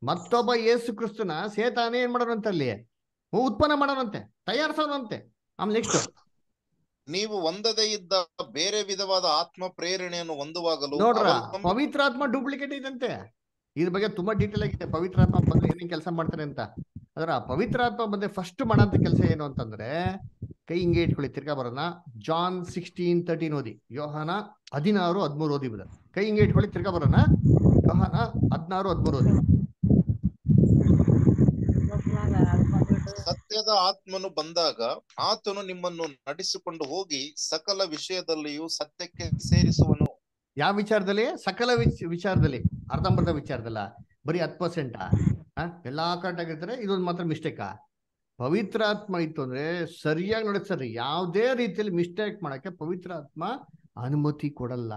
ಮತ್ತೊಬ್ಬ ಯೇಸು ಕ್ರಿಸ್ತನ ಸೇತಾನೆ ಏನ್ ಮಾಡೋಣಂತೆ ಅಲ್ಲಿ ಉತ್ಪನ್ನ ಮಾಡೋಣಂತೆ ತಯಾರಿಸೋನಂತೆ ಆಮೇಲೆ ನೆಕ್ಸ್ಟ್ ನೀವು ಒಂದದೇ ಇದ್ದ ಬೇರೆ ವಿಧವಾದ ಆತ್ಮ ಪ್ರೇರಣೆಯನ್ನು ಹೊಂದುವಾಗಲು ನೋಡ್ರ ಪವಿತ್ರಾತ್ಮ ಡೂಪ್ಲಿಕೇಟ್ ಇದಂತೆ ಇದ್ರ ಬಗ್ಗೆ ತುಂಬಾ ಡೀಟೇಲ್ ಆಗಿದೆ ಪವಿತ್ರಾತ್ಮ ಬಂದ್ರೆ ಏನೇನ್ ಕೆಲಸ ಮಾಡ್ತಾರೆ ಅಂತ ಅದರ ಪವಿತ್ರಾತ್ಮ ಬಂದ್ರೆ ಫಸ್ಟ್ ಮಾಡಂತ ಕೆಲಸ ಏನು ಅಂತಂದ್ರೆ ಕೈ ಹಿಂಗೆ ಇಟ್ಕೊಳ್ಳಿ ತಿರ್ಗಾ ಬರೋಣ ಜಾನ್ ಸಿಕ್ಸ್ಟೀನ್ ತರ್ಟೀನ್ ಓದಿ ಯೋಹಾನ ಹದಿನಾರು ಹದಿಮೂರು ಓದಿ ಬದ ಕೈ ಹಿಂಗೆ ಇಟ್ಕೊಳ್ಳಿ ತಿರ್ಗಾ ಬರೋಣ ಯೋಹಾನ ಹದಿನಾರು ಹದಿಮೂರು ಓದಿ ಸತ್ಯದ ಆತ್ಮನು ಬಂದಾಗ ಆತನು ನಿಮ್ಮನ್ನು ನಡೆಸಿಕೊಂಡು ಹೋಗಿ ಸಕಲ ವಿಷಯದಲ್ಲಿಯೂ ಸತ್ಯಕ್ಕೆ ಸೇರಿಸುವನು ಯಾವ ವಿಚಾರದಲ್ಲಿ ಸಕಲ ವಿಚಾರದಲ್ಲಿ ಅರ್ಧಂಬರ್ಧ ವಿಚಾರದಲ್ಲ ಬರೀ ಹತ್ತು ಪರ್ಸೆಂಟ್ ಎಲ್ಲಾ ಕರೆಕ್ಟ್ ಆಗಿರ್ತಾರೆ ಇದೊಂದು ಮಾತ್ರ ಮಿಸ್ಟೇಕ್ ಪವಿತ್ರ ಆತ್ಮ ಇತ್ತು ಅಂದ್ರೆ ಸರಿಯಾಗಿ ನಡೆಸ್ತಾರೆ ಯಾವುದೇ ರೀತಿಯಲ್ಲಿ ಮಿಸ್ಟೇಕ್ ಮಾಡಕ್ಕೆ ಪವಿತ್ರ ಆತ್ಮ ಅನುಮತಿ ಕೊಡಲ್ಲ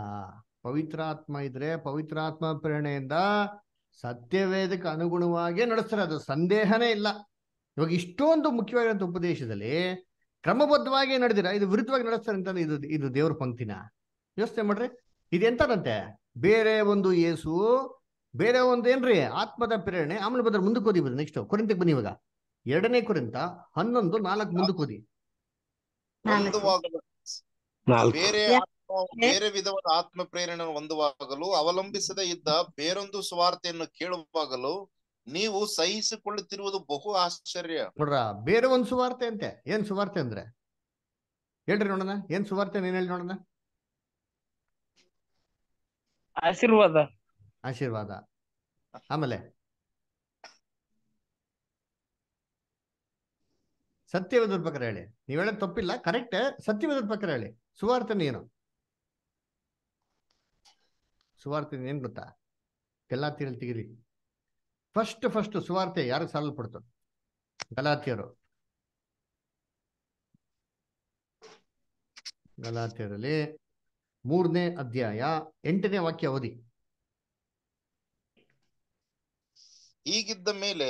ಪವಿತ್ರ ಆತ್ಮ ಇದ್ರೆ ಪವಿತ್ರ ಆತ್ಮ ಪ್ರೇರಣೆಯಿಂದ ಸತ್ಯವೇದಕ್ಕೆ ಅನುಗುಣವಾಗಿ ನಡೆಸ್ತಾರೆ ಅದು ಸಂದೇಹನೇ ಇಲ್ಲ ಇವಾಗ ಇಷ್ಟೊಂದು ಮುಖ್ಯವಾಗಿರುವಂತ ಉಪದೇಶದಲ್ಲಿ ಕ್ರಮಬದ್ಧವಾಗಿ ನಡೆದಿರ ಇದು ವಿರುದ್ಧವಾಗಿ ನಡೆಸ್ತಾರೆ ಅಂತ ಇದು ಇದು ದೇವ್ರ ಪಂಕ್ತಿನ ವ್ಯವಸ್ಥೆ ಮಾಡ್ರಿ ಇದು ಇದೆಂತದಂತೆ ಬೇರೆ ಒಂದು ಏಸು ಬೇರೆ ಒಂದು ಏನ್ರಿ ಆತ್ಮದ ಪ್ರೇರಣೆ ಆಮೇಲೆ ಬದ್ರ ಮುಂದಕ್ಕೆ ಓದಿ ನೆಕ್ಸ್ಟ್ ಕೊರಿಂತಕ್ಕೆ ಬನ್ನಿ ಇವಾಗ ಎರಡನೇ ಕುರಿತ ಹನ್ನೊಂದು ನಾಲ್ಕು ಮುಂದಕ್ಕೆ ಓದಿ ಬೇರೆ ಬೇರೆ ವಿಧವಾದ ಆತ್ಮ ಪ್ರೇರಣೆ ಹೊಂದುವಾಗಲು ಅವಲಂಬಿಸದೇ ಇದ್ದ ಬೇರೊಂದು ಸ್ವಾರ್ಥೆಯನ್ನು ಕೇಳುವಾಗಲು ನೀವು ಸಹಿಸಿಕೊಳ್ಳುತ್ತಿರುವುದು ಬಹು ಆಶ್ಚರ್ಯ ನೋಡ್ರ ಬೇರೆ ಒಂದು ಸುವಾರ್ತೆ ಅಂತೆ ಏನ್ ಸುವಾರ್ತೆ ಅಂದ್ರೆ ಹೇಳ್ರಿ ನೋಡೋಣ ಏನ್ ಸುವಾರ್ತೆ ನೀನ್ ಹೇಳಿ ನೋಡೋಣ ಆಶೀರ್ವಾದ ಆಶೀರ್ವಾದ ಆಮೇಲೆ ಸತ್ಯವೇದ್ರ ಪ್ರಕಾರ ಹೇಳಿ ನೀವ್ ಹೇಳ ತಪ್ಪಿಲ್ಲ ಕರೆಕ್ಟ್ ಸತ್ಯವೇದ್ರ ಪ್ರಕಾರ ಹೇಳಿ ಸುವಾರ್ತೆ ಏನು ಸುವಾರ್ತೆ ಏನ್ ಗೊತ್ತಾ ಎಲ್ಲಾ ತಿಳಿ ತೆಗಿರಿ ಫಸ್ಟ್ ಫಸ್ಟ್ ಸುವಾರ್ತೆ ಯಾರು ಸಾಲಲ್ಪಡ್ತಾರೆ ಗಲಾತಿಯರು ಗಲಾತಿಯರಲ್ಲಿ ಮೂರನೇ ಅಧ್ಯಾಯ ಎಂಟನೇ ವಾಕ್ಯ ಅವಧಿ ಈಗಿದ್ದ ಮೇಲೆ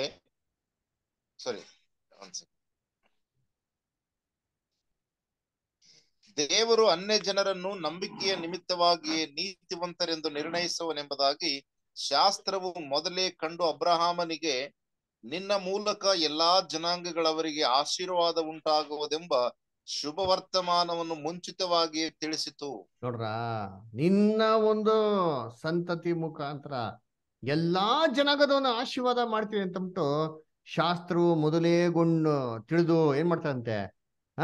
ಸಾರಿ ದೇವರು ಅನ್ಯ ಜನರನ್ನು ನಂಬಿಕೆಯ ನಿಮಿತ್ತವಾಗಿಯೇ ನೀತಿವಂತರೆಂದು ನಿರ್ಣಯಿಸುವನೆಂಬುದಾಗಿ ಶಾಸ್ತ್ರವು ಮೊದಲೇ ಕಂಡು ಅಬ್ರಹಾಮನಿಗೆ ನಿನ್ನ ಮೂಲಕ ಎಲ್ಲಾ ಜನಾಂಗಗಳವರಿಗೆ ಆಶೀರ್ವಾದ ಉಂಟಾಗುವುದೆಂಬ ಶುಭ ವರ್ತಮಾನವನ್ನು ಮುಂಚಿತವಾಗಿ ತಿಳಿಸಿತು ನೋಡ್ರ ನಿನ್ನ ಒಂದು ಸಂತತಿ ಮುಖಾಂತರ ಎಲ್ಲಾ ಜನಾಂಗದವನ್ನ ಆಶೀರ್ವಾದ ಮಾಡ್ತೀನಿ ಅಂತಬಿಟ್ಟು ಶಾಸ್ತ್ರವು ಮೊದಲೇ ಗುಂಡು ತಿಳಿದು ಏನ್ ಮಾಡ್ತಂತೆ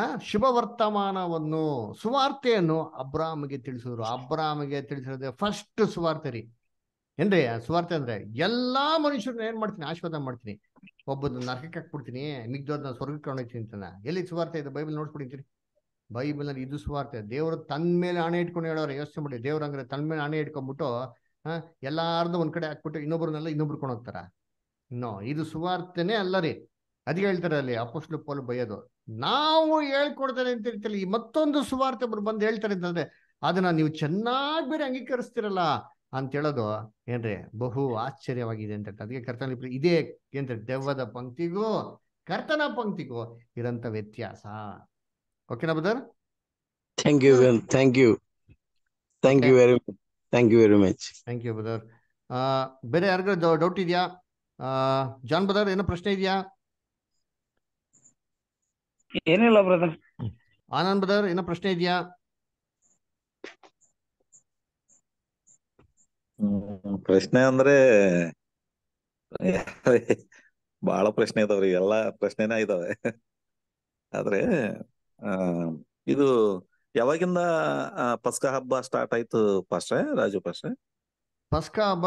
ಆ ಶುಭ ವರ್ತಮಾನವನ್ನು ಸುವಾರ್ತೆಯನ್ನು ಅಬ್ರಾಮ್ಗೆ ತಿಳಿಸಿದ್ರು ಅಬ್ರಾಮ್ಗೆ ತಿಳಿಸಿರೋದೇ ಫಸ್ಟ್ ಸುವಾರ್ತೆ ರೀ ಏನ್ರಿ ಸುವಾರ್ತೆ ಅಂದ್ರೆ ಎಲ್ಲಾ ಮನುಷ್ಯರನ್ನ ಏನ್ ಮಾಡ್ತೀನಿ ಆಶೀರ್ವಾದ ಮಾಡ್ತೀನಿ ಒಬ್ಬನ ನರಕಕ್ಕೆ ಹಾಕ್ಬಿಡ್ತೀನಿ ಮಿಗ್ದೋದನ್ನ ಸ್ವರ್ಗಕ್ಕೆ ಹೊಣೋಗ್ತೀನಿ ಅಂತ ಎಲ್ಲಿ ಸುವಾರ್ತೆ ಇದೆ ಬೈಬಲ್ ನೋಡ್ಬಿಡ್ತೀನಿ ಬೈಬಲ್ ಅಲ್ಲಿ ಇದು ಸುವಾರ್ತೆ ದೇವರು ತನ್ನ ಮೇಲೆ ಹಣೆ ಇಟ್ಕೊಂಡು ಹೇಳೋರು ಯೋಚನೆ ಮಾಡಿ ದೇವ್ರ ಅಂದ್ರೆ ತನ್ನ ಮೇಲೆ ಹಣೆ ಇಟ್ಕೊಂಡ್ಬಿಟ್ಟು ಹಾ ಎಲ್ಲಾರ್ದು ಒಂದ್ ಕಡೆ ಹಾಕ್ಬಿಟ್ಟು ಇನ್ನೊಬ್ರನ್ನೆಲ್ಲ ಇನ್ನೊಬ್ರು ಕೊಂಡೋಗ್ತಾರ ನೋ ಇದು ಸುವಾರ್ತೆನೆ ಅಲ್ಲ ರೀ ಹೇಳ್ತಾರೆ ಅಲ್ಲಿ ಅಪೋಸ್ಲು ಪೋಲು ಬೈಯೋದು ನಾವು ಹೇಳ್ಕೊಡ್ತಾರೆ ಅಂತ ಹೇಳ್ತಾರೆ ಈ ಮತ್ತೊಂದು ಸುವಾರ್ತೆ ಒಬ್ರು ಬಂದು ಹೇಳ್ತಾರೆ ಅಂತಂದ್ರೆ ಅದನ್ನ ನೀವು ಚೆನ್ನಾಗಿ ಬೇರೆ ಅಂಗೀಕರಿಸ್ತಿರಲ್ಲ ಅಂತೇಳೋದು ಏನ್ರಿ ಬಹು ಆಶ್ಚರ್ಯವಾಗಿದೆ ಅಂತ ಅದಕ್ಕೆ ಕರ್ತನ ಇದೇ ಏನ್ರಿ ದೆವ್ವದ ಪಂಕ್ತಿಗೂ ಕರ್ತನ ಪಂಕ್ತಿಗೂ ಇರಂತ ವ್ಯತ್ಯಾಸ ಓಕೆನಾ brother thank you thank you thank you very thank you very much thank you brother ಬೇರೆ ಯಾರಿಗೂ ಡೌಟ್ ಇದೆಯಾ ಜಾನ್ ಬದರ್ ಏನೋ ಪ್ರಶ್ನೆ ಇದೆಯಾ ಏನಿಲ್ಲ ಬ್ರದರ್ ಆನಂದ್ ಬದರ್ ಏನೋ ಪ್ರಶ್ನೆ ಇದೆಯಾ ಪ್ರಶ್ನೆ ಅಂದ್ರೆ ಬಹಳ ಪ್ರಶ್ನೆ ಇದಾವ್ರಿ ಎಲ್ಲಾ ಪ್ರಶ್ನೆನ ಇದಾವೆ ಆದ್ರೆ ಇದು ಯಾವಾಗಿಂದ ಪಸ್ಕ ಹಬ್ಬ ಸ್ಟಾರ್ಟ್ ಆಯ್ತು ಪಾಸ್ಟ್ರೆ ರಾಜು ಪಾಸ್ಟ್ರೆ ಪಸ್ಕ ಹಬ್ಬ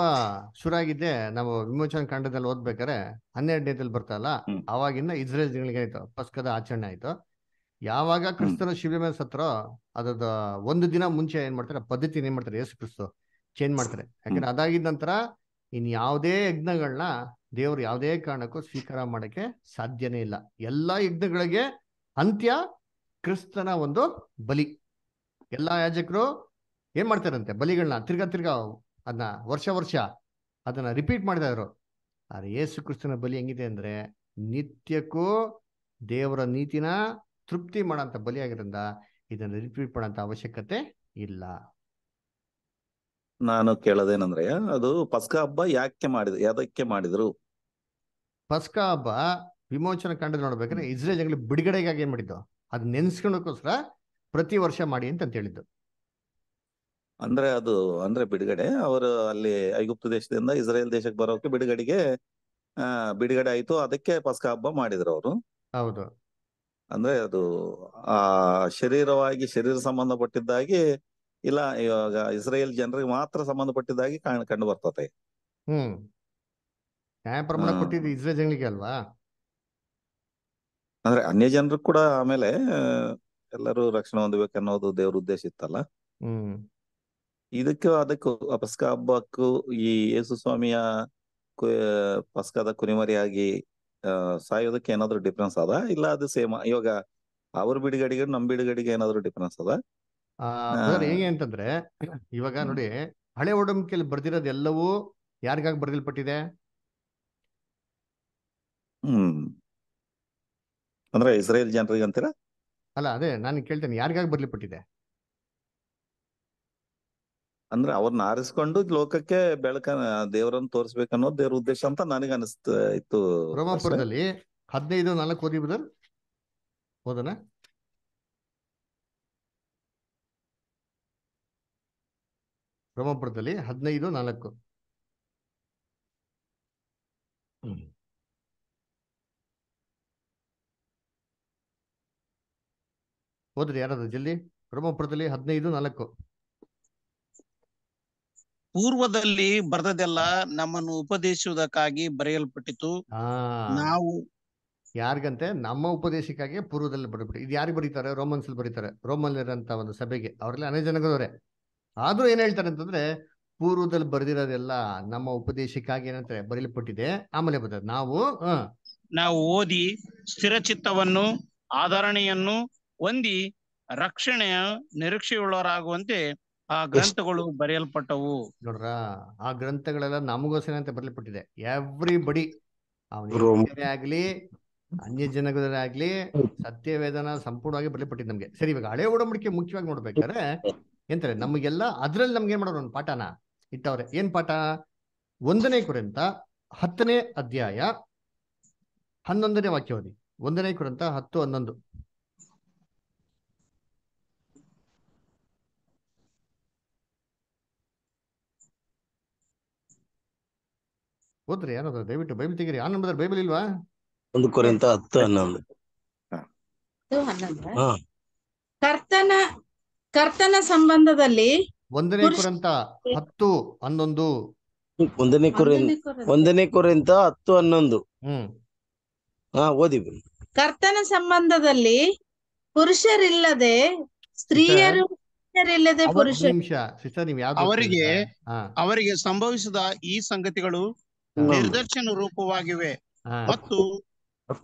ಶುರುವಾಗಿದ್ದೆ ನಾವು ವಿಮೋಚನ ಕಾಂಡದಲ್ಲಿ ಓದ್ಬೇಕಾರೆ ದಿನ ಬರ್ತಲ್ಲ ಅವಾಗಿಂದ ಇಸ್ರೇಲ್ ತಿಂಗಳಿಗೆ ಆಯ್ತು ಪಸ್ಕದ ಆಚರಣೆ ಆಯ್ತು ಯಾವಾಗ ಕ್ರಿಸ್ತನ ಶಿಬಿರ ಮೇಲೆ ಸತ್ರೋ ಅದ್ರದ್ದು ಒಂದು ದಿನ ಮುಂಚೆ ಏನ್ ಮಾಡ್ತಾರೆ ಪದ್ಧತಿ ಏನ್ ಮಾಡ್ತಾರೆ ಯೇಸು ಕ್ರಿಸ್ತು ಚೇಂಜ್ ಮಾಡ್ತಾರೆ ಯಾಕಂದ್ರೆ ಅದಾಗಿದ್ದ ನಂತರ ಇನ್ ಯಾವುದೇ ಯಜ್ಞಗಳನ್ನ ದೇವರು ಯಾವುದೇ ಕಾರಣಕ್ಕೂ ಸ್ವೀಕಾರ ಮಾಡಕ್ಕೆ ಸಾಧ್ಯನೇ ಇಲ್ಲ ಎಲ್ಲಾ ಯಜ್ಞಗಳಿಗೆ ಅಂತ್ಯ ಕ್ರಿಸ್ತನ ಒಂದು ಬಲಿ ಎಲ್ಲಾ ಯಾಜಕರು ಏನ್ ಮಾಡ್ತಾರಂತೆ ಬಲಿಗಳನ್ನ ತಿರ್ಗಾ ತಿರ್ಗಾ ಅದನ್ನ ವರ್ಷ ವರ್ಷ ಅದನ್ನ ರಿಪೀಟ್ ಮಾಡ್ತಾ ಇದ್ರು ಆದ್ರೆ ಯೇಸು ಕ್ರಿಸ್ತನ ಬಲಿ ಹೆಂಗಿದೆ ಅಂದ್ರೆ ನಿತ್ಯಕ್ಕೂ ದೇವರ ನೀತಿನ ತೃಪ್ತಿ ಮಾಡೋಂಥ ಬಲಿಯಾಗಿರೋದ್ರಿಂದ ಇದನ್ನು ರಿಪೀಟ್ ಮಾಡೋಂಥ ಅವಶ್ಯಕತೆ ಇಲ್ಲ ನಾನು ಕೇಳೋದೇನಂದ್ರೆ ಅದು ಪಸ್ಕ ಹಬ್ಬ ಯಾಕೆ ಮಾಡಿದ ಯಾದಕ್ಕೆ ಮಾಡಿದ್ರು ಪಸ್ಕ ಹಬ್ಬ ವಿಮೋಚನ ಕಂಡು ನೋಡ್ಬೇಕಂದ್ರೆ ಇಸ್ರೇಲ್ ಜನಗಳು ಬಿಡುಗಡೆಗಾಗಿ ಏನ್ ಮಾಡಿದ್ದು ಅದ್ ನೆನ್ಸ್ಕೊಳಕೋಸ್ಕರ ಪ್ರತಿ ವರ್ಷ ಮಾಡಿ ಅಂತ ಹೇಳಿದ್ದು ಅಂದ್ರೆ ಅದು ಅಂದ್ರೆ ಬಿಡುಗಡೆ ಅವರು ಅಲ್ಲಿ ಐಗುಪ್ತ ದೇಶದಿಂದ ಇಸ್ರೇಲ್ ದೇಶಕ್ಕೆ ಬರೋಕೆ ಬಿಡುಗಡೆಗೆ ಬಿಡುಗಡೆ ಆಯ್ತು ಅದಕ್ಕೆ ಪಸ್ಕ ಹಬ್ಬ ಮಾಡಿದ್ರು ಅವರು ಹೌದು ಅಂದ್ರೆ ಅದು ಆ ಶರೀರವಾಗಿ ಶರೀರ ಸಂಬಂಧಪಟ್ಟಿದ್ದಾಗಿ ಇಲ್ಲ ಇವಾಗ ಇಸ್ರೇಲ್ ಜನರಿಗೆ ಮಾತ್ರ ಸಂಬಂಧಪಟ್ಟಿದ್ದಾಗಿ ಕಂಡು ಬರ್ತದೆ ಇಸ್ರೇಲ್ ಅಲ್ವಾ ಅಂದ್ರೆ ಅನ್ಯ ಜನರು ಕೂಡ ಆಮೇಲೆ ಎಲ್ಲರೂ ರಕ್ಷಣೆ ಹೊಂದಬೇಕು ಅನ್ನೋದು ದೇವ್ರ ಉದ್ದೇಶ ಇತ್ತಲ್ಲ ಹ್ಮ್ ಇದಕ್ಕೂ ಅದಕ್ಕೂ ಪಸ್ಕ ಹಬ್ಬಕ್ಕೂ ಈ ಯೇಸು ಸ್ವಾಮಿಯ ಪಸ್ಕದ ಕುರಿಮರಿಯಾಗಿ ಸಾಯೋದಕ್ಕೆ ಏನಾದ್ರು ಡಿಫ್ರೆನ್ಸ್ ಅದ ಇಲ್ಲ ಅದು ಸೇಮ್ ಇವಾಗ ಅವ್ರ ಬಿಡುಗಡೆಗೆ ನಮ್ ಬಿಡುಗಡೆಗೆ ಏನಾದ್ರು ಡಿಫ್ರೆನ್ಸ್ ಅದ ಹೇಗೆ ಅಂತಂದ್ರೆ ಇವಾಗ ನೋಡಿ ಹಳೆ ಒಡಂಬಿಕೆಯಲ್ಲಿ ಬರ್ದಿರೋದೆಲ್ಲವೂ ಎಲ್ಲವೂ ಯಾರಿಗಾಗಿ ಬರ್ದಿಲ್ಪಟ್ಟಿದೆ ಹ್ಮ್ ಅಂದ್ರೆ ಇಸ್ರೇಲ್ ಜನರಿಗೆ ಅಂತೀರಾ ಅಲ್ಲ ಅದೇ ನಾನು ಕೇಳ್ತೇನೆ ಯಾರಿಗಾಗಿ ಬರ್ಲಿಪಟ್ಟಿದೆ ಅಂದ್ರೆ ಅವ್ರನ್ನ ಆರಿಸ್ಕೊಂಡು ಲೋಕಕ್ಕೆ ಬೆಳಕ ದೇವರನ್ನ ತೋರಿಸ್ಬೇಕನ್ನೋ ದೇವ್ರ ಉದ್ದೇಶ ಅಂತ ನನಗೆ ಅನಿಸ್ತಾ ಇತ್ತು ರೋಮಾಪುರದಲ್ಲಿ ಹದಿನೈದು ನಾಲ್ಕು ಓದಿ ಬ್ರದರ್ ಹೋದನಾ ಬ್ರಹ್ಮಪುರದಲ್ಲಿ ಹದಿನೈದು ನಾಲ್ಕು ಹೋದ್ರಿ ಯಾರಾದ್ರು ಜಲ್ದಿ ಬ್ರಹ್ಮಪುರದಲ್ಲಿ ಹದಿನೈದು ನಾಲ್ಕು ಪೂರ್ವದಲ್ಲಿ ಬರೆದದೆಲ್ಲ ನಮ್ಮನ್ನು ಉಪದೇಶುವುದಕ್ಕಾಗಿ ಬರೆಯಲ್ಪಟ್ಟಿತು ನಾವು ಯಾರಿಗಂತೆ ನಮ್ಮ ಉಪದೇಶಕ್ಕಾಗಿ ಪೂರ್ವದಲ್ಲಿ ಬರೆದ್ಬಿಟ್ಟು ಇದು ಯಾರಿಗೆ ಬರೀತಾರೆ ರೋಮನ್ಸ್ ಬರೀತಾರೆ ರೋಮನ್ ಇರೋಂತ ಒಂದು ಸಭೆಗೆ ಅವರಲ್ಲಿ ಅನೇಕ ಜನಗಳವರೇ ಆದ್ರೂ ಏನ್ ಹೇಳ್ತಾರೆ ಅಂತಂದ್ರೆ ಪೂರ್ವದಲ್ಲಿ ಬರೆದಿರೋದೆಲ್ಲ ನಮ್ಮ ಉಪದೇಶಕ್ಕಾಗಿ ಏನಂತಾರೆ ಬರೀಲ್ಪಟ್ಟಿದೆ ಆಮೇಲೆ ಬರ್ತದೆ ನಾವು ನಾವು ಓದಿ ಸ್ಥಿರಚಿತ್ತವನ್ನು ಆಧರಣೆಯನ್ನು ಹೊಂದಿ ರಕ್ಷಣೆಯ ನಿರೀಕ್ಷೆಯುಳ್ಳವರಾಗುವಂತೆ ಆ ಗ್ರಂಥಗಳು ಬರೆಯಲ್ಪಟ್ಟವು ನೋಡ್ರ ಆ ಗ್ರಂಥಗಳೆಲ್ಲ ನಮಗೋಸ್ಕರ ಅಂತ ಬರೆಯಲ್ಪಟ್ಟಿದೆ ಎವ್ರಿ ಬಡಿ ಆಗ್ಲಿ ಅನ್ಯ ಜನಗಳಾಗ್ಲಿ ಸತ್ಯವೇದನ ಸಂಪೂರ್ಣವಾಗಿ ಬರಲಿಪಟ್ಟಿದೆ ನಮ್ಗೆ ಸರಿ ಇವಾಗ ಹಳೆ ಒಡಂಬಡಿಕೆ ಮುಖ್ಯವಾಗಿ ನೋಡ್ಬೇಕಾದ್ರೆ ಎಂತಾರೆ ನಮಗೆಲ್ಲ ಅದ್ರಲ್ಲಿ ನಮ್ಗೆ ಏನ್ ಮಾಡೋರು ಒಂದು ಪಾಠನ ಇಟ್ಟವ್ರೆ ಏನ್ ಪಾಠ ಒಂದನೇ ಕುರಿತ ಹತ್ತನೇ ಅಧ್ಯಾಯ ಹನ್ನೊಂದನೇ ವಾಕ್ಯ ಓದಿ ಒಂದನೇ ಕುರಿತ ಹತ್ತು ಹನ್ನೊಂದು ಓದ್ರಿ ಯಾರಾದ್ರೂ ದಯವಿಟ್ಟು ಬೈಬಲ್ ತೆಗೀರಿ ಆ ಬೈಬಲ್ ಇಲ್ವಾ ಒಂದು ಕುರಿತ ಹತ್ತು ಹನ್ನೊಂದು ಕರ್ತನ ಕರ್ತನ ಸಂಬಂಧದಲ್ಲಿ ಒಂದನೇ ಕುರಿತ ಹತ್ತು ಹನ್ನೊಂದು ಒಂದನೇ ಕುರಿ ಒಂದನೇ ಕುರಿತ ಹತ್ತು ಹನ್ನೊಂದು ಹಾ ಓದಿ ಕರ್ತನ ಸಂಬಂಧದಲ್ಲಿ ಪುರುಷರಿಲ್ಲದೆ ಸ್ತ್ರೀಯರು ಪುರುಷರಿಲ್ಲದೆ ಪುರುಷ ಅವರಿಗೆ ಅವರಿಗೆ ಸಂಭವಿಸಿದ ಈ ಸಂಗತಿಗಳು ನಿರ್ದರ್ಶನ ರೂಪವಾಗಿವೆ ಮತ್ತು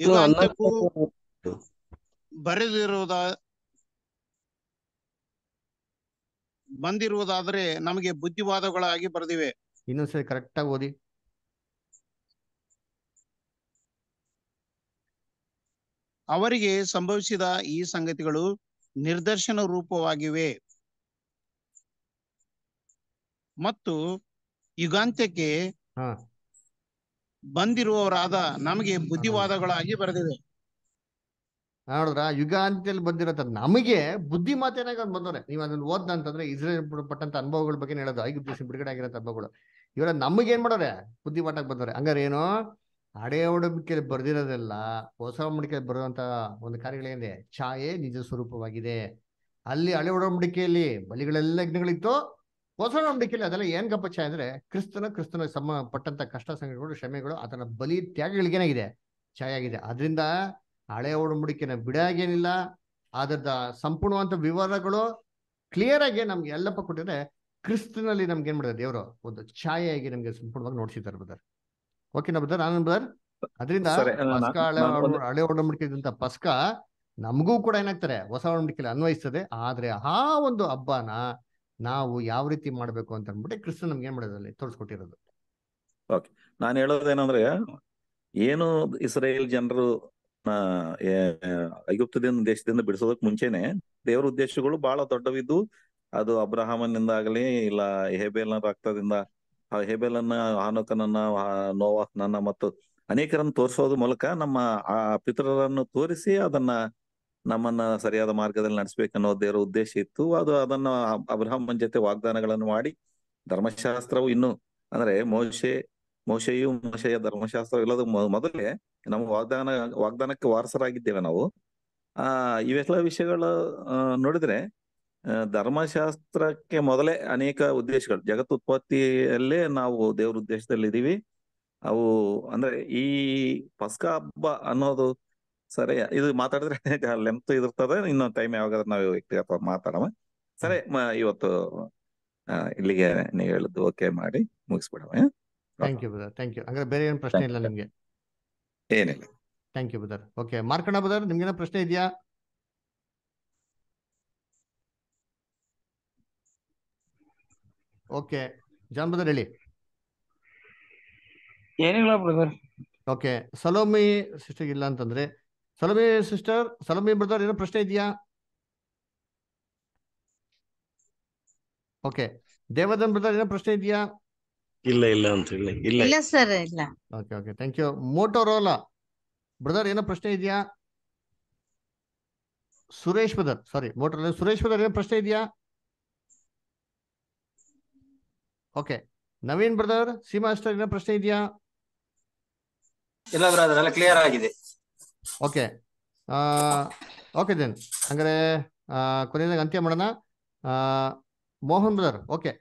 ಇದು ಬರೆದಿರುವುದು ಬರೆದಿರುವುದ ಬಂದಿರುವುದಾದರೆ ನಮಗೆ ಬುದ್ಧಿವಾದಗಳಾಗಿ ಬರೆದಿವೆ ಇನ್ನೊಂದ್ಸರಿ ಕರೆಕ್ಟ್ ಆಗಿ ಓದಿ ಅವರಿಗೆ ಸಂಭವಿಸಿದ ಈ ಸಂಗತಿಗಳು ನಿರ್ದರ್ಶನ ರೂಪವಾಗಿವೆ ಮತ್ತು ಯುಗಾಂತ್ಯಕ್ಕೆ ಬಂದಿರುವವರಾದ ನಮಗೆ ಬುದ್ಧಿವಾದಗಳಾಗಿ ಬರೆದಿವೆ ನೋಡಿದ್ರ ಯುಗಾಂತ್ಯದಲ್ಲಿ ಬಂದಿರತ್ತ ನಮಗೆ ಬುದ್ಧಿ ಮಾತೇನಾಗ ಒಂದು ಬಂದವ್ರೆ ನೀವ್ ಅದನ್ನ ಓದ್ನ ಅಂತಂದ್ರೆ ಇಸ್ರೇಲ್ ಪಟ್ಟಂತ ಅನುಭವಗಳ ಬಗ್ಗೆ ಹೇಳೋದು ಐದು ದಿವಸ ಬಿಡುಗಡೆ ಆಗಿರೋ ಅನುಭವಗಳು ಇವರ ನಮಗೆ ಏನ್ ಮಾಡೋರೆ ಬುದ್ಧಿ ಮಾಟಕ್ಕೆ ಬಂದವ್ರೆ ಹಂಗಾರೆ ಏನು ಹಳೆ ಒಡಂಬಿಕೆಯಲ್ಲಿ ಬರ್ದಿರೋದೆಲ್ಲ ಹೊಸ ಒಡಂಬಡಿಕೆಯಲ್ಲಿ ಬರುವಂತ ಒಂದು ಕಾರ್ಯಗಳೇನಿದೆ ಛಾಯೆ ನಿಜ ಸ್ವರೂಪವಾಗಿದೆ ಅಲ್ಲಿ ಹಳೆ ಒಡಂಬಡಿಕೆಯಲ್ಲಿ ಬಲಿಗಳೆಲ್ಲ ಯಜ್ಞಗಳಿತ್ತು ಹೊಸ ಒಡಂಬಡಿಕೆಯಲ್ಲಿ ಅದೆಲ್ಲ ಏನ್ ಗಪ್ಪ ಛಾಯೆ ಅಂದ್ರೆ ಕ್ರಿಸ್ತನ ಕ್ರಿಸ್ತನ ಸಮ ಪಟ್ಟಂತ ಕಷ್ಟ ಸಂಘಗಳು ಶ್ರಮೆಗಳು ಆತನ ಬಲಿ ತ್ಯಾಗಗಳಿಗೇನಾಗಿದೆ ಛಾಯೆ ಆಗಿದೆ ಅದರಿಂದ ಹಳೆ ಒಡಂಬಡಿಕೆನ ಬಿಡಾಗೇನಿಲ್ಲ ಅದರದ ಸಂಪೂರ್ಣವಂತ ವಿವರಗಳು ಕ್ಲಿಯರ್ ಆಗಿ ನಮ್ಗೆ ಎಲ್ಲಪ್ಪ ಕೊಟ್ಟಿದ್ರೆ ಕ್ರಿಸ್ತನಲ್ಲಿ ನಮ್ಗೆ ಏನ್ ಮಾಡಿದೆ ದೇವರು ಒಂದು ಛಾಯೆಯಾಗಿ ನಮ್ಗೆ ಸಂಪೂರ್ಣವಾಗಿ ನೋಡ್ಸಿದ್ದಾರೆ ಬ್ರದರ್ ಓಕೆನಾ ಬ್ರದರ್ ಆನಂದ್ ಬ್ರದರ್ ಅದರಿಂದ ಪಸ್ಕ ಹಳೆ ಹಳೆ ಪಸ್ಕ ನಮಗೂ ಕೂಡ ಏನಾಗ್ತಾರೆ ಹೊಸ ಒಡಂಬಡಿಕೆಯಲ್ಲಿ ಅನ್ವಯಿಸ್ತದೆ ಆದ್ರೆ ಆ ಒಂದು ಹಬ್ಬನ ನಾವು ಯಾವ ರೀತಿ ಮಾಡ್ಬೇಕು ಅಂತ ಅಂದ್ಬಿಟ್ಟು ಕ್ರಿಸ್ತ ನಮ್ಗೆ ಏನ್ ಮಾಡೋದಲ್ಲಿ ತೋರಿಸ್ಕೊಟ್ಟಿರೋದು ಓಕೆ ನಾನು ಹೇಳೋದೇನಂದ್ರೆ ಏನು ಇಸ್ರೇಲ್ ಜನರು ಐಗುಪ್ತದಿಂದ ದೇಶದಿಂದ ಬಿಡಿಸೋದಕ್ ಮುಂಚೆನೆ ದೇವರ ಉದ್ದೇಶಗಳು ಬಹಳ ದೊಡ್ಡವಿದ್ದು ಅದು ಅಬ್ರಹಾಮನಿಂದ ಆಗಲಿ ಇಲ್ಲ ಹೆಬೇಲನ ರಕ್ತದಿಂದ ಹೆಬೇಲನ್ನ ಹಾನೋಕನನ್ನ ನೋವಾಹ್ನನ್ನ ಮತ್ತು ಅನೇಕರನ್ನು ತೋರಿಸೋದ್ರ ಮೂಲಕ ನಮ್ಮ ಆ ಪಿತೃರನ್ನು ತೋರಿಸಿ ಅದನ್ನ ನಮ್ಮನ್ನ ಸರಿಯಾದ ಮಾರ್ಗದಲ್ಲಿ ನಡೆಸಬೇಕನ್ನೋ ದೇವರ ಉದ್ದೇಶ ಇತ್ತು ಅದು ಅದನ್ನ ಅಬ್ರಹಾಮನ್ ಜೊತೆ ವಾಗ್ದಾನಗಳನ್ನು ಮಾಡಿ ಧರ್ಮಶಾಸ್ತ್ರವು ಇನ್ನು ಅಂದ್ರೆ ಮೋಶೆ ಮೋಶೆಯು ಮೋಶೆಯ ಧರ್ಮಶಾಸ್ತ್ರ ಇಲ್ಲದ ಮೊದಲೇ ನಮ್ಮ ವಾಗ್ದಾನ ವಾಗ್ದಾನಕ್ಕೆ ವಾರಸರಾಗಿದ್ದೇವೆ ನಾವು ಆ ಇವೆಲ್ಲ ವಿಷಯಗಳು ನೋಡಿದ್ರೆ ಧರ್ಮಶಾಸ್ತ್ರಕ್ಕೆ ಮೊದಲೇ ಅನೇಕ ಉದ್ದೇಶಗಳು ಜಗತ್ತು ಉತ್ಪತ್ತಿಯಲ್ಲೇ ನಾವು ದೇವ್ರ ಉದ್ದೇಶದಲ್ಲಿ ಇದ್ದೀವಿ ಅವು ಅಂದ್ರೆ ಈ ಪಸ್ಕ ಹಬ್ಬ ಅನ್ನೋದು ಸರಿ ಇದು ಮಾತಾಡಿದ್ರೆ ಲೆಂತ್ ಇದಿರ್ತದೆ ಇನ್ನೊಂದು ಟೈಮ್ ಯಾವಾಗ ನಾವು ವ್ಯಕ್ತಿಗತ ಮಾತಾಡೋಣ ಸರಿ ಇವತ್ತು ಇಲ್ಲಿಗೆ ನೀವು ಹೇಳಿದ್ದು ಓಕೆ ಮಾಡಿ ಮುಗಿಸ್ಬಿಡವ ಥ್ಯಾಂಕ್ ಯು ಥ್ಯಾಂಕ್ ಯು ಹಾಗಾದ್ರೆ ಬೇರೆ ಏನು ಪ್ರಶ್ನೆ ಇಲ್ಲ ನಿಮಗೆ ಏನಿಲ್ಲ ಥ್ಯಾಂಕ್ ಯು ಬ್ರದರ್ ಓಕೆ ಮಾರ್ಕಣ್ಣ ಬ್ರದರ್ ನಿಮ್ಗೆ ಪ್ರಶ್ನೆ ಇದೆಯಾ ಓಕೆ ಜಾನ್ ಬ್ರದರ್ ಹೇಳಿ ಏನಿಲ್ಲ ಬ್ರದರ್ ಓಕೆ ಸಲೋಮಿ ಸಿಸ್ಟರ್ ಇಲ್ಲ ಅಂತಂದ್ರೆ ಸಲೋಮಿ ಸಿಸ್ಟರ್ ಸಲೋಮಿ ಬ್ರದರ್ ಏನೋ ಪ್ರಶ್ನೆ ಇದೆಯಾ ಓಕೆ ದೇವದನ್ ಬ್ರದರ್ ಏನೋ ಪ್ರಶ್ನೆ ಇದೆಯಾ ಇಲ್ಲ ಇಲ್ಲ ಅಂತ ಹೇಳಿ ಇಲ್ಲ ಇಲ್ಲ ಸರ್ ಇಲ್ಲ okay okay thank you Motorola brother ಏನೋ ಪ್ರಶ್ನೆ ಇದೆಯಾ Suresh brother sorry motor Suresh brother ಏನೋ ಪ್ರಶ್ನೆ ಇದೆಯಾ ಓಕೆ ನವೀನ್ ಬ್ರದರ್ ಸೀಮಾ ಅಷ್ಟರ್ ಏನೋ ಪ್ರಶ್ನೆ ಇದೆಯಾ ಇಲ್ಲ ಬ್ರದರ್ ಎಲ್ಲ ಕ್ಲಿಯರ್ ಆಗಿದೆ ಓಕೆ ಓಕೆ ದೆನ್ ಹಂಗಾರೆ ಕೊನೆಯದಾಗ ಅಂತ್ಯ ಮಾಡೋಣ ಮೋಹನ್ ಬ್ರದರ್ ಓಕೆ